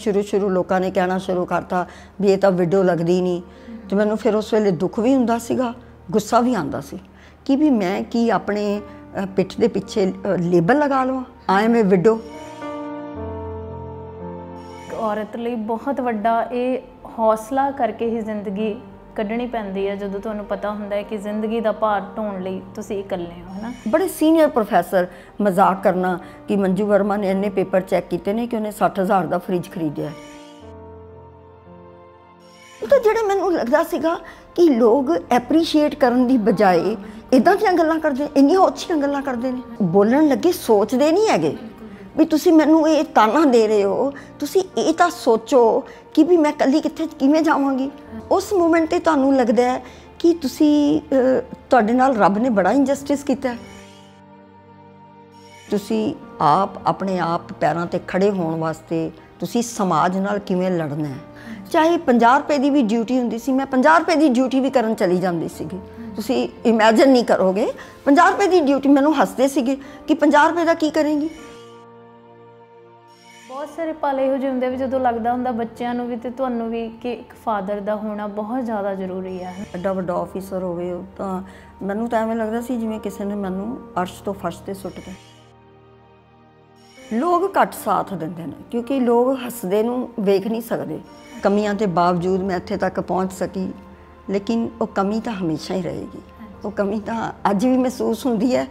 ਸ਼ੁਰੂ ਸ਼ੁਰੂ ਲੋਕਾਂ ਨੇ ਕਹਿਣਾ ਸ਼ੁਰੂ ਕਰਤਾ ਵੀ ਇਹ ਤਾਂ ਵੀਡੀਓ ਲੱਗਦੀ ਨਹੀਂ ਤੇ ਮੈਨੂੰ ਫਿਰ ਉਸ ਵੇਲੇ ਦੁੱਖ ਵੀ ਹੁੰਦਾ ਸੀਗਾ ਗੁੱਸਾ ਵੀ ਆਉਂਦਾ ਸੀ ਕਿ ਵੀ ਮੈਂ ਕੀ ਆਪਣੇ ਪਿੱਠ ਦੇ ਪਿੱਛੇ ਲੇਬਲ ਲਗਾ ਲਵਾਂ ਆਏ ਐਮ ਵੀਡੀਓ ਵਿਡੋ ਔਰਤ ਲਈ ਬਹੁਤ ਵੱਡਾ ਇਹ ਹੌਸਲਾ ਕਰਕੇ ਹੀ ਜ਼ਿੰਦਗੀ ਕੱਢਣੀ ਪੈਂਦੀ ਹੈ ਜਦੋਂ ਤੁਹਾਨੂੰ ਪਤਾ ਹੁੰਦਾ ਹੈ ਕਿ ਜ਼ਿੰਦਗੀ ਦਾ ਭਾਰ ਢੋਣ ਲਈ ਤੁਸੀਂ ਇਕੱਲੇ ਹੋ ਹਨਾ ਬੜੇ ਸੀਨੀਅਰ ਪ੍ਰੋਫੈਸਰ ਮਜ਼ਾਕ ਕਰਨਾ ਕਿ ਮੰਜੂ ਵਰਮਾ ਨੇ ਇੰਨੇ ਪੇਪਰ ਚੈੱਕ ਕੀਤੇ ਨੇ ਕਿ ਉਹਨੇ 60000 ਦਾ ਫ੍ਰਿਜ ਖਰੀਦਿਆ ਉਹ ਤਾਂ ਜਿਹੜੇ ਮੈਨੂੰ ਲੱਗਦਾ ਸੀਗਾ ਕਿ ਲੋਕ ਐਪਰੀਸ਼ੀਏਟ ਕਰਨ ਦੀ ਬਜਾਏ ਇਦਾਂ ਦੀਆਂ ਗੱਲਾਂ ਕਰਦੇ ਇੰਨੀਆਂ ਉੱਚੀਆਂ ਗੱਲਾਂ ਕਰਦੇ ਨੇ ਬੋਲਣ ਲੱਗੇ ਸੋਚਦੇ ਨਹੀਂ ਹੈਗੇ ਵੀ ਤੁਸੀਂ ਮੈਨੂੰ ਇਹ ਤਾਨਾ ਦੇ ਰਹੇ ਹੋ ਤੁਸੀਂ ਇਹ ਤਾਂ ਸੋਚੋ ਕਿ ਵੀ ਮੈਂ ਕੱਲੀ ਕਿੱਥੇ ਕਿਵੇਂ ਜਾਵਾਂਗੀ ਉਸ ਮੂਮੈਂਟ ਤੇ ਤੁਹਾਨੂੰ ਲੱਗਦਾ ਹੈ ਕਿ ਤੁਸੀਂ ਤੁਹਾਡੇ ਨਾਲ ਰੱਬ ਨੇ ਬੜਾ ਇਨਜਸਟਿਸ ਕੀਤਾ ਤੁਸੀਂ ਆਪ ਆਪਣੇ ਆਪ ਪੈਰਾਂ ਤੇ ਖੜੇ ਹੋਣ ਵਾਸਤੇ ਤੁਸੀਂ ਸਮਾਜ ਨਾਲ ਕਿਵੇਂ ਲੜਨਾ ਹੈ ਚਾਹੇ 50 ਰੁਪਏ ਦੀ ਵੀ ਡਿਊਟੀ ਹੁੰਦੀ ਸੀ ਮੈਂ 50 ਰੁਪਏ ਦੀ ਡਿਊਟੀ ਵੀ ਕਰਨ ਚਲੀ ਜਾਂਦੀ ਸੀਗੀ ਤੁਸੀਂ ਇਮੇਜਿਨ ਨਹੀਂ ਕਰੋਗੇ 50 ਰੁਪਏ ਦੀ ਡਿਊਟੀ ਮੈਨੂੰ ਹੱਸਦੇ ਸੀਗੇ ਕਿ 50 ਰੁਪਏ ਦਾ ਕੀ ਕਰੇਂਗੀ ਬਹੁਤ ਸਾਰੇ ਪਲ ਇਹੋ ਜਿਹੇ ਹੁੰਦੇ ਵੀ ਜਦੋਂ ਲੱਗਦਾ ਹੁੰਦਾ ਬੱਚਿਆਂ ਨੂੰ ਵੀ ਤੇ ਤੁਹਾਨੂੰ ਵੀ ਕਿ ਇੱਕ ਫਾਦਰ ਦਾ ਹੋਣਾ ਬਹੁਤ ਜ਼ਿਆਦਾ ਜ਼ਰੂਰੀ ਆ ਐਡਾ ਵੱਡਾ ਆਫੀਸਰ ਹੋਵੇ ਤਾਂ ਮੈਨੂੰ ਤਾਂ ਐਵੇਂ ਲੱਗਦਾ ਸੀ ਜਿਵੇਂ ਕਿਸੇ ਨੇ ਮੈਨੂੰ ਅਰਸ਼ ਤੋਂ ਫਰਸ਼ ਤੇ ਸੁੱਟ ਦਿੱਤਾ ਲੋਕ ਘੱਟ ਸਾਥ ਦਿੰਦੇ ਨੇ ਕਿਉਂਕਿ ਲੋਕ ਹੱਸਦੇ ਨੂੰ ਵੇਖ ਨਹੀਂ ਸਕਦੇ ਕਮੀਆਂ ਦੇ ਬਾਵਜੂਦ ਮੈਂ ਇੱਥੇ ਤੱਕ ਪਹੁੰਚ ਸਕੀ ਲੇਕਿਨ ਉਹ ਕਮੀ ਤਾਂ ਹਮੇਸ਼ਾ ਹੀ ਰਹੇਗੀ ਉਹ ਕਮੀ ਤਾਂ ਅੱਜ ਵੀ ਮਹਿਸੂਸ ਹੁੰਦੀ ਹੈ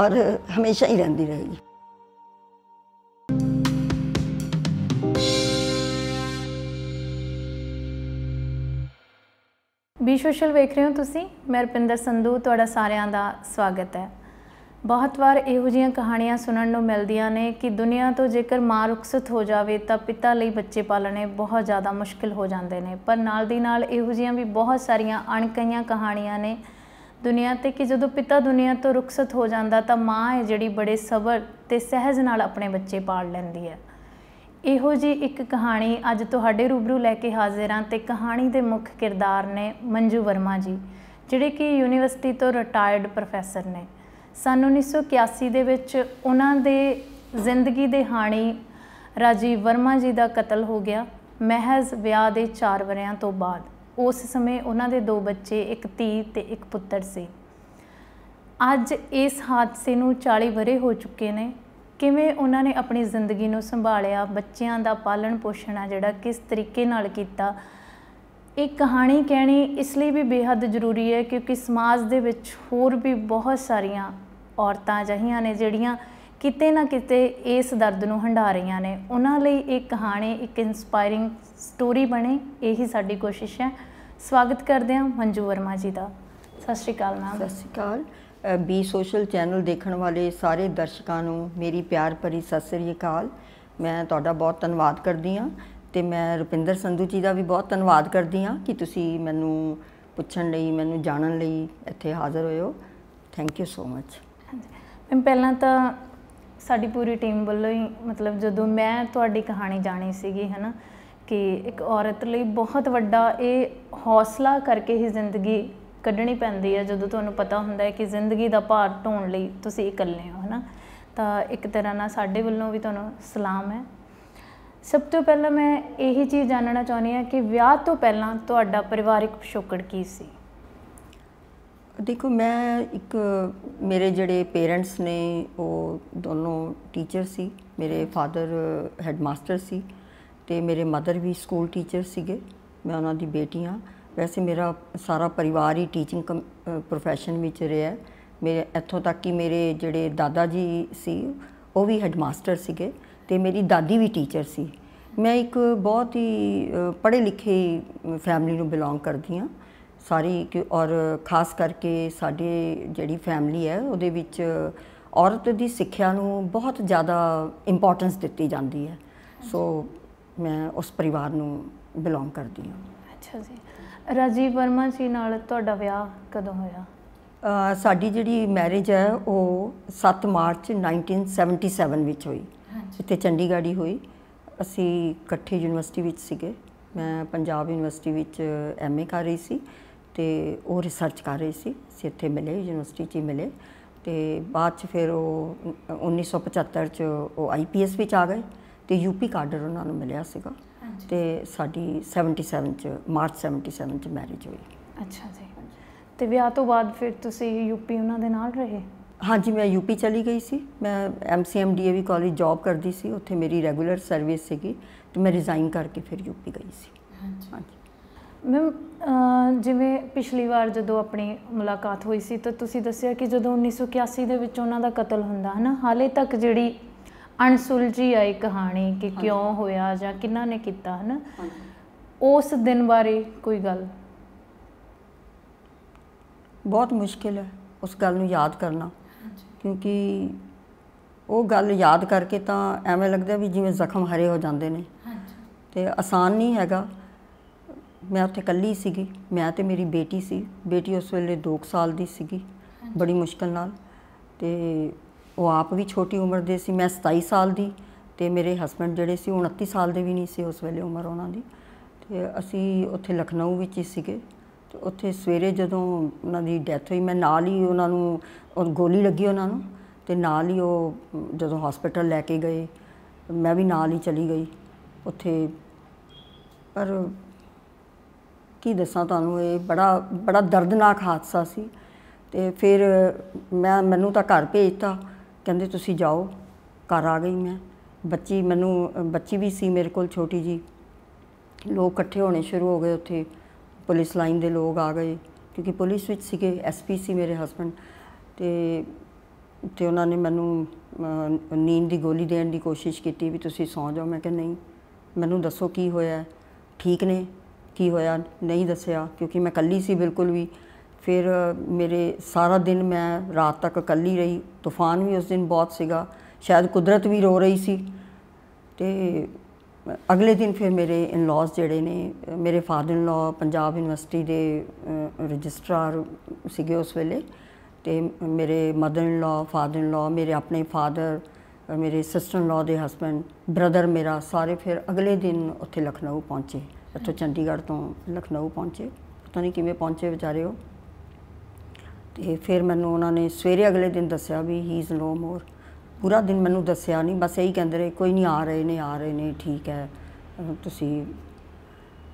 ਔਰ ਹਮੇਸ਼ਾ ਹੀ ਰਹਿੰਦੀ ਰਹੇਗੀ ਬੀ ਸੋਸ਼ਲ ਵੇਖ ਰਹੇ ਹੋ ਤੁਸੀਂ ਮੈਂ ਰਪਿੰਦਰ ਸੰਧੂ ਤੁਹਾਡਾ ਸਾਰਿਆਂ ਦਾ ਸਵਾਗਤ ਹੈ ਬਹੁਤ ਵਾਰ ਇਹੋ ਜੀਆਂ ਕਹਾਣੀਆਂ ਸੁਣਨ ਨੂੰ ਮਿਲਦੀਆਂ ਨੇ ਕਿ ਦੁਨੀਆ ਤੋਂ ਜੇਕਰ ਮਾਂ ਰੁਖਸਤ ਹੋ ਜਾਵੇ ਤਾਂ ਪਿਤਾ ਲਈ ਬੱਚੇ ਪਾਲਣੇ ਬਹੁਤ ਜ਼ਿਆਦਾ ਮੁਸ਼ਕਲ ਹੋ ਜਾਂਦੇ ਨੇ ਪਰ ਨਾਲ ਦੀ ਨਾਲ ਇਹੋ ਜੀਆਂ ਵੀ ਬਹੁਤ ਸਾਰੀਆਂ ਅਣਕਈਆਂ ਕਹਾਣੀਆਂ ਨੇ ਦੁਨੀਆ ਤੇ ਕਿ ਜਦੋਂ ਪਿਤਾ ਦੁਨੀਆ ਤੋਂ ਰੁਖਸਤ ਹੋ ਜਾਂਦਾ ਤਾਂ ਮਾਂ ਹੈ ਜਿਹੜੀ ਬੜੇ ਸਬਰ ਤੇ ਸਹਿਜ ਨਾਲ ਆਪਣੇ ਬੱਚੇ ਪਾਲ ਲੈਂਦੀ ਹੈ ਇਹੋ ਜੀ ਇੱਕ ਕਹਾਣੀ ਅੱਜ ਤੁਹਾਡੇ ਰੂਬਰੂ ਲੈ ਕੇ ਹਾਜ਼ਰ ਹਾਂ ਤੇ ਕਹਾਣੀ ਦੇ ਮੁੱਖ ਕਿਰਦਾਰ ਨੇ ਮੰਜੂ ਵਰਮਾ ਜੀ ਜਿਹੜੇ ਕਿ ਯੂਨੀਵਰਸਿਟੀ ਤੋਂ ਰਿਟਾਇਰਡ ਪ੍ਰੋਫੈਸਰ ਨੇ ਸਨ 1981 ਦੇ ਵਿੱਚ ਉਹਨਾਂ ਦੇ ਜ਼ਿੰਦਗੀ ਦੇ ਹਾਣੀ ਰਾਜੀਵ ਵਰਮਾ ਜੀ ਦਾ ਕਤਲ ਹੋ ਗਿਆ ਮਹਿਜ਼ ਵਿਆਹ ਦੇ 4 ਵਰਿਆਂ ਤੋਂ ਬਾਅਦ ਉਸ ਸਮੇਂ ਉਹਨਾਂ ਦੇ ਦੋ ਬੱਚੇ ਇੱਕ ਧੀ ਤੇ ਇੱਕ ਪੁੱਤਰ ਸੀ ਅੱਜ ਇਸ ਹਾਦਸੇ ਨੂੰ 40 ਵਰੇ ਹੋ ਚੁੱਕੇ ਨੇ ਕਿਵੇਂ ਉਹਨਾਂ ਨੇ ਆਪਣੀ ਜ਼ਿੰਦਗੀ ਨੂੰ ਸੰਭਾਲਿਆ ਬੱਚਿਆਂ ਦਾ ਪਾਲਣ ਪੋਸ਼ਣ ਆ ਜਿਹੜਾ ਕਿਸ ਤਰੀਕੇ ਨਾਲ ਕੀਤਾ ਇਹ ਕਹਾਣੀ ਕਹਿਣੀ ਇਸ ਲਈ ਵੀ ਬੇहद ਜ਼ਰੂਰੀ ਹੈ ਕਿਉਂਕਿ ਸਮਾਜ ਦੇ ਵਿੱਚ ਹੋਰ ਵੀ ਬਹੁਤ ਸਾਰੀਆਂ ਔਰਤਾਂ ਜਹੀਆਂ ਨੇ ਜਿਹੜੀਆਂ ਕਿਤੇ ਨਾ ਕਿਤੇ ਇਸ ਦਰਦ ਨੂੰ ਹੰਡਾ ਰਹੀਆਂ ਨੇ ਉਹਨਾਂ ਲਈ ਇਹ ਕਹਾਣੀ ਇੱਕ ਇਨਸਪਾਇਰਿੰਗ ਸਟੋਰੀ ਬਣੇ ਇਹੀ ਸਾਡੀ ਕੋਸ਼ਿਸ਼ ਹੈ ਸਵਾਗਤ ਕਰਦੇ ਹਾਂ ਮੰਜੂ ਵਰਮਾ ਜੀ ਦਾ ਸਤਿ ਸ਼੍ਰੀ ਅਕਾਲ ਮੈਮ ਸਤਿ ਸ਼੍ਰੀ ਅਕਾਲ ਬੀ ਸੋਸ਼ਲ ਚੈਨਲ ਦੇਖਣ ਵਾਲੇ ਸਾਰੇ ਦਰਸ਼ਕਾਂ ਨੂੰ ਮੇਰੀ ਪਿਆਰ ਭਰੀ ਸਤਿ ਸ੍ਰੀ ਅਕਾਲ ਮੈਂ ਤੁਹਾਡਾ ਬਹੁਤ ਧੰਨਵਾਦ ਕਰਦੀ ਹਾਂ ਤੇ ਮੈਂ ਰੁਪਿੰਦਰ ਸੰਧੂ ਜੀ ਦਾ ਵੀ ਬਹੁਤ ਧੰਨਵਾਦ ਕਰਦੀ ਹਾਂ ਕਿ ਤੁਸੀਂ ਮੈਨੂੰ ਪੁੱਛਣ ਲਈ ਮੈਨੂੰ ਜਾਣਨ ਲਈ ਇੱਥੇ ਹਾਜ਼ਰ ਹੋਏ ਹੋ ਥੈਂਕ ਯੂ ਸੋ ਮਚ ਮੈਂ ਪਹਿਲਾਂ ਤਾਂ ਸਾਡੀ ਪੂਰੀ ਟੀਮ ਵੱਲੋਂ ਹੀ ਮਤਲਬ ਜਦੋਂ ਮੈਂ ਤੁਹਾਡੀ ਕਹਾਣੀ ਜਾਣੀ ਸੀਗੀ ਹਨਾ ਕਿ ਇੱਕ ਔਰਤ ਲਈ ਬਹੁਤ ਵੱਡਾ ਇਹ ਹੌਸਲਾ ਕਰਕੇ ਹੀ ਜ਼ਿੰਦਗੀ ਕੱਢਣੀ ਪੈਂਦੀ ਹੈ ਜਦੋਂ ਤੁਹਾਨੂੰ ਪਤਾ ਹੁੰਦਾ ਹੈ ਕਿ ਜ਼ਿੰਦਗੀ ਦਾ ਭਾਰ ਢੋਣ ਲਈ ਤੁਸੀਂ ਇਕੱਲੇ ਹੋ ਹਨਾ ਤਾਂ ਇੱਕ ਤਰ੍ਹਾਂ ਨਾਲ ਸਾਡੇ ਵੱਲੋਂ ਵੀ ਤੁਹਾਨੂੰ ਸਲਾਮ ਹੈ ਸਭ ਤੋਂ ਪਹਿਲਾਂ ਮੈਂ ਇਹੀ ਚੀਜ਼ ਜਾਣਨਾ ਚਾਹੁੰਦੀ ਹਾਂ ਕਿ ਵਿਆਹ ਤੋਂ ਪਹਿਲਾਂ ਤੁਹਾਡਾ ਪਰਿਵਾਰਿਕ ਪਿਛੋਕੜ ਕੀ ਸੀ ਦੇਖੋ ਮੈਂ ਇੱਕ ਮੇਰੇ ਜਿਹੜੇ ਪੇਰੈਂਟਸ ਨੇ ਉਹ ਦੋਨੋਂ ਟੀਚਰ ਸੀ ਮੇਰੇ ਫਾਦਰ ਹੈਡਮਾਸਟਰ ਸੀ ਤੇ ਮੇਰੇ ਮਦਰ ਵੀ ਸਕੂਲ ਟੀਚਰ ਸੀਗੇ ਮੈਂ ਉਹਨਾਂ ਦੀ ਬੇਟੀ ਹਾਂ ਵੈਸੇ ਮੇਰਾ ਸਾਰਾ ਪਰਿਵਾਰ ਹੀ ਟੀਚਿੰਗ profession ਵਿੱਚ ਰਿਹਾ ਮੇਰੇ ਇੱਥੋਂ ਤੱਕ ਕਿ ਮੇਰੇ ਜਿਹੜੇ ਦਾਦਾ ਜੀ ਸੀ ਉਹ ਵੀ ਹੈਡਮਾਸਟਰ ਸੀਗੇ ਤੇ ਮੇਰੀ ਦਾਦੀ ਵੀ ਟੀਚਰ ਸੀ ਮੈਂ ਇੱਕ ਬਹੁਤ ਹੀ ਪੜ੍ਹੇ ਲਿਖੇ ਫੈਮਿਲੀ ਨੂੰ ਬਿਲੋਂਗ ਕਰਦੀ ਹਾਂ ਸਾਰੀ ਔਰ ਖਾਸ ਕਰਕੇ ਸਾਡੇ ਜਿਹੜੀ ਫੈਮਿਲੀ ਹੈ ਉਹਦੇ ਵਿੱਚ ਔਰਤ ਦੀ ਸਿੱਖਿਆ ਨੂੰ ਬਹੁਤ ਜ਼ਿਆਦਾ ਇੰਪੋਰਟੈਂਸ ਦਿੱਤੀ ਜਾਂਦੀ ਹੈ ਸੋ ਮੈਂ ਉਸ ਪਰਿਵਾਰ ਨੂੰ ਬਿਲੋਂਗ ਕਰਦੀ ਹਾਂ ਅੱਛਾ ਜੀ ਰਾਜੀਵ ਵਰਮਾ ਜੀ ਨਾਲ ਤੁਹਾਡਾ ਵਿਆਹ ਕਦੋਂ ਹੋਇਆ ਸਾਡੀ ਜਿਹੜੀ ਮੈਰਿਜ ਹੈ ਉਹ 7 ਮਾਰਚ 1977 ਵਿੱਚ ਹੋਈ ਇੱਥੇ ਚੰਡੀਗੜ੍ਹ ਹੀ ਹੋਈ ਅਸੀਂ ਇਕੱਠੇ ਯੂਨੀਵਰਸਿਟੀ ਵਿੱਚ ਸੀਗੇ ਮੈਂ ਪੰਜਾਬ ਯੂਨੀਵਰਸਿਟੀ ਵਿੱਚ ਐਮਏ ਕਰ ਰਹੀ ਸੀ ਤੇ ਉਹ ਰਿਸਰਚ ਕਰ ਰਹੀ ਸੀ ਅਸੀਂ ਇੱਥੇ ਮਿਲੇ ਯੂਨੀਵਰਸਿਟੀ 'ਚ ਮਿਲੇ ਤੇ ਬਾਅਦ 'ਚ ਫਿਰ ਉਹ 1975 'ਚ ਉਹ ਆਈਪੀਐਸ ਵਿੱਚ ਆ ਗਏ ਤੇ ਯੂਪੀ ਕਾਡਰ ਉਹਨਾਂ ਨੂੰ ਮਿਲਿਆ ਸੀਗਾ ਤੇ ਸਾਡੀ 77 ਚ ਮਾਰਚ 77 ਚ ਮੈਰਿਜ ਹੋਈ ਅੱਛਾ ਜੀ ਤੇ ਵਿਆਹ ਤੋਂ ਬਾਅਦ ਫਿਰ ਤੁਸੀਂ ਯੂਪੀ ਉਹਨਾਂ ਦੇ ਨਾਲ ਰਹੇ ਹਾਂਜੀ ਮੈਂ ਯੂਪੀ ਚਲੀ ਗਈ ਸੀ ਮੈਂ ਐਮਸੀਐਮ ਡੀਏਵੀ ਕਾਲਜ ਜੌਬ ਕਰਦੀ ਸੀ ਉੱਥੇ ਮੇਰੀ ਰੈਗੂਲਰ ਸਰਵਿਸ ਸੀਗੀ ਤੇ ਮੈਂ ਰਿਜ਼ਾਈਨ ਕਰਕੇ ਫਿਰ ਯੂਪੀ ਗਈ ਸੀ ਹਾਂਜੀ ਮੈਮ ਜਿਵੇਂ ਪਿਛਲੀ ਵਾਰ ਜਦੋਂ ਆਪਣੀ ਮੁਲਾਕਾਤ ਹੋਈ ਸੀ ਤਾਂ ਤੁਸੀਂ ਦੱਸਿਆ ਕਿ ਜਦੋਂ 1981 ਦੇ ਵਿੱਚ ਉਹਨਾਂ ਦਾ ਕਤਲ ਹੁੰਦਾ ਹੈ ਨਾ ਹਾਲੇ ਤੱਕ ਜਿਹੜੀ ਅਣਸੁਲਝੀ ਆਈ ਕਹਾਣੀ ਕਿ ਕਿਉਂ ਹੋਇਆ ਜਾਂ ਕਿੰਨਾ ਨੇ ਕੀਤਾ ਹਨ ਉਸ ਦਿਨ ਬਾਰੇ ਕੋਈ ਗੱਲ ਬਹੁਤ ਮੁਸ਼ਕਿਲ ਹੈ ਉਸ ਗੱਲ ਨੂੰ ਯਾਦ ਕਰਨਾ ਕਿਉਂਕਿ ਉਹ ਗੱਲ ਯਾਦ ਕਰਕੇ ਤਾਂ ਐਵੇਂ ਲੱਗਦਾ ਵੀ ਜਿਵੇਂ ਜ਼ਖਮ ਹਰੇ ਹੋ ਜਾਂਦੇ ਨੇ ਤੇ ਆਸਾਨ ਨਹੀਂ ਹੈਗਾ ਮੈਂ ਉੱਥੇ ਇਕੱਲੀ ਸੀਗੀ ਮੈਂ ਤੇ ਮੇਰੀ ਬੇਟੀ ਸੀ ਬੇਟੀ ਉਸ ਵੇਲੇ 2 ਸਾਲ ਦੀ ਸੀਗੀ ਬੜੀ ਮੁਸ਼ਕਲ ਨਾਲ ਤੇ ਉਹ ਆਪ ਵੀ ਛੋਟੀ ਉਮਰ ਦੇ ਸੀ ਮੈਂ 27 ਸਾਲ ਦੀ ਤੇ ਮੇਰੇ ਹਸਬੰਡ ਜਿਹੜੇ ਸੀ 29 ਸਾਲ ਦੇ ਵੀ ਨਹੀਂ ਸੀ ਉਸ ਵੇਲੇ ਉਮਰ ਉਹਨਾਂ ਦੀ ਤੇ ਅਸੀਂ ਉੱਥੇ ਲਖਨਊ ਵਿੱਚ ਹੀ ਸੀਗੇ ਤੇ ਉੱਥੇ ਸਵੇਰੇ ਜਦੋਂ ਉਹਨਾਂ ਦੀ ਡੈਥ ਹੋਈ ਮੈਂ ਨਾਲ ਹੀ ਉਹਨਾਂ ਨੂੰ ਔਰ ਗੋਲੀ ਲੱਗੀ ਉਹਨਾਂ ਨੂੰ ਤੇ ਨਾਲ ਹੀ ਉਹ ਜਦੋਂ ਹਸਪੀਟਲ ਲੈ ਕੇ ਗਏ ਮੈਂ ਵੀ ਨਾਲ ਹੀ ਚਲੀ ਗਈ ਉੱਥੇ ਪਰ ਕੀ ਦੱਸਾਂ ਤੁਹਾਨੂੰ ਇਹ ਬੜਾ ਬੜਾ ਦਰਦਨਾਕ ਹਾਦਸਾ ਸੀ ਤੇ ਫਿਰ ਮੈਂ ਮੈਨੂੰ ਤਾਂ ਘਰ ਭੇਜਤਾ ਕਹਿੰਦੇ ਤੁਸੀਂ ਜਾਓ ਘਰ ਆ ਗਈ ਮੈਂ ਬੱਚੀ ਮੈਨੂੰ ਬੱਚੀ ਵੀ ਸੀ ਮੇਰੇ ਕੋਲ ਛੋਟੀ ਜੀ ਲੋਕ ਇਕੱਠੇ ਹੋਣੇ ਸ਼ੁਰੂ ਹੋ ਗਏ ਉੱਥੇ ਪੁਲਿਸ ਲਾਈਨ ਦੇ ਲੋਕ ਆ ਗਏ ਕਿਉਂਕਿ ਪੁਲਿਸ ਵਿੱਚ ਸੀਗੇ ਐਸਪੀ ਸੀ ਮੇਰੇ ਹਸਬੰਡ ਤੇ ਤੇ ਉਹਨਾਂ ਨੇ ਮੈਨੂੰ ਨੀਂਦ ਦੀ ਗੋਲੀ ਦੇਣ ਦੀ ਕੋਸ਼ਿਸ਼ ਕੀਤੀ ਵੀ ਤੁਸੀਂ ਸੌ ਜਾਓ ਮੈਂ ਕਿਹਾ ਨਹੀਂ ਮੈਨੂੰ ਦੱਸੋ ਕੀ ਹੋਇਆ ਠੀਕ ਨੇ ਕੀ ਹੋਇਆ ਨਹੀਂ ਦੱਸਿਆ ਕਿਉਂਕਿ ਮੈਂ ਕੱਲੀ ਸੀ ਬਿਲਕੁਲ ਵੀ ਫਿਰ ਮੇਰੇ ਸਾਰਾ ਦਿਨ ਮੈਂ ਰਾਤ ਤੱਕ ਇਕੱਲੀ ਰਹੀ ਤੂਫਾਨ ਵੀ ਉਸ ਦਿਨ ਬਹੁਤ ਸੀਗਾ ਸ਼ਾਇਦ ਕੁਦਰਤ ਵੀ ਰੋ ਰਹੀ ਸੀ ਤੇ ਅਗਲੇ ਦਿਨ ਫਿਰ ਮੇਰੇ ਇਨ-ਲॉज ਜਿਹੜੇ ਨੇ ਮੇਰੇ ਫਾਦਰ ਇਨ-ਲॉ ਪੰਜਾਬ ਯੂਨੀਵਰਸਿਟੀ ਦੇ ਰਜਿਸਟਰਾਰ ਸੀਗੇ ਉਸ ਵੇਲੇ ਤੇ ਮੇਰੇ ਮਦਰ ਇਨ-ਲॉ ਫਾਦਰ ਇਨ-ਲॉ ਮੇਰੇ ਆਪਣੇ ਫਾਦਰ ਮੇਰੇ ਸਿਸਟਰ ਇਨ-ਲॉ ਦੇ ਹਸਬੰਡ ਬ੍ਰਦਰ ਮੇਰਾ ਸਾਰੇ ਫਿਰ ਅਗਲੇ ਦਿਨ ਉੱਥੇ ਲਖਨਊ ਪਹੁੰਚੇ ਇੱਥੋਂ ਚੰਡੀਗੜ੍ਹ ਤੋਂ ਲਖਨਊ ਪਹੁੰਚੇ ਪਤਾ ਨਹੀਂ ਕਿਵੇਂ ਪਹੁੰਚੇ ਵਿਚਾਰੇ ਉਹ ਤੇ ਫਿਰ ਮੈਨੂੰ ਉਹਨਾਂ ਨੇ ਸਵੇਰੇ ਅਗਲੇ ਦਿਨ ਦੱਸਿਆ ਵੀ ਹੀ ਇਜ਼ ਨੋ ਮੋਰ ਪੂਰਾ ਦਿਨ ਮੈਨੂੰ ਦੱਸਿਆ ਨਹੀਂ ਬਸ ਇਹੀ ਕਹਿੰਦੇ ਰਹੇ ਕੋਈ ਨਹੀਂ ਆ ਰਹੇ ਨੇ ਆ ਰਹੇ ਨੇ ਠੀਕ ਹੈ ਤੁਸੀਂ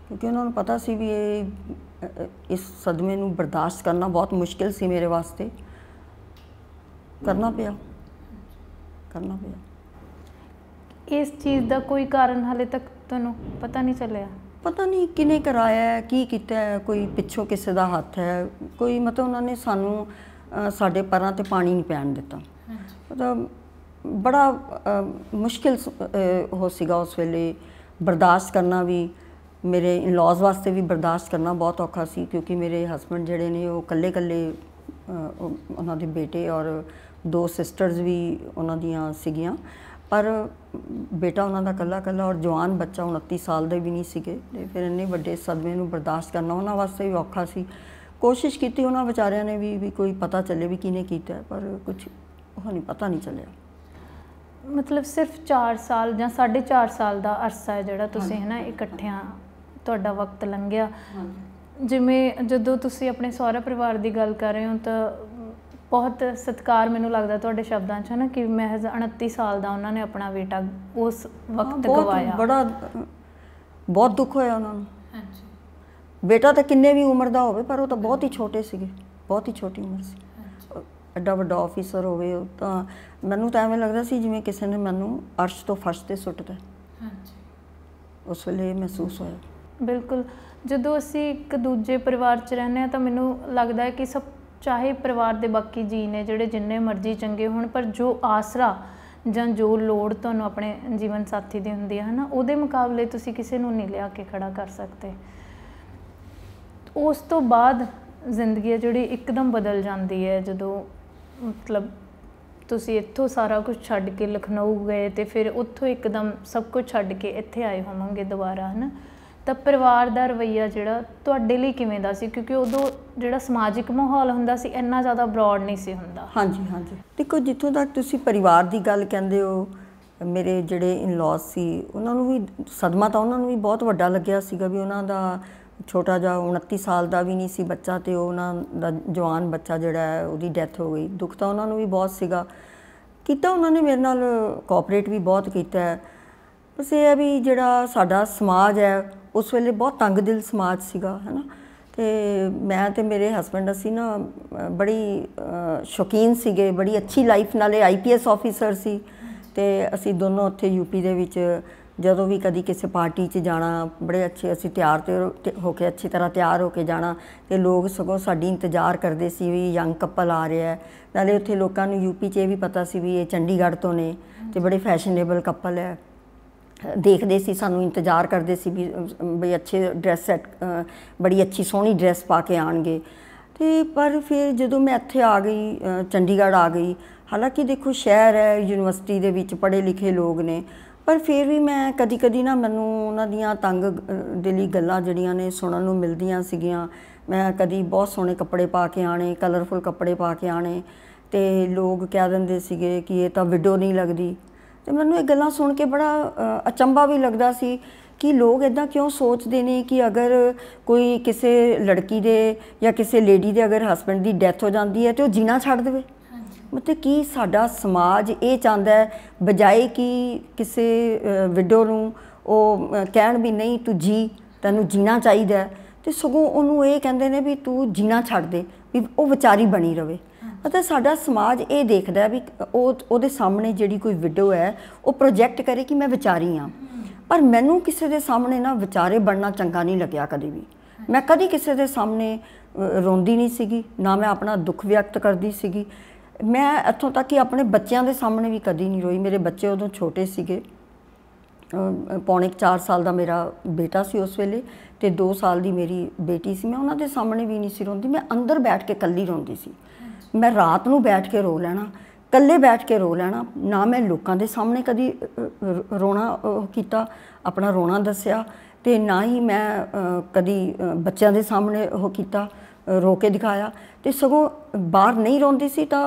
ਕਿਉਂਕਿ ਉਹਨਾਂ ਨੂੰ ਪਤਾ ਸੀ ਵੀ ਇਹ ਇਸ ਸਦਮੇ ਨੂੰ ਬਰਦਾਸ਼ਤ ਕਰਨਾ ਬਹੁਤ ਮੁਸ਼ਕਿਲ ਸੀ ਮੇਰੇ ਵਾਸਤੇ ਕਰਨਾ ਪਿਆ ਕਰਨਾ ਪਿਆ ਇਸ ਚੀਜ਼ ਦਾ ਕੋਈ ਕਾਰਨ ਹਲੇ ਤੱਕ ਤੁਹਾਨੂੰ ਪਤਾ ਨਹੀਂ ਚੱਲਿਆ ਪਤਾ ਨਹੀਂ ਕਿਨੇ ਕਰਾਇਆ ਕੀ ਕੀਤਾ ਕੋਈ ਪਿੱਛੋਂ ਕਿਸੇ ਦਾ ਹੱਥ ਹੈ ਕੋਈ ਮਤਲਬ ਉਹਨਾਂ ਨੇ ਸਾਨੂੰ ਸਾਡੇ ਪਰਾਂ ਤੇ ਪਾਣੀ ਨਹੀਂ ਪੈਣ ਦਿੱਤਾ ਮਤਲਬ ਬੜਾ ਮੁਸ਼ਕਿਲ ਹੋ ਸੀਗਾ ਉਸ ਵੇਲੇ ਬਰਦਾਸ਼ਤ ਕਰਨਾ ਵੀ ਮੇਰੇ ਇਨ-ਲॉज ਵਾਸਤੇ ਵੀ ਬਰਦਾਸ਼ਤ ਕਰਨਾ ਬਹੁਤ ਔਖਾ ਸੀ ਕਿਉਂਕਿ ਮੇਰੇ ਹਸਬੰਡ ਜਿਹੜੇ ਨੇ ਉਹ ਕੱਲੇ-ਕੱਲੇ ਉਹਨਾਂ ਦੇ ਬੇਟੇ ਔਰ ਦੋ ਸਿਸਟਰਸ ਵੀ ਉਹਨਾਂ ਦੀਆਂ ਸੀਗੀਆਂ ਪਰ ਬੇਟਾ ਉਹਨਾਂ ਦਾ ਕੱਲਾ ਕੱਲਾ ਔਰ ਜਵਾਨ ਬੱਚਾ 29 ਸਾਲ ਦੇ ਵੀ ਨਹੀਂ ਸੀਗੇ ਤੇ ਫਿਰ ਇੰਨੇ ਵੱਡੇ ਸਦਮੇ ਨੂੰ ਬਰਦਾਸ਼ਤ ਕਰਨਾ ਉਹਨਾਂ ਵਾਸਤੇ ਵੀ ਔਖਾ ਸੀ ਕੋਸ਼ਿਸ਼ ਕੀਤੀ ਉਹਨਾਂ ਵਿਚਾਰਿਆਂ ਨੇ ਵੀ ਵੀ ਕੋਈ ਪਤਾ ਚੱਲੇ ਵੀ ਕਿਨੇ ਕੀਤਾ ਪਰ ਕੁਝ ਉਹ ਨਹੀਂ ਪਤਾ ਨਹੀਂ ਚੱਲਿਆ ਮਤਲਬ ਸਿਰਫ 4 ਸਾਲ ਜਾਂ 4.5 ਸਾਲ ਦਾ ਅਰਸਾ ਹੈ ਜਿਹੜਾ ਤੁਸੀਂ ਨਾ ਇਕੱਠਿਆਂ ਤੁਹਾਡਾ ਵਕਤ ਲੰਘਿਆ ਜਿਵੇਂ ਜਦੋਂ ਤੁਸੀਂ ਆਪਣੇ ਸਹੁਰਾ ਪਰਿਵਾਰ ਦੀ ਗੱਲ ਕਰ ਰਹੇ ਹੋ ਤਾਂ ਬਹੁਤ ਸਤਿਕਾਰ ਮੈਨੂੰ ਲੱਗਦਾ ਤੁਹਾਡੇ ਸ਼ਬਦਾਂ 'ਚ ਹਨਾ ਕਿ ਮਹਿਜ਼ 29 ਸਾਲ ਦਾ ਉਹਨਾਂ ਨੇ ਆਪਣਾ ਬੇਟਾ ਉਸ ਵਕਤ ਗਵਾਇਆ ਬਹੁਤ ਬੜਾ ਬਹੁਤ ਦੁੱਖ ਹੋਇਆ ਉਹਨਾਂ ਨੂੰ ਹਾਂਜੀ ਬੇਟਾ ਤਾਂ ਕਿੰਨੇ ਵੀ ਉਮਰ ਦਾ ਹੋਵੇ ਪਰ ਉਹ ਤਾਂ ਬਹੁਤ ਹੀ ਛੋਟੇ ਸੀਗੇ ਬਹੁਤ ਹੀ ਛੋਟੀ ਉਮਰ ਸੀ ਅੱਡਾ ਵੱਡਾ ਆਫੀਸਰ ਹੋਵੇ ਤਾਂ ਮੈਨੂੰ ਤਾਂ ਐਵੇਂ ਲੱਗਦਾ ਸੀ ਜਿਵੇਂ ਕਿਸੇ ਨੇ ਮੈਨੂੰ ਅਰਸ਼ ਤੋਂ ਫਰਸ਼ ਤੇ ਸੁੱਟਦਾ ਹਾਂਜੀ ਉਸ ਵੇਲੇ ਮਹਿਸੂਸ ਹੋਇਆ ਬਿਲਕੁਲ ਜਦੋਂ ਅਸੀਂ ਇੱਕ ਦੂਜੇ ਪਰਿਵਾਰ 'ਚ ਰਹਿੰਦੇ ਆ ਤਾਂ ਮੈਨੂੰ ਲੱਗਦਾ ਹੈ ਕਿ ਸਭ ਚਾਹੇ ਪਰਿਵਾਰ ਦੇ ਬਾਕੀ ਜੀ ਨੇ ਜਿਹੜੇ ਜਿੰਨੇ ਮਰਜ਼ੀ ਚੰਗੇ ਹੋਣ ਪਰ ਜੋ ਆਸਰਾ ਜਾਂ ਜੋ ਲੋੜ ਤੁਹਾਨੂੰ ਆਪਣੇ ਜੀਵਨ ਸਾਥੀ ਦੀ ਹੁੰਦੀ ਹੈ ਹਨਾ ਉਹਦੇ ਮੁਕਾਬਲੇ ਤੁਸੀਂ ਕਿਸੇ ਨੂੰ ਨਹੀਂ ਲਿਆ ਕੇ ਖੜਾ ਕਰ ਸਕਦੇ ਉਸ ਤੋਂ ਬਾਅਦ ਜ਼ਿੰਦਗੀ ਜਿਹੜੀ ਇੱਕਦਮ ਬਦਲ ਜਾਂਦੀ ਹੈ ਜਦੋਂ ਮਤਲਬ ਤੁਸੀਂ ਇੱਥੋਂ ਸਾਰਾ ਕੁਝ ਛੱਡ ਕੇ ਲਖਨਊ ਗਏ ਤੇ ਫਿਰ ਉੱਥੋਂ ਇੱਕਦਮ ਸਭ ਕੁਝ ਛੱਡ ਕੇ ਇੱਥੇ ਆਏ ਹੋਵੋਗੇ ਦੁਬਾਰਾ ਹਨਾ ਤਾਂ ਪਰਿਵਾਰ ਦਾ ਰਵਈਆ ਜਿਹੜਾ ਤੁਹਾਡੇ ਲਈ ਕਿਵੇਂ ਦਾ ਸੀ ਕਿਉਂਕਿ ਉਦੋਂ ਜਿਹੜਾ ਸਮਾਜਿਕ ਮਾਹੌਲ ਹੁੰਦਾ ਸੀ ਇੰਨਾ ਜ਼ਿਆਦਾ ਬ੍ਰੌਡ ਨਹੀਂ ਸੀ ਹੁੰਦਾ ਹਾਂਜੀ ਹਾਂਜੀ ਦੇਖੋ ਜਿੱਥੋਂ ਤੱਕ ਤੁਸੀਂ ਪਰਿਵਾਰ ਦੀ ਗੱਲ ਕਹਿੰਦੇ ਹੋ ਮੇਰੇ ਜਿਹੜੇ ਇਨ-ਲॉज ਸੀ ਉਹਨਾਂ ਨੂੰ ਵੀ ਸਦਮਾ ਤਾਂ ਉਹਨਾਂ ਨੂੰ ਵੀ ਬਹੁਤ ਵੱਡਾ ਲੱਗਿਆ ਸੀਗਾ ਵੀ ਉਹਨਾਂ ਦਾ ਛੋਟਾ ਜਿਹਾ 29 ਸਾਲ ਦਾ ਵੀ ਨਹੀਂ ਸੀ ਬੱਚਾ ਤੇ ਉਹਨਾਂ ਦਾ ਜਵਾਨ ਬੱਚਾ ਜਿਹੜਾ ਹੈ ਉਹਦੀ ਡੈਥ ਹੋ ਗਈ ਦੁੱਖ ਤਾਂ ਉਹਨਾਂ ਨੂੰ ਵੀ ਬਹੁਤ ਸੀਗਾ ਕੀਤਾ ਉਹਨਾਂ ਨੇ ਮੇਰੇ ਨਾਲ ਕੋਆਪਰੇਟ ਵੀ ਬਹੁਤ ਕੀਤਾ ਹੈ ਬਸ ਇਹ ਹੈ ਵੀ ਜਿਹੜਾ ਸਾਡਾ ਸਮਾਜ ਹੈ ਉਸ ਵੇਲੇ ਬਹੁਤ ਤੰਗਦਿਲ ਸਮਾਜ ਸੀਗਾ ਹੈਨਾ ਤੇ ਮੈਂ ਤੇ ਮੇਰੇ ਹਸਬੰਡ ਅਸੀਂ ਨਾ ਬੜੀ ਸ਼ੌਕੀਨ ਸੀਗੇ ਬੜੀ ਅੱਛੀ ਲਾਈਫ ਨਾਲੇ ਆਈਪੀਐਸ ਆਫੀਸਰ ਸੀ ਤੇ ਅਸੀਂ ਦੋਨੋਂ ਉੱਥੇ ਯੂਪੀ ਦੇ ਵਿੱਚ ਜਦੋਂ ਵੀ ਕਦੀ ਕਿਸੇ ਪਾਰਟੀ 'ਚ ਜਾਣਾ ਬੜੇ ਅੱਛੇ ਅਸੀਂ ਤਿਆਰ ਤੇ ਹੋ ਕੇ ਅੱਛੀ ਤਰ੍ਹਾਂ ਤਿਆਰ ਹੋ ਕੇ ਜਾਣਾ ਤੇ ਲੋਕ ਸਗੋਂ ਸਾਡੀ ਇੰਤਜ਼ਾਰ ਕਰਦੇ ਸੀ ਵੀ ਯੰਗ ਕਪਲ ਆ ਰਿਹਾ ਹੈ ਨਾਲੇ ਉੱਥੇ ਲੋਕਾਂ ਨੂੰ ਯੂਪੀ 'ਚ ਇਹ ਵੀ ਪਤਾ ਸੀ ਵੀ ਇਹ ਚੰਡੀਗੜ੍ਹ ਤੋਂ ਨੇ ਤੇ ਬੜੇ ਫੈਸ਼ਨੇਬਲ ਕਪਲ ਹੈ ਦੇਖਦੇ ਸੀ ਸਾਨੂੰ ਇੰਤਜ਼ਾਰ ਕਰਦੇ ਸੀ ਵੀ ਬਈ ਅੱਛੇ ਡਰੈਸ ਸੈਟ ਬੜੀ ਅੱਛੀ ਸੋਹਣੀ ਡਰੈਸ ਪਾ ਕੇ ਆਣਗੇ ਤੇ ਪਰ ਫਿਰ ਜਦੋਂ ਮੈਂ ਇੱਥੇ ਆ ਗਈ ਚੰਡੀਗੜ੍ਹ ਆ ਗਈ ਹਾਲਾਂਕਿ ਦੇਖੋ ਸ਼ਹਿਰ ਹੈ ਯੂਨੀਵਰਸਿਟੀ ਦੇ ਵਿੱਚ ਪੜ੍ਹੇ ਲਿਖੇ ਲੋਕ ਨੇ ਪਰ ਫਿਰ ਵੀ ਮੈਂ ਕਦੀ-ਕਦੀ ਨਾ ਮੈਨੂੰ ਉਹਨਾਂ ਦੀਆਂ ਤੰਗ ਦਿਲੀ ਗੱਲਾਂ ਜਿਹੜੀਆਂ ਨੇ ਸੁਣਨ ਨੂੰ ਮਿਲਦੀਆਂ ਸੀਗੀਆਂ ਮੈਂ ਕਦੀ ਬਹੁਤ ਸੋਹਣੇ ਕੱਪੜੇ ਪਾ ਕੇ ਆਣੇ ਕਲਰਫੁਲ ਕੱਪੜੇ ਪਾ ਕੇ ਆਣੇ ਤੇ ਲੋਕ ਕਹਿ ਦਿੰਦੇ ਸੀਗੇ ਕਿ ਇਹ ਤਾਂ ਵਿਡੋ ਨਹੀਂ ਲੱਗਦੀ ਤੇ ਮੈਨੂੰ ਇਹ ਗੱਲਾਂ ਸੁਣ ਕੇ ਬੜਾ ਅਚੰਭਾ ਵੀ ਲੱਗਦਾ ਸੀ ਕਿ ਲੋਕ ਇਦਾਂ ਕਿਉਂ ਸੋਚਦੇ ਨੇ ਕਿ ਅਗਰ ਕੋਈ ਕਿਸੇ ਲੜਕੀ ਦੇ ਜਾਂ ਕਿਸੇ ਲੇਡੀ ਦੇ ਅਗਰ ਹਸਬੰਡ ਦੀ ਡੈਥ ਹੋ ਜਾਂਦੀ ਹੈ ਤੇ ਉਹ ਜੀਣਾ ਛੱਡ ਦੇਵੇ ਮਤਲਬ ਕਿ ਸਾਡਾ ਸਮਾਜ ਇਹ ਚਾਹੁੰਦਾ ਹੈ ਬਜਾਏ ਕਿ ਕਿਸੇ ਵਿਡੋ ਨੂੰ ਉਹ ਕਹਿਣ ਵੀ ਨਹੀਂ ਤੂੰ ਜੀ ਤੈਨੂੰ ਜੀਣਾ ਚਾਹੀਦਾ ਤੇ ਸਗੋਂ ਉਹਨੂੰ ਇਹ ਕਹਿੰਦੇ ਨੇ ਵੀ ਤੂੰ ਜੀਣਾ ਛੱਡ ਦੇ ਵੀ ਉਹ ਵਿਚਾਰੀ ਬਣੀ ਰਵੇ ਅਤੇ ਸਾਡਾ ਸਮਾਜ ਇਹ ਦੇਖਦਾ ਵੀ ਉਹ ਉਹਦੇ ਸਾਹਮਣੇ ਜਿਹੜੀ ਕੋਈ ਵਿਡੋ ਹੈ ਉਹ ਪ੍ਰੋਜੈਕਟ ਕਰੇ ਕਿ ਮੈਂ ਵਿਚਾਰੀ ਆ ਪਰ ਮੈਨੂੰ ਕਿਸੇ ਦੇ ਸਾਹਮਣੇ ਨਾ ਵਿਚਾਰੇ ਬਣਨਾ ਚੰਗਾ ਨਹੀਂ ਲੱਗਿਆ ਕਦੇ ਵੀ ਮੈਂ ਕਦੀ ਕਿਸੇ ਦੇ ਸਾਹਮਣੇ ਰੋਂਦੀ ਨਹੀਂ ਸੀਗੀ ਨਾ ਮੈਂ ਆਪਣਾ ਦੁੱਖ ਵਿਅਕਤ ਕਰਦੀ ਸੀਗੀ ਮੈਂ ਇੱਥੋਂ ਤੱਕ ਕਿ ਆਪਣੇ ਬੱਚਿਆਂ ਦੇ ਸਾਹਮਣੇ ਵੀ ਕਦੀ ਨਹੀਂ ਰੋਈ ਮੇਰੇ ਬੱਚੇ ਉਦੋਂ ਛੋਟੇ ਸੀਗੇ ਪੌਣੇ 4 ਸਾਲ ਦਾ ਮੇਰਾ ਬੇਟਾ ਸੀ ਉਸ ਵੇਲੇ ਤੇ 2 ਸਾਲ ਦੀ ਮੇਰੀ ਬੇਟੀ ਸੀ ਮੈਂ ਉਹਨਾਂ ਦੇ ਸਾਹਮਣੇ ਵੀ ਨਹੀਂ ਸੀ ਰੋਂਦੀ ਮੈਂ ਅੰਦਰ ਬੈਠ ਕੇ ਇਕੱਲੀ ਰੋਂਦੀ ਸੀ ਮੈਂ ਰਾਤ ਨੂੰ ਬੈਠ ਕੇ ਰੋ ਲੈਣਾ ਕੱਲੇ ਬੈਠ ਕੇ ਰੋ ਲੈਣਾ ਨਾ ਮੈਂ ਲੋਕਾਂ ਦੇ ਸਾਹਮਣੇ ਕਦੀ ਰੋਣਾ ਕੀਤਾ ਆਪਣਾ ਰੋਣਾ ਦੱਸਿਆ ਤੇ ਨਾ ਹੀ ਮੈਂ ਕਦੀ ਬੱਚਿਆਂ ਦੇ ਸਾਹਮਣੇ ਉਹ ਕੀਤਾ ਰੋ ਕੇ ਦਿਖਾਇਆ ਤੇ ਸਗੋਂ ਬਾਹਰ ਨਹੀਂ ਰੋਂਦੀ ਸੀ ਤਾਂ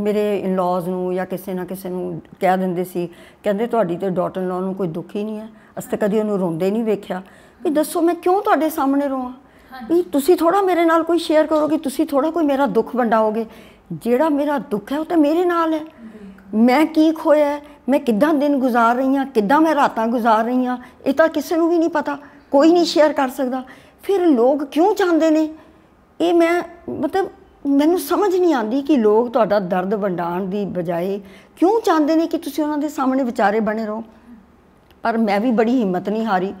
ਮੇਰੇ ਇਨ-ਲॉज ਨੂੰ ਜਾਂ ਕਿਸੇ ਨਾ ਕਿਸੇ ਨੂੰ ਕਹਿ ਦਿੰਦੇ ਸੀ ਕਹਿੰਦੇ ਤੁਹਾਡੀ ਤੇ ਡਾਟਰ-ਇਨ-ਲॉ ਨੂੰ ਕੋਈ ਦੁੱਖ ਹੀ ਨਹੀਂ ਹੈ ਅਸ ਕਦੀ ਉਹਨੂੰ ਰੋਂਦੇ ਨਹੀਂ ਵੇਖਿਆ ਵੀ ਦੱਸੋ ਮੈਂ ਕਿਉਂ ਤੁਹਾਡੇ ਸਾਹਮਣੇ ਰੋਵਾਂ ਵੀ ਤੁਸੀਂ ਥੋੜਾ ਮੇਰੇ ਨਾਲ ਕੋਈ ਸ਼ੇਅਰ ਕਰੋਗੇ ਤੁਸੀਂ ਥੋੜਾ ਕੋਈ ਮੇਰਾ ਦੁੱਖ ਵੰਡਾਓਗੇ ਜਿਹੜਾ ਮੇਰਾ ਦੁੱਖ ਹੈ ਉਹ ਤਾਂ ਮੇਰੇ ਨਾਲ ਹੈ ਮੈਂ ਕੀ ਖੋਇਆ ਮੈਂ ਕਿੱਦਾਂ ਦਿਨ ਗੁਜ਼ਾਰ ਰਹੀ ਹਾਂ ਕਿੱਦਾਂ ਮੈਂ ਰਾਤਾਂ ਗੁਜ਼ਾਰ ਰਹੀ ਹਾਂ ਇਹ ਤਾਂ ਕਿਸੇ ਨੂੰ ਵੀ ਨਹੀਂ ਪਤਾ ਕੋਈ ਨਹੀਂ ਸ਼ੇਅਰ ਕਰ ਸਕਦਾ ਫਿਰ ਲੋਕ ਕਿਉਂ ਚਾਹੁੰਦੇ ਨੇ ਇਹ ਮੈਂ ਮਤਲਬ ਮੈਨੂੰ ਸਮਝ ਨਹੀਂ ਆਉਂਦੀ ਕਿ ਲੋਕ ਤੁਹਾਡਾ ਦਰਦ ਵੰਡਾਣ ਦੀ ਬਜਾਏ ਕਿਉਂ ਚਾਹੁੰਦੇ ਨੇ ਕਿ ਤੁਸੀਂ ਉਹਨਾਂ ਦੇ ਸਾਹਮਣੇ ਵਿਚਾਰੇ ਬਣੇ ਰਹੋ ਪਰ ਮੈਂ ਵੀ ਬੜੀ ਹਿੰਮਤ ਨਹੀਂ ਹਾਰੀ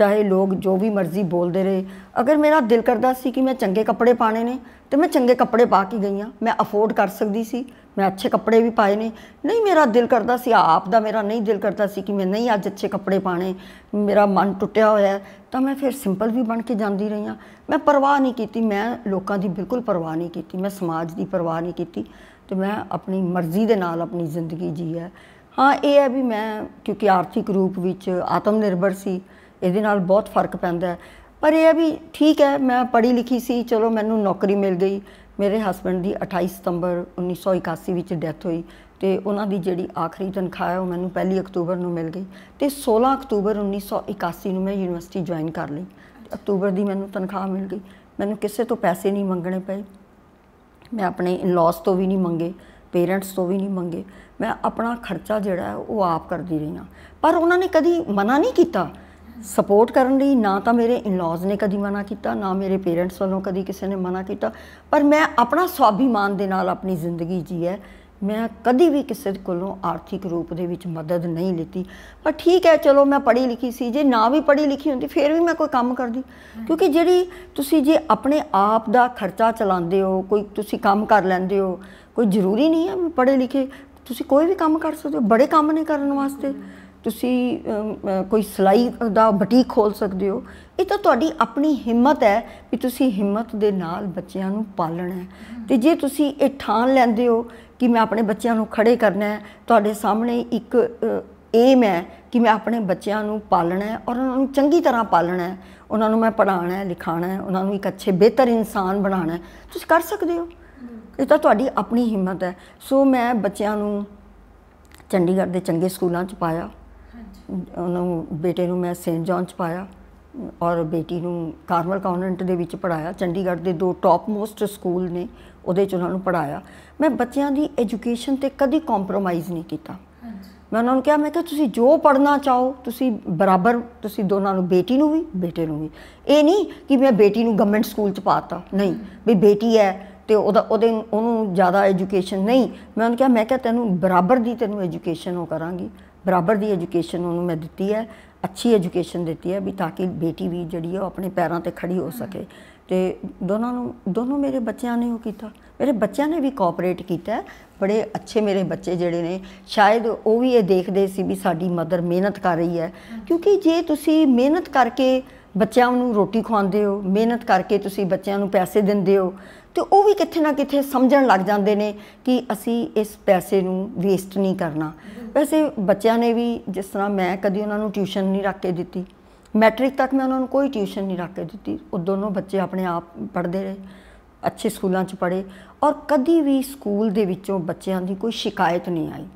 ਚਾਹੇ ਲੋਕ ਜੋ ਵੀ ਮਰਜ਼ੀ ਬੋਲਦੇ ਰਹੇ ਅਗਰ ਮੇਰਾ ਦਿਲ ਕਰਦਾ ਸੀ ਕਿ ਮੈਂ ਚੰਗੇ ਕੱਪੜੇ ਪਾਣੇ ਨੇ ਤੇ ਮੈਂ ਚੰਗੇ ਕੱਪੜੇ ਪਾ ਕੇ ਗਈ ਆ ਮੈਂ ਅਫੋਰਡ ਕਰ ਸਕਦੀ ਸੀ ਮੈਂ ਅੱਛੇ ਕੱਪੜੇ ਵੀ ਪਾਏ ਨੇ ਨਹੀਂ ਮੇਰਾ ਦਿਲ ਕਰਦਾ ਸੀ ਆਪ ਦਾ ਮੇਰਾ ਨਹੀਂ ਦਿਲ ਕਰਦਾ ਸੀ ਕਿ ਮੈਂ ਨਹੀਂ ਅੱਜ ਅੱਛੇ ਕੱਪੜੇ ਪਾਣੇ ਮੇਰਾ ਮਨ ਟੁੱਟਿਆ ਹੋਇਆ ਤਾਂ ਮੈਂ ਫਿਰ ਸਿੰਪਲ ਵੀ ਬਣ ਕੇ ਜਾਂਦੀ ਰਹੀ ਆ ਮੈਂ ਪਰਵਾਹ ਨਹੀਂ ਕੀਤੀ ਮੈਂ ਲੋਕਾਂ ਦੀ ਬਿਲਕੁਲ ਪਰਵਾਹ ਨਹੀਂ ਕੀਤੀ ਮੈਂ ਸਮਾਜ ਦੀ ਪਰਵਾਹ ਨਹੀਂ ਕੀਤੀ ਤੇ ਮੈਂ ਆਪਣੀ ਮਰਜ਼ੀ ਦੇ ਨਾਲ ਆਪਣੀ ਜ਼ਿੰਦਗੀ ਜੀ ਹੈ ਹਾਂ ਇਹ ਹੈ ਵੀ ਮੈਂ ਕਿਉਂਕਿ ਆਰਥਿਕ ਰੂਪ ਵਿੱਚ ਆਤਮ ਨਿਰਭਰ ਸੀ ਇਹਦੇ ਨਾਲ ਬਹੁਤ ਫਰਕ ਪੈਂਦਾ ਪਰ ਇਹ ਵੀ ਠੀਕ ਹੈ ਮੈਂ ਪੜ੍ਹੀ ਲਿਖੀ ਸੀ ਚਲੋ ਮੈਨੂੰ ਨੌਕਰੀ ਮਿਲ ਗਈ ਮੇਰੇ ਹਸਬੰਡ ਦੀ 28 ਸਤੰਬਰ 1981 ਵਿੱਚ ਡੈਥ ਹੋਈ ਤੇ ਉਹਨਾਂ ਦੀ ਜਿਹੜੀ ਆਖਰੀ ਤਨਖਾਹ ਹੈ ਉਹ ਮੈਨੂੰ 1 ਅਕਤੂਬਰ ਨੂੰ ਮਿਲ ਗਈ ਤੇ 16 ਅਕਤੂਬਰ 1981 ਨੂੰ ਮੈਂ ਯੂਨੀਵਰਸਿਟੀ ਜੁਆਇਨ ਕਰ ਲਈ ਅਕਤੂਬਰ ਦੀ ਮੈਨੂੰ ਤਨਖਾਹ ਮਿਲ ਗਈ ਮੈਨੂੰ ਕਿਸੇ ਤੋਂ ਪੈਸੇ ਨਹੀਂ ਮੰਗਣੇ ਪਏ ਮੈਂ ਆਪਣੇ ਇਨ-ਲॉज ਤੋਂ ਵੀ ਨਹੀਂ ਮੰਗੇ ਪੇਰੈਂਟਸ ਤੋਂ ਵੀ ਨਹੀਂ ਮੰਗੇ ਮੈਂ ਆਪਣਾ ਖਰਚਾ ਜਿਹੜਾ ਉਹ ਆਪ ਕਰਦੀ ਰਹੀ ਹਾਂ ਪਰ ਉਹਨਾਂ ਨੇ ਕਦੀ ਮਨਾ ਨਹੀਂ ਕੀਤਾ ਸਪੋਰਟ ਕਰਨ ਲਈ ਨਾ ਤਾਂ ਮੇਰੇ ਇਨ-ਲॉज ਨੇ ਕਦੀ ਮਨਾ ਕੀਤਾ ਨਾ ਮੇਰੇ ਪੇਰੈਂਟਸ ਵੱਲੋਂ ਕਦੀ ਕਿਸੇ ਨੇ ਮਨਾ ਕੀਤਾ ਪਰ ਮੈਂ ਆਪਣਾ ਸਵਾਭਿਮਾਨ ਦੇ ਨਾਲ ਆਪਣੀ ਜ਼ਿੰਦਗੀ ਜੀ ਹੈ ਮੈਂ ਕਦੀ ਵੀ ਕਿਸੇ ਕੋਲੋਂ ਆਰਥਿਕ ਰੂਪ ਦੇ ਵਿੱਚ ਮਦਦ ਨਹੀਂ ਲਈਤੀ ਪਰ ਠੀਕ ਹੈ ਚਲੋ ਮੈਂ ਪੜ੍ਹੀ ਲਿਖੀ ਸੀ ਜੇ ਨਾ ਵੀ ਪੜ੍ਹੀ ਲਿਖੀ ਹੁੰਦੀ ਫੇਰ ਵੀ ਮੈਂ ਕੋਈ ਕੰਮ ਕਰਦੀ ਕਿਉਂਕਿ ਜਿਹੜੀ ਤੁਸੀਂ ਜੇ ਆਪਣੇ ਆਪ ਦਾ ਖਰਚਾ ਚਲਾਉਂਦੇ ਹੋ ਕੋਈ ਤੁਸੀਂ ਕੰਮ ਕਰ ਲੈਂਦੇ ਹੋ ਕੋਈ ਜ਼ਰੂਰੀ ਨਹੀਂ ਹੈ ਪੜ੍ਹੇ ਲਿਖੇ ਤੁਸੀਂ ਕੋਈ ਵੀ ਕੰਮ ਕਰ ਸਕਦੇ ਹੋ ਬੜੇ ਕੰਮ ਨਹੀਂ ਕਰਨ ਵਾਸਤੇ ਤੁਸੀਂ ਕੋਈ ਸਲਾਈ ਦਾ ਬੁਟੀਕ ਖੋਲ ਸਕਦੇ ਹੋ ਇਹ ਤਾਂ ਤੁਹਾਡੀ ਆਪਣੀ ਹਿੰਮਤ ਹੈ ਕਿ ਤੁਸੀਂ ਹਿੰਮਤ ਦੇ ਨਾਲ ਬੱਚਿਆਂ ਨੂੰ ਪਾਲਣਾ ਹੈ ਤੇ ਜੇ ਤੁਸੀਂ ਇਹ ਠਾਣ ਲੈਂਦੇ ਹੋ ਕਿ ਮੈਂ ਆਪਣੇ ਬੱਚਿਆਂ ਨੂੰ ਖੜੇ ਕਰਨਾ ਹੈ ਤੁਹਾਡੇ ਸਾਹਮਣੇ ਇੱਕ ਏਮ ਹੈ ਕਿ ਮੈਂ ਆਪਣੇ ਬੱਚਿਆਂ ਨੂੰ ਪਾਲਣਾ ਹੈ ਔਰ ਉਹਨਾਂ ਨੂੰ ਚੰਗੀ ਤਰ੍ਹਾਂ ਪਾਲਣਾ ਹੈ ਉਹਨਾਂ ਨੂੰ ਮੈਂ ਪੜਾਉਣਾ ਹੈ ਲਿਖਾਉਣਾ ਹੈ ਉਹਨਾਂ ਨੂੰ ਇੱਕ ਅੱਛੇ ਬਿਹਤਰ ਇਨਸਾਨ ਬਣਾਉਣਾ ਹੈ ਤੁਸੀਂ ਕਰ ਸਕਦੇ ਹੋ ਇਹ ਤਾਂ ਤੁਹਾਡੀ ਆਪਣੀ ਹਿੰਮਤ ਹੈ ਸੋ ਮੈਂ ਬੱਚਿਆਂ ਨੂੰ ਚੰਡੀਗੜ੍ਹ ਦੇ ਚੰਗੇ ਸਕੂਲਾਂ 'ਚ ਪਾਇਆ ਉਹਨਾਂ ਨੂੰ ਬੇਟੇ ਨੂੰ ਮੈਂ ਸੇਂਟ ਜੌਨ ਚ ਪਾਇਆ ਔਰ ਬੇਟੀ ਨੂੰ ਕਾਰਮਲ ਕਾਉਂਟੈਂਟ ਦੇ ਵਿੱਚ ਪੜਾਇਆ ਚੰਡੀਗੜ੍ਹ ਦੇ ਦੋ ਟੌਪ ਮੋਸਟ ਸਕੂਲ ਨੇ ਉਹਦੇ ਚ ਉਹਨਾਂ ਨੂੰ ਪੜਾਇਆ ਮੈਂ ਬੱਚਿਆਂ ਦੀ ਐਜੂਕੇਸ਼ਨ ਤੇ ਕਦੀ ਕੰਪਰੋਮਾਈਜ਼ ਨਹੀਂ ਕੀਤਾ ਮੈਂ ਉਹਨਾਂ ਨੂੰ ਕਿਹਾ ਮੈਂ ਕਿਹਾ ਤੁਸੀਂ ਜੋ ਪੜਨਾ ਚਾਹੋ ਤੁਸੀਂ ਬਰਾਬਰ ਤੁਸੀਂ ਦੋਨਾਂ ਨੂੰ ਬੇਟੀ ਨੂੰ ਵੀ ਬੇਟੇ ਨੂੰ ਵੀ ਇਹ ਨਹੀਂ ਕਿ ਮੈਂ ਬੇਟੀ ਨੂੰ ਗਵਰਨਮੈਂਟ ਸਕੂਲ ਚ ਪਾਤਾ ਨਹੀਂ ਵੀ ਬੇਟੀ ਹੈ ਤੇ ਉਹਦਾ ਉਹਦੇ ਉਹਨੂੰ ਜ਼ਿਆਦਾ ਐਜੂਕੇਸ਼ਨ ਨਹੀਂ ਮੈਂ ਉਹਨਾਂ ਨੂੰ ਕਿਹਾ ਮੈਂ ਕਿਹਾ ਤੈਨੂੰ ਬਰਾਬਰ ਦੀ ਤੈਨੂੰ ਐਜੂਕੇਸ਼ਨ ਉਹ ਕਰਾਂਗੀ ਬਰਾਬਰ ਦੀ ਐਜੂਕੇਸ਼ਨ ਉਹਨੂੰ ਮੈਂ ਦਿੱਤੀ ਹੈ ਅੱਛੀ ਐਜੂਕੇਸ਼ਨ ਦਿੱਤੀ ਹੈ ਵੀ ਤਾਂ ਕਿ ਬੇਟੀ ਵੀ ਜਿਹੜੀ ਹੈ ਆਪਣੇ ਪੈਰਾਂ ਤੇ ਖੜੀ ਹੋ ਸਕੇ ਤੇ ਦੋਨਾਂ ਨੂੰ ਦੋਨੋਂ ਮੇਰੇ ਬੱਚਿਆਂ ਨੇ ਉਹ ਕੀਤਾ ਮੇਰੇ ਬੱਚਿਆਂ ਨੇ ਵੀ ਕੋਆਪਰੇਟ ਕੀਤਾ ਬੜੇ ਅੱਛੇ ਮੇਰੇ ਬੱਚੇ ਜਿਹੜੇ ਨੇ ਸ਼ਾਇਦ ਉਹ ਵੀ ਇਹ ਦੇਖਦੇ ਸੀ ਵੀ ਸਾਡੀ ਮਦਰ ਮਿਹਨਤ ਕਰ ਰਹੀ ਹੈ ਕਿਉਂਕਿ ਜੇ ਤੁਸੀਂ ਮਿਹਨਤ ਕਰਕੇ ਬੱਚਿਆਂ ਨੂੰ ਰੋਟੀ ਖਵਾਉਂਦੇ ਹੋ ਮਿਹਨਤ ਕਰਕੇ ਤੁਸੀਂ ਬੱਚਿਆਂ ਨੂੰ ਪੈਸੇ ਦਿੰਦੇ ਹੋ ਤੇ ਉਹ ਵੀ ਕਿੱਥੇ ਨਾ ਕਿੱਥੇ ਸਮਝਣ ਲੱਗ ਜਾਂਦੇ ਨੇ ਕਿ ਅਸੀਂ ਇਸ ਪੈਸੇ ਨੂੰ ਵੇਸਟ ਨਹੀਂ ਕਰਨਾ ਵੈਸੇ ਬੱਚਿਆਂ ਨੇ ਵੀ ਜਿਸ ਤਰ੍ਹਾਂ ਮੈਂ ਕਦੀ ਉਹਨਾਂ ਨੂੰ ਟਿਊਸ਼ਨ ਨਹੀਂ ਰੱਖ ਕੇ ਦਿੱਤੀ ਮੈਟ੍ਰਿਕ ਤੱਕ ਮੈਂ ਉਹਨਾਂ ਨੂੰ ਕੋਈ ਟਿਊਸ਼ਨ ਨਹੀਂ ਰੱਖ ਕੇ ਦਿੱਤੀ ਉਹ ਦੋਨੋਂ ਬੱਚੇ ਆਪਣੇ ਆਪ ਪੜ੍ਹਦੇ ਰਹੇ ਅੱਛੇ ਸਕੂਲਾਂ 'ਚ ਪੜ੍ਹੇ ਔਰ ਕਦੀ ਵੀ ਸਕੂਲ ਦੇ ਵਿੱਚੋਂ ਬੱਚਿਆਂ ਦੀ ਕੋਈ ਸ਼ਿਕਾਇਤ ਨਹੀਂ ਆਈ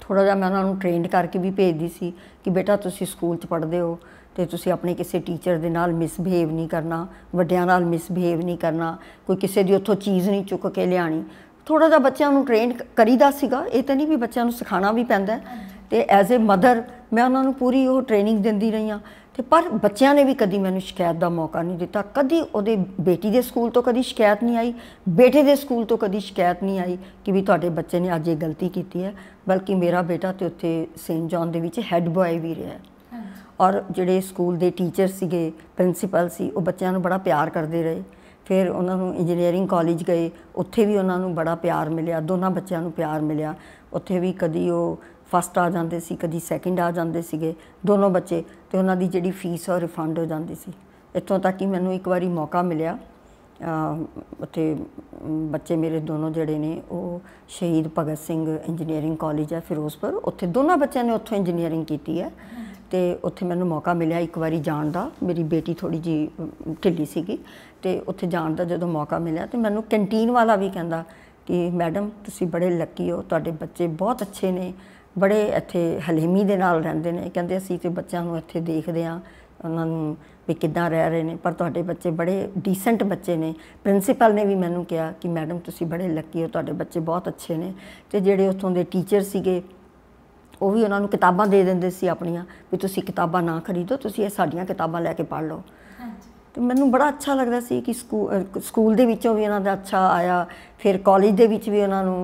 ਥੋੜਾ ਜਿਹਾ ਮੈਂ ਉਹਨਾਂ ਨੂੰ ਟ੍ਰੇਨਡ ਕਰਕੇ ਵੀ ਭੇਜਦੀ ਸੀ ਕਿ ਬੇਟਾ ਤੁਸੀਂ ਸਕੂਲ 'ਚ ਪੜ੍ਹਦੇ ਹੋ ਤੇ ਤੁਸੀਂ ਆਪਣੇ ਕਿਸੇ ਟੀਚਰ ਦੇ ਨਾਲ ਮਿਸਬਿਹੇਵ ਨਹੀਂ ਕਰਨਾ ਵੱਡਿਆਂ ਨਾਲ ਮਿਸਬਿਹੇਵ ਨਹੀਂ ਕਰਨਾ ਕੋਈ ਕਿਸੇ ਦੀ ਉੱਥੋਂ ਚੀਜ਼ ਨਹੀਂ ਚੁੱਕ ਕੇ ਲਿਆਣੀ ਥੋੜਾ ਜਿਹਾ ਬੱਚਿਆਂ ਨੂੰ ਟ੍ਰੇਨ ਕਰੀਦਾ ਸੀਗਾ ਇਹ ਤਾਂ ਨਹੀਂ ਵੀ ਬੱਚਿਆਂ ਨੂੰ ਸਿਖਾਣਾ ਵੀ ਪੈਂਦਾ ਤੇ ਐਜ਼ ਅ ਮਦਰ ਮੈਂ ਉਹਨਾਂ ਨੂੰ ਪੂਰੀ ਉਹ ਟ੍ਰੇਨਿੰਗ ਦਿੰਦੀ ਰਹੀ ਆ ਤੇ ਪਰ ਬੱਚਿਆਂ ਨੇ ਵੀ ਕਦੀ ਮੈਨੂੰ ਸ਼ਿਕਾਇਤ ਦਾ ਮੌਕਾ ਨਹੀਂ ਦਿੱਤਾ ਕਦੀ ਉਹਦੇ ਬੇਟੀ ਦੇ ਸਕੂਲ ਤੋਂ ਕਦੀ ਸ਼ਿਕਾਇਤ ਨਹੀਂ ਆਈ ਬੇਟੇ ਦੇ ਸਕੂਲ ਤੋਂ ਕਦੀ ਸ਼ਿਕਾਇਤ ਨਹੀਂ ਆਈ ਕਿ ਵੀ ਤੁਹਾਡੇ ਬੱਚੇ ਨੇ ਅੱਜ ਇਹ ਗਲਤੀ ਕੀਤੀ ਹੈ ਬਲਕਿ ਮੇਰਾ ਬੇਟਾ ਤੇ ਉੱਥੇ ਸੇਂਟ ਜੌਨ ਦੇ ਵਿੱਚ ਹੈੱਡ ਬॉय ਵੀ ਰਿਹਾ ਔਰ ਜਿਹੜੇ ਸਕੂਲ ਦੇ ਟੀਚਰ ਸੀਗੇ ਪ੍ਰਿੰਸੀਪਲ ਸੀ ਉਹ ਬੱਚਿਆਂ ਨੂੰ ਬੜਾ ਪਿਆਰ ਕਰਦੇ ਰਹੇ ਫਿਰ ਉਹਨਾਂ ਨੂੰ ਇੰਜੀਨੀਅਰਿੰਗ ਕਾਲਜ ਗਏ ਉੱਥੇ ਵੀ ਉਹਨਾਂ ਨੂੰ ਬੜਾ ਪਿਆਰ ਮਿਲਿਆ ਦੋਨਾਂ ਬੱਚਿਆਂ ਨੂੰ ਪਿਆਰ ਮਿਲਿਆ ਉੱਥੇ ਵੀ ਕਦੀ ਉਹ ਫਸਟ ਆ ਜਾਂਦੇ ਸੀ ਕਦੀ ਸੈਕਿੰਡ ਆ ਜਾਂਦੇ ਸੀਗੇ ਦੋਨੋਂ ਬੱਚੇ ਤੇ ਉਹਨਾਂ ਦੀ ਜਿਹੜੀ ਫੀਸ ਉਹ ਰਿਫੰਡ ਹੋ ਜਾਂਦੀ ਸੀ ਇੱਥੋਂ ਤੱਕ ਕਿ ਮੈਨੂੰ ਇੱਕ ਵਾਰੀ ਮੌਕਾ ਮਿਲਿਆ ਉੱਥੇ ਬੱਚੇ ਮੇਰੇ ਦੋਨੋਂ ਜਿਹੜੇ ਨੇ ਉਹ ਸ਼ਹੀਦ ਭਗਤ ਸਿੰਘ ਇੰਜੀਨੀਅਰਿੰਗ ਕਾਲਜ ਹੈ ਫਿਰੋਜ਼ਪੁਰ ਉੱਥੇ ਦੋਨਾਂ ਬੱਚਿਆਂ ਨੇ ਉੱਥੋਂ ਇੰਜੀਨੀਅਰਿੰਗ ਕੀਤੀ ਹੈ ਤੇ ਉੱਥੇ ਮੈਨੂੰ ਮੌਕਾ ਮਿਲਿਆ ਇੱਕ ਵਾਰੀ ਜਾਣ ਦਾ ਮੇਰੀ ਬੇਟੀ ਥੋੜੀ ਜੀ ਢਿੱਲੀ ਸੀਗੀ ਤੇ ਉੱਥੇ ਜਾਣ ਦਾ ਜਦੋਂ ਮੌਕਾ ਮਿਲਿਆ ਤੇ ਮੈਨੂੰ ਕੈਂਟੀਨ ਵਾਲਾ ਵੀ ਕਹਿੰਦਾ ਕਿ ਮੈਡਮ ਤੁਸੀਂ ਬੜੇ ਲੱਕੀ ਹੋ ਤੁਹਾਡੇ ਬੱਚੇ ਬਹੁਤ ਅੱਛੇ ਨੇ ਬੜੇ ਇੱਥੇ ਹਲੇਮੀ ਦੇ ਨਾਲ ਰਹਿੰਦੇ ਨੇ ਕਹਿੰਦੇ ਅਸੀਂ ਤੇ ਬੱਚਿਆਂ ਨੂੰ ਇੱਥੇ ਦੇਖਦੇ ਆ ਉਹਨਾਂ ਨੂੰ ਵੀ ਕਿੱਦਾਂ ਰਹਿ ਰਹੇ ਨੇ ਪਰ ਤੁਹਾਡੇ ਬੱਚੇ ਬੜੇ ਡੀਸੈਂਟ ਬੱਚੇ ਨੇ ਪ੍ਰਿੰਸੀਪਲ ਨੇ ਵੀ ਮੈਨੂੰ ਕਿਹਾ ਕਿ ਮੈਡਮ ਤੁਸੀਂ ਬੜੇ ਲੱਕੀ ਹੋ ਤੁਹਾਡੇ ਬੱਚੇ ਬਹੁਤ ਅੱਛੇ ਨੇ ਤੇ ਜਿਹੜੇ ਉੱਥੋਂ ਦੇ ਟੀਚਰ ਸੀਗੇ ਉਹ ਵੀ ਉਹਨਾਂ ਨੂੰ ਕਿਤਾਬਾਂ ਦੇ ਦਿੰਦੇ ਸੀ ਆਪਣੀਆਂ ਵੀ ਤੁਸੀਂ ਕਿਤਾਬਾਂ ਨਾ ਖਰੀਦੋ ਤੁਸੀਂ ਇਹ ਸਾਡੀਆਂ ਕਿਤਾਬਾਂ ਲੈ ਕੇ ਪੜ੍ਹ ਲਓ ਤੇ ਮੈਨੂੰ ਬੜਾ ਅੱਛਾ ਲੱਗਦਾ ਸੀ ਕਿ ਸਕੂਲ ਦੇ ਵਿੱਚੋਂ ਵੀ ਉਹਨਾਂ ਦਾ ਅੱਛਾ ਆਇਆ ਫਿਰ ਕਾਲਜ ਦੇ ਵਿੱਚ ਵੀ ਉਹਨਾਂ ਨੂੰ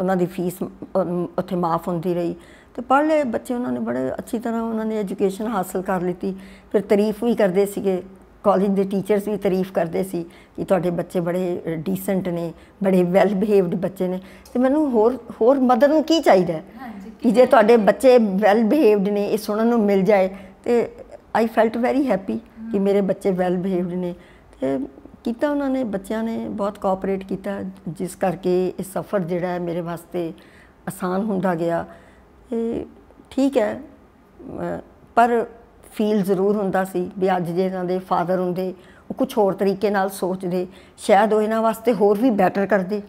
ਉਹਨਾਂ ਦੀ ਫੀਸ ਉੱਥੇ ਮਾਫ ਹੁੰਦੀ ਰਹੀ ਤੇ ਪੜ੍ਹ ਲਏ ਬੱਚੇ ਉਹਨਾਂ ਨੇ ਬੜੇ ਅੱਛੀ ਤਰ੍ਹਾਂ ਉਹਨਾਂ ਨੇ ਐਜੂਕੇਸ਼ਨ ਹਾਸਲ ਕਰ ਲਈਤੀ ਫਿਰ ਤਾਰੀਫ ਵੀ ਕਰਦੇ ਸੀਗੇ ਕਾਲਜ ਦੇ ਟੀਚਰਸ ਵੀ ਤਾਰੀਫ ਕਰਦੇ ਸੀ ਕਿ ਤੁਹਾਡੇ ਬੱਚੇ ਬੜੇ ਡੀਸੈਂਟ ਨੇ ਬੜੇ ਵੈਲ ਬਿਹੇਵਡ ਬੱਚੇ ਨੇ ਤੇ ਮੈਨੂੰ ਹੋਰ ਹੋਰ ਮਦਦ ਨੂੰ ਕੀ ਚਾਹੀਦਾ ਹਾਂਜੀ ਕਿ ਜੇ ਤੁਹਾਡੇ ਬੱਚੇ ਵੈਲ ਬਿਹੇਵਡ ਨੇ ਇਹ ਸੁਣਨ ਨੂੰ ਮਿਲ ਜਾਏ ਤੇ ਆਈ ਫੈਲਟ ਵੈਰੀ ਹੈਪੀ ਕਿ ਮੇਰੇ ਬੱਚੇ ਵੈਲ ਬਿਹੇਵਡ ਨੇ ਤੇ ਕੀਤਾ ਉਹਨਾਂ ਨੇ ਬੱਚਿਆਂ ਨੇ ਬਹੁਤ ਕੋਆਪਰੇਟ ਕੀਤਾ ਜਿਸ ਕਰਕੇ ਇਹ ਸਫ਼ਰ ਜਿਹੜਾ ਹੈ ਮੇਰੇ ਵਾਸਤੇ ਆਸਾਨ ਹੁੰਦਾ ਗਿਆ ਇਹ ਠੀਕ ਹੈ ਪਰ ਫੀਲ ਜ਼ਰੂਰ ਹੁੰਦਾ ਸੀ ਵੀ ਅੱਜ ਜੇ ਇਹਨਾਂ ਦੇ ਫਾਦਰ ਹੁੰਦੇ ਉਹ ਕੁਝ ਹੋਰ ਤਰੀਕੇ ਨਾਲ ਸੋਚਦੇ ਸ਼ਾਇਦ ਉਹ ਇਹਨਾਂ ਵਾਸਤੇ ਹੋਰ ਵੀ ਬੈਟਰ ਕਰਦੇ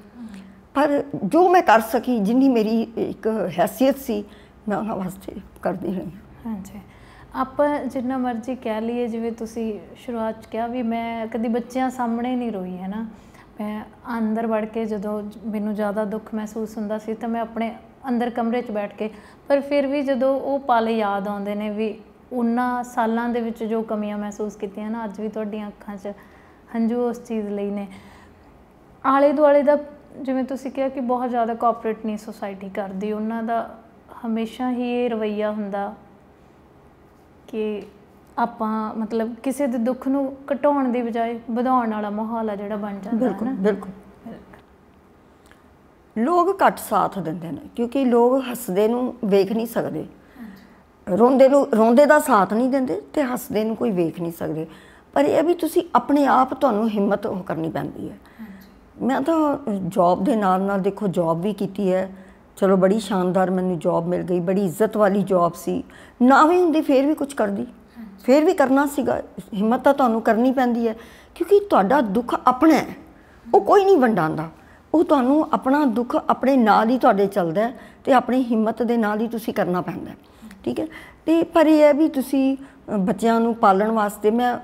ਪਰ ਜੋ ਮੈਂ ਕਰ ਸਕੀ ਜਿੰਨੀ ਮੇਰੀ ਇੱਕ ਹیثیت ਸੀ ਮੈਂ ਉਹਨਾਂ ਵਾਸਤੇ ਕਰਦੀ ਰਹੀ ਹਾਂਜੀ ਆਪਾਂ ਜਿੰਨਾ ਮਰਜ਼ੀ ਕਹਿ ਲਈਏ ਜਿਵੇਂ ਤੁਸੀਂ ਸ਼ੁਰੂਆਤ ਚ ਕਿਹਾ ਵੀ ਮੈਂ ਕਦੀ ਬੱਚਿਆਂ ਸਾਹਮਣੇ ਨਹੀਂ ਰੋਈ ਹੈ ਨਾ ਮੈਂ ਅੰਦਰ ਵੜ ਕੇ ਜਦੋਂ ਮੈਨੂੰ ਜ਼ਿਆਦਾ ਦੁੱਖ ਮਹਿਸੂਸ ਹੁੰਦਾ ਸੀ ਤਾਂ ਮੈਂ ਆਪਣੇ ਅੰਦਰ ਕਮਰੇ 'ਚ ਬੈਠ ਕੇ ਪਰ ਫਿਰ ਵੀ ਜਦੋਂ ਉਹ ਪਲ ਯਾਦ ਆਉਂਦੇ ਨੇ ਵੀ ਉਹਨਾਂ ਸਾਲਾਂ ਦੇ ਵਿੱਚ ਜੋ ਕਮੀਆਂ ਮਹਿਸੂਸ ਕੀਤੀਆਂ ਨਾ ਅੱਜ ਵੀ ਤੁਹਾਡੀਆਂ ਅੱਖਾਂ 'ਚ ਹੰਝੂ ਉਸ ਚੀਜ਼ ਲਈ ਨੇ ਆਲੇ ਦੁਆਲੇ ਦਾ ਜਿਵੇਂ ਤੁਸੀਂ ਕਿਹਾ ਕਿ ਬਹੁਤ ਜ਼ਿਆਦਾ ਕੋਆਪਰੇਟ ਨਹੀਂ ਸੋਸਾਇਟੀ ਕਰਦੀ ਉਹਨਾਂ ਦਾ ਹਮੇਸ਼ਾ ਹੀ ਇਹ ਰਵਈਆ ਹੁੰਦਾ ਕਿ ਆਪਾਂ ਮਤਲਬ ਕਿਸੇ ਦੇ ਦੁੱਖ ਨੂੰ ਘਟਾਉਣ ਦੀ ਬਜਾਏ ਵਧਾਉਣ ਵਾਲਾ ਮਾਹੌਲ ਆ ਜਿਹੜਾ ਬਣ ਜਾਂਦਾ ਹੈ ਬਿਲਕੁਲ ਬਿਲਕੁਲ ਲੋਕ ਘੱਟ ਸਾਥ ਦਿੰਦੇ ਨੇ ਕਿਉਂਕਿ ਲੋਕ ਹੱਸਦੇ ਨੂੰ ਵੇਖ ਨਹੀਂ ਸਕਦੇ ਰੋਂਦੇ ਨੂੰ ਰੋਂਦੇ ਦਾ ਸਾਥ ਨਹੀਂ ਦਿੰਦੇ ਤੇ ਹੱਸਦੇ ਨੂੰ ਕੋਈ ਵੇਖ ਨਹੀਂ ਸਕਦੇ ਪਰ ਇਹ ਵੀ ਤੁਸੀਂ ਆਪਣੇ ਆਪ ਤੁਹਾਨੂੰ ਹਿੰਮਤ ਉਹ ਕਰਨੀ ਪੈਂਦੀ ਹੈ ਮੈਂ ਤਾਂ ਜੌਬ ਦੇ ਨਾਲ ਨਾਲ ਦੇਖੋ ਜੌਬ ਵੀ ਕੀਤੀ ਹੈ ਚਲੋ ਬੜੀ ਸ਼ਾਨਦਾਰ ਮੈਨੂੰ ਜੌਬ ਮਿਲ ਗਈ ਬੜੀ ਇੱਜ਼ਤ ਵਾਲੀ ਜੌਬ ਸੀ ਨਾ ਵੀ ਹੁੰਦੀ ਫੇਰ ਵੀ ਕੁਝ ਕਰਦੀ ਫੇਰ ਵੀ ਕਰਨਾ ਸੀਗਾ ਹਿੰਮਤ ਤਾਂ ਤੁਹਾਨੂੰ ਕਰਨੀ ਪੈਂਦੀ ਹੈ ਕਿਉਂਕਿ ਤੁਹਾਡਾ ਦੁੱਖ ਆਪਣਾ ਹੈ ਉਹ ਕੋਈ ਨਹੀਂ ਵੰਡਾਂਦਾ ਉਹ ਤੁਹਾਨੂੰ ਆਪਣਾ ਦੁੱਖ ਆਪਣੇ ਨਾਲ ਹੀ ਤੁਹਾਡੇ ਚੱਲਦਾ ਤੇ ਆਪਣੀ ਹਿੰਮਤ ਦੇ ਨਾਲ ਹੀ ਤੁਸੀਂ ਕਰਨਾ ਪੈਂਦਾ ਠੀਕ ਹੈ ਤੇ ਪਰ ਇਹ ਹੈ ਵੀ ਤੁਸੀਂ ਬੱਚਿਆਂ ਨੂੰ ਪਾਲਣ ਵਾਸਤੇ ਮੈਂ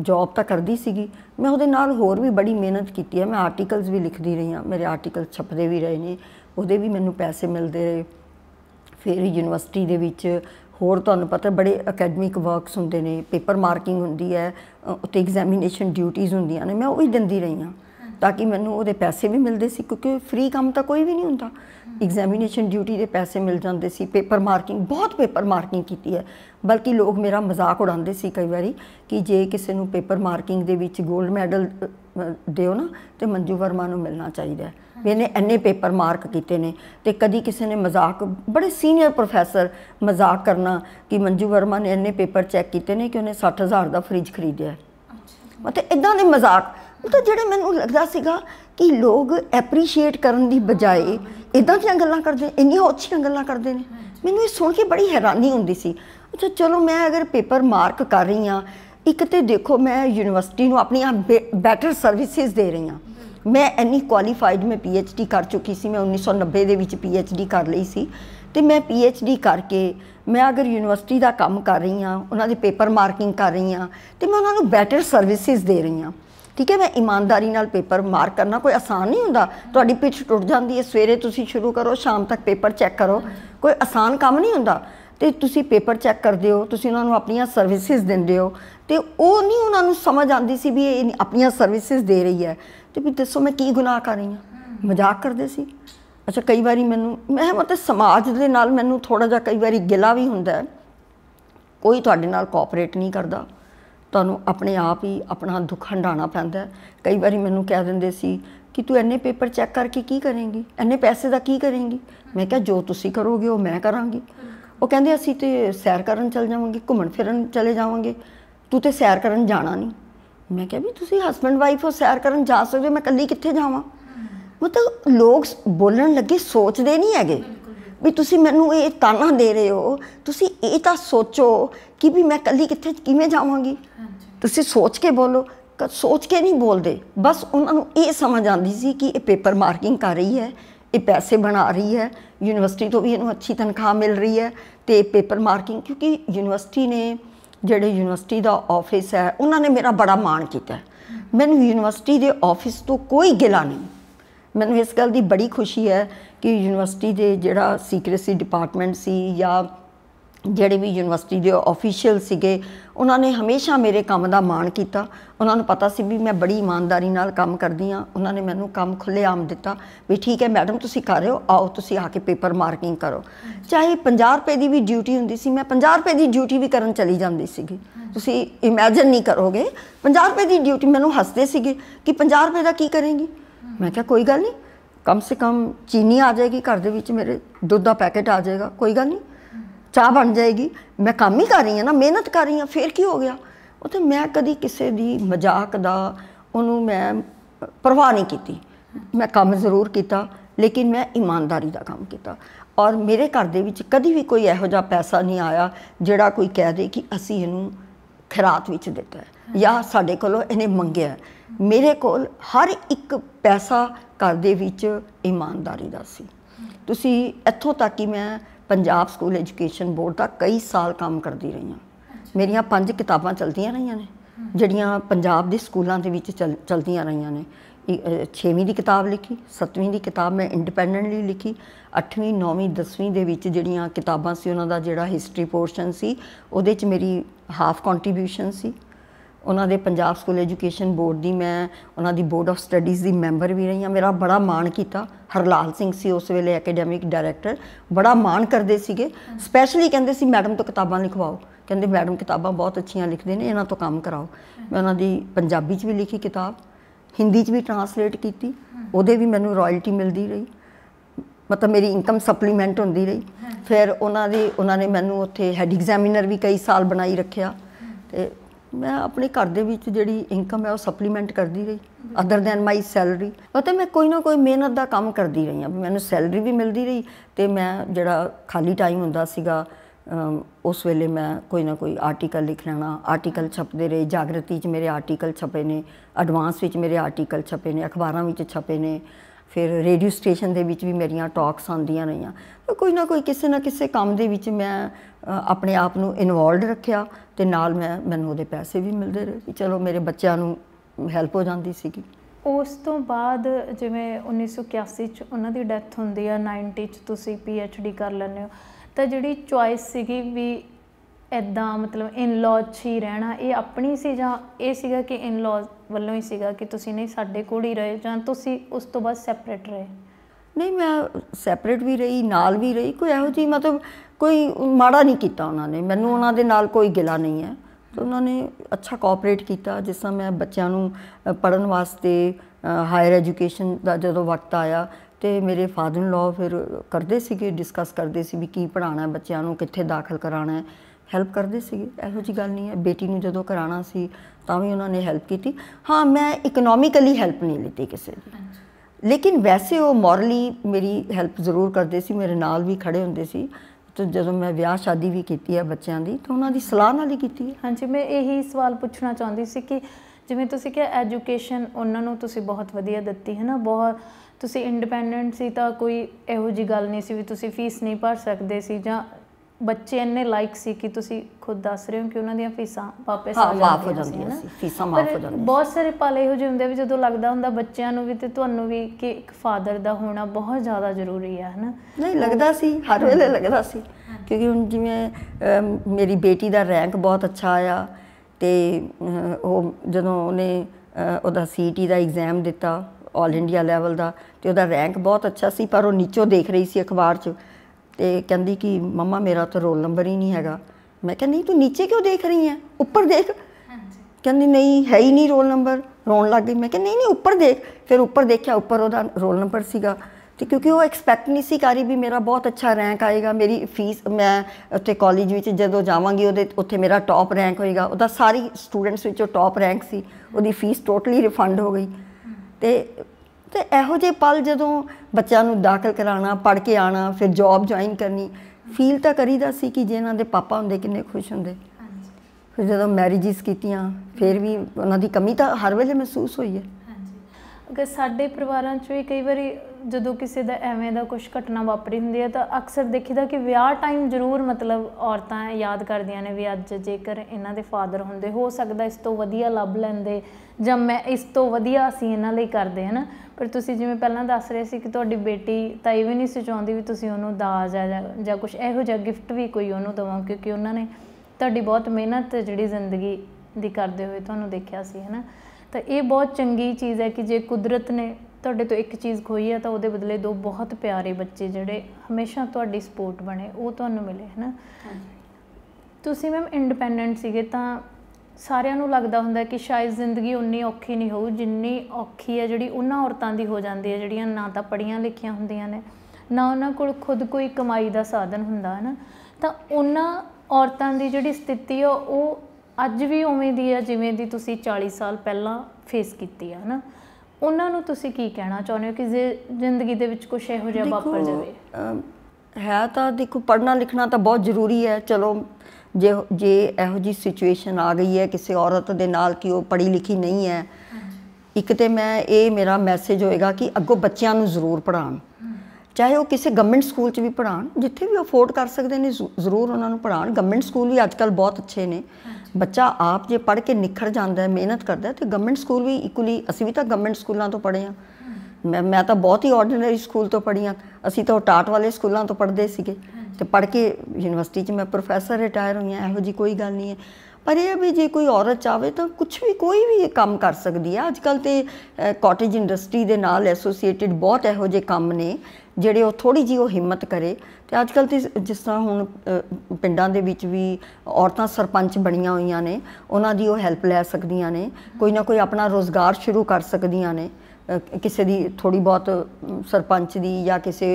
ਜੌਬ ਤਾਂ ਕਰਦੀ ਸੀਗੀ ਮੈਂ ਉਹਦੇ ਨਾਲ ਹੋਰ ਵੀ ਬੜੀ ਮਿਹਨਤ ਕੀਤੀ ਹੈ ਮੈਂ ਆਰਟੀਕਲਸ ਵੀ ਲਿਖਦੀ ਰਹੀ ਹਾਂ ਮੇਰੇ ਆਰਟੀਕਲ ਛਪਦੇ ਵੀ ਰਹੇ ਨੇ ਉਹਦੇ ਵੀ ਮੈਨੂੰ ਪੈਸੇ ਮਿਲਦੇ ਰਹੇ ਫਿਰ ਯੂਨੀਵਰਸਿਟੀ ਦੇ ਵਿੱਚ ਹੋਰ ਤੁਹਾਨੂੰ ਪਤਾ ਬੜੇ ਅਕੈਡਮਿਕ ਵਰਕਸ ਹੁੰਦੇ ਨੇ ਪੇਪਰ ਮਾਰਕਿੰਗ ਹੁੰਦੀ ਹੈ ਉੱਤੇ ਐਗਜ਼ਾਮੀਨੇਸ਼ਨ ਡਿਊਟੀਆਂ ਹੁੰਦੀਆਂ ਨੇ ਮੈਂ ਉਹ ਹੀ ਦਿੰਦੀ ਰਹੀ ਹਾਂ ਤਾਂ ਕਿ ਮੈਨੂੰ ਉਹਦੇ ਪੈਸੇ ਵੀ ਮਿਲਦੇ ਸੀ ਕਿਉਂਕਿ ਫ੍ਰੀ ਕੰਮ ਤਾਂ ਕੋਈ ਵੀ ਨਹੀਂ ਹੁੰਦਾ ਐਗਜ਼ਾਮੀਨੇਸ਼ਨ ਡਿਊਟੀ ਦੇ ਪੈਸੇ ਮਿਲ ਜਾਂਦੇ ਸੀ ਪੇਪਰ ਮਾਰਕਿੰਗ ਬਹੁਤ ਪੇਪਰ ਮਾਰਕਿੰਗ ਕੀਤੀ ਹੈ ਬਲਕਿ ਲੋਕ ਮੇਰਾ ਮਜ਼ਾਕ ਉਡਾਉਂਦੇ ਸੀ ਕਈ ਵਾਰੀ ਕਿ ਜੇ ਕਿਸੇ ਨੂੰ ਪੇਪਰ ਮਾਰਕਿੰਗ ਦੇ ਵਿੱਚ 골ਡ ਮੈਡਲ ਦਿਓ ਨਾ ਤੇ ਮੰਜੂ ਵਰਮਾ ਨੂੰ ਮਿਲਣਾ ਚਾਹੀਦਾ ਹੈ ਇਹਨੇ ਐਨੇ ਪੇਪਰ ਮਾਰਕ ਕੀਤੇ ਨੇ ਤੇ ਕਦੀ ਕਿਸੇ ਨੇ ਮਜ਼ਾਕ ਬੜੇ ਸੀਨੀਅਰ ਪ੍ਰੋਫੈਸਰ ਮਜ਼ਾਕ ਕਰਨਾ ਕਿ ਮੰਜੂ ਵਰਮਾ ਨੇ ਐਨੇ ਪੇਪਰ ਚੈੱਕ ਕੀਤੇ ਨੇ ਕਿ ਉਹਨੇ 60000 ਦਾ ਫ੍ਰਿਜ ਖਰੀਦਿਆ ਮਤਲਬ ਇਦਾਂ ਦੇ ਮਜ਼ਾਕ ਉਹ ਤਾਂ ਜਿਹੜੇ ਮੈਨੂੰ ਲੱਗਦਾ ਸੀਗਾ ਕਿ ਲੋਕ ਐਪਰੀਸ਼ੀਏਟ ਕਰਨ ਦੀ ਬਜਾਏ ਇਦਾਂ ਦੀਆਂ ਗੱਲਾਂ ਕਰਦੇ ਇੰਨੀਆਂ ਔਛੀਆਂ ਗੱਲਾਂ ਕਰਦੇ ਨੇ ਮੈਨੂੰ ਇਹ ਸੁਣ ਕੇ ਬੜੀ ਹੈਰਾਨੀ ਹੁੰਦੀ ਸੀ ਅੱਛਾ ਚਲੋ ਮੈਂ ਅਗਰ ਪੇਪਰ ਮਾਰਕ ਕਰ ਰਹੀ ਆ ਇੱਕ ਤੇ ਦੇਖੋ ਮੈਂ ਯੂਨੀਵਰਸਿਟੀ ਨੂੰ ਆਪਣੀਆਂ ਬੈਟਰ ਸਰਵਿਸਿਜ਼ ਦੇ ਰਹੀ ਆ ਮੈਂ ਐਨੀ ਕੁਆਲੀਫਾਈਡ ਮੈਂ ਪੀਐਚਡੀ ਕਰ ਚੁੱਕੀ ਸੀ ਮੈਂ 1990 ਦੇ ਵਿੱਚ ਪੀਐਚਡੀ ਕਰ ਲਈ ਸੀ ਤੇ ਮੈਂ ਪੀਐਚਡੀ ਕਰਕੇ ਮੈਂ ਅਗਰ ਯੂਨੀਵਰਸਿਟੀ ਦਾ ਕੰਮ ਕਰ ਰਹੀ ਆ ਉਹਨਾਂ ਦੇ ਪੇਪਰ ਮਾਰਕਿੰਗ ਕਰ ਰਹੀ ਆ ਤੇ ਮੈਂ ਉਹਨਾਂ ਨੂੰ ਬੈਟਰ ਸਰਵਿਸਿਜ਼ ਦੇ ਰਹੀ ਆ ਠੀਕ ਹੈ ਮੈਂ ਇਮਾਨਦਾਰੀ ਨਾਲ ਪੇਪਰ ਮਾਰਕ ਕਰਨਾ ਕੋਈ ਆਸਾਨ ਨਹੀਂ ਹੁੰਦਾ ਤੁਹਾਡੀ ਪਿੱਛ ਟੁੱਟ ਜਾਂਦੀ ਹੈ ਸਵੇਰੇ ਤੁਸੀਂ ਸ਼ੁਰੂ ਕਰੋ ਸ਼ਾਮ ਤੱਕ ਪੇਪਰ ਚੈੱਕ ਕਰੋ ਕੋਈ ਆਸਾਨ ਕੰਮ ਨਹੀਂ ਹੁੰਦਾ ਤੇ ਤੁਸੀਂ ਪੇਪਰ ਚੈੱਕ ਕਰਦੇ ਹੋ ਤੁਸੀਂ ਉਹਨਾਂ ਨੂੰ ਆਪਣੀਆਂ ਸਰਵਿਸਿਜ਼ ਦਿੰਦੇ ਹੋ ਤੇ ਉਹ ਨਹੀਂ ਉਹਨਾਂ ਨੂੰ ਸਮਝ ਆਉਂਦੀ ਸੀ ਵੀ ਇਹ ਆਪਣੀਆਂ ਸਰਵਿਸਿਜ਼ ਦੇ ਰਹੀ ਹੈ ਤੇ ਵੀ ਦੱਸੋ ਮੈਂ ਕੀ ਗੁਨਾਹ ਕਰ ਰਹੀ ਹਾਂ ਮਜ਼ਾਕ ਕਰਦੇ ਸੀ ਅੱਛਾ ਕਈ ਵਾਰੀ ਮੈਨੂੰ ਮੈਂ ਮਤਲਬ ਸਮਾਜ ਦੇ ਨਾਲ ਮੈਨੂੰ ਥੋੜਾ ਜਿਹਾ ਕਈ ਵਾਰੀ ਗਿਲਾ ਵੀ ਹੁੰਦਾ ਕੋਈ ਤੁਹਾਡੇ ਨਾਲ ਕੋਆਪਰੇਟ ਨਹੀਂ ਕਰਦਾ ਤੁਹਾਨੂੰ ਆਪਣੇ ਆਪ ਹੀ ਆਪਣਾ ਦੁੱਖ ਹੰਡਾਣਾ ਪੈਂਦਾ ਕਈ ਵਾਰੀ ਮੈਨੂੰ ਕਹਿ ਦਿੰਦੇ ਸੀ ਕਿ ਤੂੰ ਐਨੇ ਪੇਪਰ ਚੈੱਕ ਕਰਕੇ ਕੀ ਕਰੇਂਗੀ ਐਨੇ ਪੈਸੇ ਦਾ ਕੀ ਕਰੇਂਗੀ ਮੈਂ ਕਿਹਾ ਜੋ ਤੁਸੀਂ ਕਰੋਗੇ ਉਹ ਮੈਂ ਕਰਾਂਗੀ ਉਹ ਕਹਿੰਦੇ ਅਸੀਂ ਤੇ ਸੈਰ ਕਰਨ ਚਲ ਜਾਵਾਂਗੇ ਘੁੰਮਣ ਫਿਰਨ ਚਲੇ ਜਾਵਾਂਗੇ ਤੂੰ ਤੇ ਸੈਰ ਕਰਨ ਜਾਣਾ ਨਹੀਂ ਮੈਂ ਕਿਹਾ ਵੀ ਤੁਸੀਂ ਹਸਬੰਡ ਵਾਈਫ ਹੋ ਸੈਰ ਕਰਨ ਜਾ ਸਕਦੇ ਮੈਂ ਕੱਲੀ ਕਿੱਥੇ ਜਾਵਾਂ ਮਤਲਬ ਲੋਕ ਬੋਲਣ ਲੱਗੇ ਸੋਚਦੇ ਨਹੀਂ ਹੈਗੇ ਵੀ ਤੁਸੀਂ ਮੈਨੂੰ ਇਹ ਤਾਨਾ ਦੇ ਰਹੇ ਹੋ ਤੁਸੀਂ ਇਹ ਤਾਂ ਸੋਚੋ ਕਿ ਵੀ ਮੈਂ ਕੱਲੀ ਕਿੱਥੇ ਕਿਵੇਂ ਜਾਵਾਂਗੀ ਤੁਸੀਂ ਸੋਚ ਕੇ ਬੋਲੋ ਸੋਚ ਕੇ ਨਹੀਂ ਬੋਲਦੇ ਬਸ ਉਹਨਾਂ ਨੂੰ ਇਹ ਸਮਝ ਆਉਂਦੀ ਸੀ ਕਿ ਇਹ ਪੇਪਰ ਮਾਰਕਿੰਗ ਕਰ ਰਹੀ ਹੈ ਇਹ ਪੈਸੇ ਬਣਾ ਰਹੀ ਹੈ ਯੂਨੀਵਰਸਿਟੀ ਤੋਂ ਵੀ ਇਹਨੂੰ ਅੱਛੀ ਤਨਖਾਹ ਮਿਲ ਰਹੀ ਹੈ ਤੇ ਪੇਪਰ ਮਾਰਕਿੰਗ ਕਿਉਂਕਿ ਯੂਨੀਵਰਸਿਟੀ ਨੇ ਜਿਹੜੇ ਯੂਨੀਵਰਸਿਟੀ ਦਾ ਆਫਿਸ ਹੈ ਉਹਨਾਂ ਨੇ ਮੇਰਾ ਬੜਾ ਮਾਣ ਕੀਤਾ ਮੈਨੂੰ ਯੂਨੀਵਰਸਿਟੀ ਦੇ ਆਫਿਸ ਤੋਂ ਕੋਈ ਗਿਲਾ ਨਹੀਂ ਮੈਨੂੰ ਇਸ ਗੱਲ ਦੀ ਬੜੀ ਖੁਸ਼ੀ ਹੈ ਕਿ ਯੂਨੀਵਰਸਿਟੀ ਦੇ ਜਿਹੜਾ ਸੀਕ੍ਰੇਸੀ ਡਿਪਾਰਟਮੈਂਟ ਸੀ ਜਾਂ ਜਿਹੜੇ ਵੀ ਯੂਨੀਵਰਸਿਟੀ ਦੇ ਅਫੀਸ਼ੀਅਲ ਸੀਗੇ ਉਹਨਾਂ ਨੇ ਹਮੇਸ਼ਾ ਮੇਰੇ ਕੰਮ ਦਾ ਮਾਣ ਕੀਤਾ ਉਹਨਾਂ ਨੂੰ ਪਤਾ ਸੀ ਵੀ ਮੈਂ ਬੜੀ ਇਮਾਨਦਾਰੀ ਨਾਲ ਕੰਮ ਕਰਦੀ ਆ ਉਹਨਾਂ ਨੇ ਮੈਨੂੰ ਕੰਮ ਖੁੱਲੇ ਆਮ ਦਿੱਤਾ ਵੀ ਠੀਕ ਹੈ ਮੈਡਮ ਤੁਸੀਂ ਕਰ ਰਹੇ ਹੋ ਆਓ ਤੁਸੀਂ ਆ ਕੇ ਪੇਪਰ ਮਾਰਕਿੰਗ ਕਰੋ ਚਾਹੇ 50 ਰੁਪਏ ਦੀ ਵੀ ਡਿਊਟੀ ਹੁੰਦੀ ਸੀ ਮੈਂ 50 ਰੁਪਏ ਦੀ ਡਿਊਟੀ ਵੀ ਕਰਨ ਚਲੀ ਜਾਂਦੀ ਸੀਗੀ ਤੁਸੀਂ ਇਮੇਜਿਨ ਨਹੀਂ ਕਰੋਗੇ 50 ਰੁਪਏ ਦੀ ਡਿਊਟੀ ਮੈਨੂੰ ਹੱਸਦੇ ਸੀਗੇ ਕਿ 50 ਰੁਪਏ ਦਾ ਕੀ ਕਰੇਗੀ ਮੈਂ ਕਿਹਾ ਕੋਈ ਗੱਲ ਨਹੀਂ ਕਮ ਸੇ ਕਮ ਚੀਨੀ ਆ ਜਾਏਗੀ ਘਰ ਦੇ ਵਿੱਚ ਮੇਰੇ ਦੁੱਧ ਦਾ ਪੈਕੇਟ ਆ ਜਾਏਗਾ ਕੋਈ ਗੱਲ ਨਹੀਂ ਚਾਹ ਬਣ ਜਾਏਗੀ ਮੈਂ ਕੰਮ ਹੀ ਕਰ ਰਹੀ ਹਾਂ ਨਾ ਮਿਹਨਤ ਕਰ ਰਹੀ ਹਾਂ ਫਿਰ ਕੀ ਹੋ ਗਿਆ ਉੱਥੇ ਮੈਂ ਕਦੀ ਕਿਸੇ ਦੀ ਮਜ਼ਾਕ ਦਾ ਉਹਨੂੰ ਮੈਂ ਪਰਵਾਹ ਨਹੀਂ ਕੀਤੀ ਮੈਂ ਕੰਮ ਜ਼ਰੂਰ ਕੀਤਾ ਲੇਕਿਨ ਮੈਂ ਇਮਾਨਦਾਰੀ ਦਾ ਕੰਮ ਕੀਤਾ ਔਰ ਮੇਰੇ ਘਰ ਦੇ ਵਿੱਚ ਕਦੀ ਵੀ ਕੋਈ ਇਹੋ ਜਿਹਾ ਪੈਸਾ ਨਹੀਂ ਆਇਆ ਜਿਹੜਾ ਕੋਈ ਕਹਿ ਦੇ ਕਿ ਅਸੀਂ ਇਹਨੂੰ ਖਰਾਤ ਵਿੱਚ ਦਿੱਤਾ ਜਾਂ ਸਾਡੇ ਕੋਲੋਂ ਇਹਨੇ ਮੰਗਿਆ ਮੇਰੇ ਕੋਲ ਹਰ ਇੱਕ ਪੈਸਾ ਘਰ ਦੇ ਵਿੱਚ ਇਮਾਨਦਾਰੀ ਦਾ ਸੀ ਤੁਸੀਂ ਇੱਥੋਂ ਤੱਕ ਹੀ ਮੈਂ ਪੰਜਾਬ ਸਕੂਲ ਐਜੂਕੇਸ਼ਨ ਬੋਰਡ ਦਾ ਕਈ ਸਾਲ ਕੰਮ ਕਰਦੀ ਰਹੀ ਹਾਂ ਮੇਰੀਆਂ ਪੰਜ ਕਿਤਾਬਾਂ ਚਲਦੀਆਂ ਰਹੀਆਂ ਨੇ ਜਿਹੜੀਆਂ ਪੰਜਾਬ ਦੇ ਸਕੂਲਾਂ ਦੇ ਵਿੱਚ ਚਲਦੀਆਂ ਰਹੀਆਂ ਨੇ 6ਵੀਂ ਦੀ ਕਿਤਾਬ ਲਿਖੀ 7ਵੀਂ ਦੀ ਕਿਤਾਬ ਮੈਂ ਇੰਡੀਪੈਂਡੈਂਟਲੀ ਲਿਖੀ 8ਵੀਂ 9ਵੀਂ 10ਵੀਂ ਦੇ ਵਿੱਚ ਜਿਹੜੀਆਂ ਕਿਤਾਬਾਂ ਸੀ ਉਹਨਾਂ ਦਾ ਜਿਹੜਾ ਹਿਸਟਰੀ ਪੋਰਸ਼ਨ ਸੀ ਉਹਦੇ 'ਚ ਮੇਰੀ ਹਾਫ ਕੰਟਰੀਬਿਊਸ਼ਨ ਸੀ ਉਹਨਾਂ ਦੇ ਪੰਜਾਬ ਸਕੂਲ ਐਜੂਕੇਸ਼ਨ ਬੋਰਡ ਦੀ ਮੈਂ ਉਹਨਾਂ ਦੀ ਬੋਰਡ ਆਫ ਸਟੱਡੀਜ਼ ਦੀ ਮੈਂਬਰ ਵੀ ਰਹੀ ਹਾਂ ਮੇਰਾ ਬੜਾ ਮਾਣ ਕੀਤਾ ਹਰਲਾਲ ਸਿੰਘ ਸੀ ਉਸ ਵੇਲੇ ਅਕੈਡੈਮਿਕ ਡਾਇਰੈਕਟਰ ਬੜਾ ਮਾਣ ਕਰਦੇ ਸੀਗੇ ਸਪੈਸ਼ਲੀ ਕਹਿੰਦੇ ਸੀ ਮੈਡਮ ਤੋਂ ਕਿਤਾਬਾਂ ਲਿਖਵਾਓ ਕਹਿੰਦੇ ਮੈਡਮ ਕਿਤਾਬਾਂ ਬਹੁਤ ਅੱਛੀਆਂ ਲਿਖਦੇ ਨੇ ਇਹਨਾਂ ਤੋਂ ਕੰਮ ਕਰਾਓ ਮੈਂ ਉਹਨਾਂ ਦੀ ਪੰਜਾਬੀ 'ਚ ਵੀ ਲਿਖੀ ਕਿਤਾਬ ਹਿੰਦੀ 'ਚ ਵੀ ਟਰਾਂਸਲੇਟ ਕੀਤੀ ਉਹਦੇ ਵੀ ਮੈਨੂੰ ਰਾਇਲਟੀ ਮਿਲਦੀ ਰਹੀ ਮਤਲਬ ਮੇਰੀ ਇਨਕਮ ਸਪਲੀਮੈਂਟ ਹੁੰਦੀ ਰਹੀ ਫਿਰ ਉਹਨਾਂ ਦੀ ਉਹਨਾਂ ਨੇ ਮੈਨੂੰ ਉੱਥੇ ਹੈਡ ਐਗਜ਼ਾਮੀਨਰ ਵੀ ਕਈ ਸਾਲ ਬਣਾਈ ਰੱਖਿਆ ਤੇ ਮੈਂ ਆਪਣੇ ਘਰ ਦੇ ਵਿੱਚ ਜਿਹੜੀ ਇਨਕਮ ਹੈ ਉਹ ਸਪਲੀਮੈਂਟ ਕਰਦੀ ਰਹੀ ਅਦਰ ਦੈਨ ਮਾਈ ਸੈਲਰੀ ਮਤਲਬ ਮੈਂ ਕੋਈ ਨਾ ਕੋਈ ਮਿਹਨਤ ਦਾ ਕੰਮ ਕਰਦੀ ਰਹੀ ਆ ਮੈਨੂੰ ਸੈਲਰੀ ਵੀ ਮਿਲਦੀ ਰਹੀ ਤੇ ਮੈਂ ਜਿਹੜਾ ਖਾਲੀ ਟਾਈਮ ਹੁੰਦਾ ਸੀਗਾ ਉਸ ਵੇਲੇ ਮੈਂ ਕੋਈ ਨਾ ਕੋਈ ਆਰਟੀਕਲ ਲਿਖ ਲੈਣਾ ਆਰਟੀਕਲ ਛਪਦੇ ਰਹੇ ਜਾਗਰਤੀ 'ਚ ਮੇਰੇ ਆਰਟੀਕਲ ਛਪੇ ਨੇ ਐਡਵਾਂਸ ਵਿੱਚ ਮੇਰੇ ਆਰਟੀਕਲ ਛਪੇ ਨੇ ਅਖਬਾਰਾਂ ਵਿੱਚ ਛਪੇ ਨੇ ਫਿਰ ਰੇਡੀਓ ਸਟੇਸ਼ਨ ਦੇ ਵਿੱਚ ਵੀ ਮੇਰੀਆਂ ਟਾਕਸ ਆਉਂਦੀਆਂ ਰਹੀਆਂ ਕੋਈ ਨਾ ਕੋਈ ਕਿਸੇ ਨਾ ਕਿਸੇ ਕੰਮ ਦੇ ਵਿੱਚ ਮੈਂ ਆਪਣੇ ਆਪ ਨੂੰ ਇਨਵੋਲਡ ਰੱਖਿਆ ਤੇ ਨਾਲ ਮੈਂ ਮੈਨੂੰ ਉਹਦੇ ਪੈਸੇ ਵੀ ਮਿਲਦੇ ਰਹੇ ਕਿ ਚਲੋ ਮੇਰੇ ਬੱਚਿਆਂ ਨੂੰ ਹੈਲਪ ਹੋ ਜਾਂਦੀ ਸੀਗੀ ਉਸ ਤੋਂ ਬਾਅਦ ਜਿਵੇਂ 1981 ਚ ਉਹਨਾਂ ਦੀ ਡੈਥ ਹੁੰਦੀ ਆ 90 ਚ ਤੁਸੀਂ ਪੀ ਐਚ ਡੀ ਕਰ ਲੈਂਦੇ ਹੋ ਤਾਂ ਜਿਹੜੀ ਚੁਆਇਸ ਸੀਗੀ ਵੀ ਐਦਾਂ ਮਤਲਬ ਇਨ ਲॉज ਹੀ ਰਹਿਣਾ ਇਹ ਆਪਣੀ ਸੀ ਜਾਂ ਇਹ ਸੀਗਾ ਕਿ ਇਨ ਲਾਜ ਵੱਲੋਂ ਹੀ ਸੀਗਾ ਕਿ ਤੁਸੀਂ ਨਹੀਂ ਸਾਡੇ ਕੋਲ ਹੀ ਰਹੇ ਜਾਂ ਤੁਸੀਂ ਉਸ ਤੋਂ ਬਾਅਦ ਸੈਪਰੇਟ ਰਹੇ ਨਹੀਂ ਮੈਂ ਸੈਪਰੇਟ ਵੀ ਰਹੀ ਨਾਲ ਵੀ ਰਹੀ ਕੋਈ ਇਹੋ ਜੀ ਮਤਲਬ ਕੋਈ ਮਾੜਾ ਨਹੀਂ ਕੀਤਾ ਉਹਨਾਂ ਨੇ ਮੈਨੂੰ ਉਹਨਾਂ ਦੇ ਨਾਲ ਕੋਈ ਗਿਲਾ ਨਹੀਂ ਹੈ ਤੇ ਉਹਨਾਂ ਨੇ ਅੱਛਾ ਕੋਆਪਰੇਟ ਕੀਤਾ ਜਿਸ ਸਮੇਂ ਮੈਂ ਬੱਚਿਆਂ ਨੂੰ ਪੜਨ ਵਾਸਤੇ ਹਾਇਰ ਐਜੂਕੇਸ਼ਨ ਦਾ ਜਦੋਂ ਵਕਤ ਆਇਆ ਤੇ ਮੇਰੇ ਫਾਦਰ ਇਨ ਲਾ ਫਿਰ ਕਰਦੇ ਸੀਗੇ ਡਿਸਕਸ ਕਰਦੇ ਸੀ ਵੀ ਕੀ ਪੜਾਉਣਾ ਬੱਚਿਆਂ ਨੂੰ ਕਿੱਥੇ ਦਾਖਲ ਕਰਾਉਣਾ ਹੈ ਹੈਲਪ ਕਰਦੇ ਸੀਗੇ ਇਹੋ ਜੀ ਗੱਲ ਨਹੀਂ ਹੈ ਬੇਟੀ ਨੂੰ ਜਦੋਂ ਕਰਾਉਣਾ ਸੀ ਤਾਂ ਵੀ ਉਹਨਾਂ ਨੇ ਹੈਲਪ ਕੀਤੀ ਹਾਂ ਮੈਂ ਇਕਨੋਮਿਕਲੀ ਹੈਲਪ ਨਹੀਂ ਲਈ ਕਿਸੇ ਦੀ ਲੇਕਿਨ ਵੈਸੇ ਉਹ ਮੋਰਲੀ ਮੇਰੀ ਹੈਲਪ ਜ਼ਰੂਰ ਕਰਦੇ ਸੀ ਮੇਰੇ ਨਾਲ ਵੀ ਖੜੇ ਹੁੰਦੇ ਸੀ ਤੇ ਜਦੋਂ ਮੈਂ ਵਿਆਹ ਸ਼ਾਦੀ ਵੀ ਕੀਤੀ ਹੈ ਬੱਚਿਆਂ ਦੀ ਤਾਂ ਉਹਨਾਂ ਦੀ ਸਲਾਹ ਨਾਲ ਹੀ ਕੀਤੀ ਹੈ ਹਾਂਜੀ ਮੈਂ ਇਹੀ ਸਵਾਲ ਪੁੱਛਣਾ ਚਾਹੁੰਦੀ ਸੀ ਕਿ ਜਿਵੇਂ ਤੁਸੀਂ ਕਿਹਾ ਐਜੂਕੇਸ਼ਨ ਉਹਨਾਂ ਨੂੰ ਤੁਸੀਂ ਬਹੁਤ ਵਧੀਆ ਦਿੱਤੀ ਹੈ ਨਾ ਬਹੁਤ ਤੁਸੀਂ ਇੰਡੀਪੈਂਡੈਂਟ ਸੀ ਤਾਂ ਕੋਈ ਇਹੋ ਜੀ ਗੱਲ ਨਹੀਂ ਸੀ ਵੀ ਤੁਸੀਂ ਫੀਸ ਨਹੀਂ ਭਰ ਸਕਦੇ ਸੀ ਜਾਂ ਬੱਚੇ ਇੰਨੇ ਲਾਇਕ ਸੀ ਕਿ ਤੁਸੀਂ ਖੁਦ ਦੱਸ ਰਹੇ ਹੋ ਕਿ ਉਹਨਾਂ ਦੀਆਂ ਫੀਸਾਂ ਵਾਪਸ ਆ ਜਾਂਦੀਆਂ ਸੀ ਫੀਸਾਂ ਮਾਫ ਹੋ ਜਾਂਦੀਆਂ ਬਹੁਤ ਸਾਰੇ ਪਾਲੇ ਇਹੋ ਜਿਹੇ ਹੁੰਦੇ ਵੀ ਜਦੋਂ ਲੱਗਦਾ ਹੁੰਦਾ ਬੱਚਿਆਂ ਨੂੰ ਵੀ ਤੇ ਤੁਹਾਨੂੰ ਵੀ ਕਿ ਇੱਕ ਫਾਦਰ ਦਾ ਹੋਣਾ ਬਹੁਤ ਜ਼ਿਆਦਾ ਜ਼ਰੂਰੀ ਹੈ ਹਨਾ ਨਹੀਂ ਲੱਗਦਾ ਸੀ ਹਰ ਵੇਲੇ ਲੱਗਦਾ ਸੀ ਕਿਉਂਕਿ ਹੁਣ ਜਿਵੇਂ ਮੇਰੀ ਬੇਟੀ ਦਾ ਰੈਂਕ ਬਹੁਤ ਅੱਛਾ ਆਇਆ ਤੇ ਉਹ ਜਦੋਂ ਉਹਨੇ ਉਹਦਾ ਸੀਟੀ e ਦਾ ਐਗਜ਼ਾਮ ਦਿੱਤਾ ਆਲ ਇੰਡੀਆ ਲੈਵਲ ਦਾ ਤੇ ਉਹਦਾ ਰੈਂਕ ਬਹੁਤ ਅੱਛਾ ਸੀ ਪਰ ਉਹ ਨੀਚੋਂ ਦੇਖ ਰਹੀ ਸੀ ਅਖਬਾਰ 'ਚ ਤੇ ਕਹਿੰਦੀ ਕਿ ਮਮਾ ਮੇਰਾ ਤਾਂ ਰੋਲ ਨੰਬਰ ਹੀ ਨਹੀਂ ਹੈਗਾ ਮੈਂ ਕਿਹਾ ਨਹੀਂ ਤੂੰ ਨੀਚੇ ਕਿਉਂ ਦੇਖ ਰਹੀ ਹੈ ਉੱਪਰ ਦੇਖ ਹਾਂਜੀ ਕਹਿੰਦੀ ਨਹੀਂ ਹੈ ਹੀ ਨਹੀਂ ਰੋਲ ਨੰਬਰ ਰੋਣ ਲੱਗ ਗਈ ਮੈਂ ਕਿਹਾ ਨਹੀਂ ਨਹੀਂ ਉੱਪਰ ਦੇਖ ਫਿਰ ਉੱਪਰ ਦੇਖਿਆ ਉੱਪਰ ਉਹਦਾ ਰੋਲ ਨੰਬਰ ਸੀਗਾ ਤੇ ਕਿਉਂਕਿ ਉਹ ਐਕਸਪੈਕਟ ਨਹੀਂ ਸੀ ਕਰੀ ਵੀ ਮੇਰਾ ਬਹੁਤ ਅੱਛਾ ਰੈਂਕ ਆਏਗਾ ਮੇਰੀ ਫੀਸ ਮੈਂ ਉੱਥੇ ਕਾਲਜ ਵਿੱਚ ਜਦੋਂ ਜਾਵਾਂਗੀ ਉਹਦੇ ਉੱਥੇ ਮੇਰਾ ਟੌਪ ਰੈਂਕ ਹੋਏਗਾ ਉਹਦਾ ਸਾਰੀ ਸਟੂਡੈਂਟਸ ਵਿੱਚੋਂ ਟੌਪ ਰੈਂਕ ਸੀ ਉਹਦੀ ਫੀਸ ਟੋਟਲੀ ਰਿਫੰਡ ਹੋ ਗਈ ਤੇ ਤੇ ਇਹੋ ਜਿਹੇ ਪਲ ਜਦੋਂ ਬੱਚਿਆਂ ਨੂੰ ਦਾਖਲ ਕਰਾਣਾ ਪੜ ਕੇ ਆਣਾ ਫਿਰ ਜੌਬ ਜੁਆਇਨ ਕਰਨੀ ਫੀਲ ਤਾਂ ਕਰੀਦਾ ਸੀ ਕਿ ਜੇ ਇਹਨਾਂ ਦੇ ਪਾਪਾ ਹੁੰਦੇ ਕਿੰਨੇ ਖੁਸ਼ ਹੁੰਦੇ ਹਾਂਜੀ ਫਿਰ ਜਦੋਂ ਮੈਰਿਜਸ ਕੀਤੀਆਂ ਫਿਰ ਵੀ ਉਹਨਾਂ ਦੀ ਕਮੀ ਤਾਂ ਹਰ ਵੇਲੇ ਮਹਿਸੂਸ ਹੋਈ ਹੈ ਹਾਂਜੀ ਅਗਰ ਸਾਡੇ ਪਰਿਵਾਰਾਂ 'ਚ ਵੀ ਕਈ ਵਾਰੀ ਜਦੋਂ ਕਿਸੇ ਦਾ ਐਵੇਂ ਦਾ ਕੁਝ ਘਟਨਾ ਵਾਪਰੀ ਹੁੰਦੀ ਹੈ ਤਾਂ ਅਕਸਰ ਦੇਖੀਦਾ ਕਿ ਵਿਆਹ ਟਾਈਮ ਜ਼ਰੂਰ ਮਤਲਬ ਔਰਤਾਂ ਯਾਦ ਕਰਦੀਆਂ ਨੇ ਵੀ ਅੱਜ ਜੇਕਰ ਇਹਨਾਂ ਦੇ ਫਾਦਰ ਹੁੰਦੇ ਹੋ ਸਕਦਾ ਇਸ ਤੋਂ ਵਧੀਆ ਲੱਭ ਲੈਂਦੇ ਜਾਂ ਮੈਂ ਇਸ ਤੋਂ ਵਧੀਆ ਅਸੀਂ ਇਹਨਾਂ ਲਈ ਕਰਦੇ ਹਨ ਪਰ ਤੁਸੀਂ ਜਿਵੇਂ ਪਹਿਲਾਂ ਦੱਸ ਰਹੇ ਸੀ ਕਿ ਤੁਹਾਡੀ ਬੇਟੀ ਤਾਂ ਇਹ ਵੀ ਨਹੀਂ ਸੋਚਾਉਂਦੀ ਵੀ ਤੁਸੀਂ ਉਹਨੂੰ ਦਾਜ ਜਾਂ ਕੁਝ ਇਹੋ ਜਿਹਾ ਗਿਫਟ ਵੀ ਕੋਈ ਉਹਨੂੰ ਦਵਾਂ ਕਿਉਂਕਿ ਉਹਨਾਂ ਨੇ ਤੁਹਾਡੀ ਬਹੁਤ ਮਿਹਨਤ ਜਿਹੜੀ ਜ਼ਿੰਦਗੀ ਦੀ ਕਰਦੇ ਹੋਏ ਤੁਹਾਨੂੰ ਦੇਖਿਆ ਸੀ ਹਨਾ ਤਾਂ ਇਹ ਬਹੁਤ ਚੰਗੀ ਚੀਜ਼ ਹੈ ਕਿ ਜੇ ਕੁਦਰਤ ਨੇ ਤੁਹਾਡੇ ਤੋਂ ਇੱਕ ਚੀਜ਼ ਖੋਈ ਹੈ ਤਾਂ ਉਹਦੇ ਬਦਲੇ ਦੋ ਬਹੁਤ ਪਿਆਰੇ ਬੱਚੇ ਜਿਹੜੇ ਹਮੇਸ਼ਾ ਤੁਹਾਡੀ ਸਪੋਰਟ ਬਣੇ ਉਹ ਤੁਹਾਨੂੰ ਮਿਲੇ ਹੈ ਨਾ ਤੁਸੀਂ ਮੈਮ ਇੰਡੀਪੈਂਡੈਂਟ ਸੀਗੇ ਤਾਂ ਸਾਰਿਆਂ ਨੂੰ ਲੱਗਦਾ ਹੁੰਦਾ ਕਿ ਸ਼ਾਇਦ ਜ਼ਿੰਦਗੀ ਉਨੀ ਔਖੀ ਨਹੀਂ ਹੋਊ ਜਿੰਨੀ ਔਖੀ ਹੈ ਜਿਹੜੀ ਉਹਨਾਂ ਔਰਤਾਂ ਦੀ ਹੋ ਜਾਂਦੀ ਹੈ ਜਿਹੜੀਆਂ ਨਾ ਤਾਂ ਪੜੀਆਂ ਲਿਖੀਆਂ ਹੁੰਦੀਆਂ ਨੇ ਨਾ ਉਹਨਾਂ ਕੋਲ ਖੁਦ ਕੋਈ ਕਮਾਈ ਦਾ ਸਾਧਨ ਹੁੰਦਾ ਹੈ ਨਾ ਤਾਂ ਉਹਨਾਂ ਔਰਤਾਂ ਦੀ ਜਿਹੜੀ ਸਥਿਤੀ ਉਹ ਅੱਜ ਵੀ ਉਵੇਂ ਦੀ ਆ ਜਿਵੇਂ ਦੀ ਤੁਸੀਂ 40 ਸਾਲ ਪਹਿਲਾਂ ਫੇਸ ਕੀਤੀ ਆ ਹੈ ਨਾ ਉਹਨਾਂ ਨੂੰ ਤੁਸੀਂ ਕੀ ਕਹਿਣਾ ਚਾਹੁੰਦੇ ਹੋ ਕਿ ਜੇ ਜ਼ਿੰਦਗੀ ਦੇ ਵਿੱਚ ਕੁਝ ਇਹੋ ਜਿਹਾ ਵਾਪਰ ਜਾਵੇ ਹੈ ਤਾਂ ਦੇਖੋ ਪੜਨਾ ਲਿਖਣਾ ਤਾਂ ਬਹੁਤ ਜ਼ਰੂਰੀ ਹੈ ਚਲੋ ਜੇ ਜੇ ਇਹੋ ਜੀ ਸਿਚੁਏਸ਼ਨ ਆ ਗਈ ਹੈ ਕਿਸੇ ਔਰਤ ਦੇ ਨਾਲ ਕਿ ਉਹ ਪੜ੍ਹੀ ਲਿਖੀ ਨਹੀਂ ਹੈ ਇੱਕ ਤੇ ਮੈਂ ਇਹ ਮੇਰਾ ਮੈਸੇਜ ਹੋਏਗਾ ਕਿ ਅੱਗੋਂ ਬੱਚਿਆਂ ਨੂੰ ਜ਼ਰੂਰ ਪੜਾਉਣ ਚਾਹੇ ਉਹ ਕਿਸੇ ਗਵਰਨਮੈਂਟ ਸਕੂਲ 'ਚ ਵੀ ਪੜਾਉਣ ਜਿੱਥੇ ਵੀ ਅਫੋਰਡ ਕਰ ਸਕਦੇ ਨੇ ਜ਼ਰੂਰ ਉਹਨਾਂ ਨੂੰ ਪੜਾਉਣ ਗਵਰਨਮੈਂਟ ਸਕੂਲ ਵੀ ਅੱਜਕੱਲ ਬਹੁਤ ਅੱਛੇ ਨੇ ਬੱਚਾ ਆਪ ਜੇ ਪੜ੍ਹ ਕੇ ਨਿਖੜ ਜਾਂਦਾ ਹੈ ਮਿਹਨਤ ਕਰਦਾ ਹੈ ਤੇ ਗਵਰਨਮੈਂਟ ਸਕੂਲ ਵੀ ਇਕੁਅਲੀ ਅਸੀਂ ਵੀ ਤਾਂ ਗਵਰਨਮੈਂਟ ਸਕੂਲਾਂ ਤੋਂ ਪੜ੍ਹੇ ਆ ਮੈਂ ਮੈਂ ਤਾਂ ਬਹੁਤ ਹੀ ਆਰਡੀਨਰੀ ਸਕੂਲ ਤੋਂ ਪੜ੍ਹੀ ਆ ਅਸੀਂ ਤਾਂ ਟਾਟ ਵਾਲੇ ਸਕੂਲਾਂ ਤੋਂ ਪੜ੍ਹਦੇ ਸੀਗੇ ਤੇ ਪੜ੍ਹ ਕੇ ਯੂਨੀਵਰਸਿਟੀ 'ਚ ਮੈਂ ਪ੍ਰੋਫੈਸਰ ਰਿਟਾਇਰ ਹੋਈ ਆ ਇਹੋ ਜੀ ਕੋਈ ਗੱਲ ਨਹੀਂ ਹੈ ਪਰ ਇਹ ਵੀ ਜੇ ਕੋਈ ਔਰਤ ਚਾਵੇ ਤਾਂ ਕੁਝ ਵੀ ਕੋਈ ਵੀ ਕੰਮ ਕਰ ਸਕਦੀ ਆ ਅੱਜ ਕੱਲ ਤੇ ਕਾਟੇਜ ਇੰਡਸਟਰੀ ਦੇ ਨਾਲ ਐਸੋਸੀਏਟਿਡ ਬਹੁਤ ਇਹੋ ਜਿਹੇ ਕੰਮ ਨੇ ਜਿਹੜੇ ਉਹ ਥੋੜੀ ਜੀ ਉਹ ਹਿੰਮਤ ਕਰੇ ਤੇ ਅੱਜ ਕੱਲ ਤੇ ਜਿਸ ਤਰ੍ਹਾਂ ਹੁਣ ਪਿੰਡਾਂ ਦੇ ਵਿੱਚ ਵੀ ਔਰਤਾਂ ਸਰਪੰਚ ਬਣੀਆਂ ਹੋਈਆਂ ਨੇ ਉਹਨਾਂ ਦੀ ਉਹ ਹੈਲਪ ਲੈ ਸਕਦੀਆਂ ਨੇ ਕੋਈ ਨਾ ਕੋਈ ਆਪਣਾ ਰੋਜ਼ਗਾਰ ਸ਼ੁਰੂ ਕਰ ਸਕਦੀਆਂ ਨੇ ਕਿਸੇ ਦੀ ਥੋੜੀ ਬਹੁਤ ਸਰਪੰਚ ਦੀ ਜਾਂ ਕਿਸੇ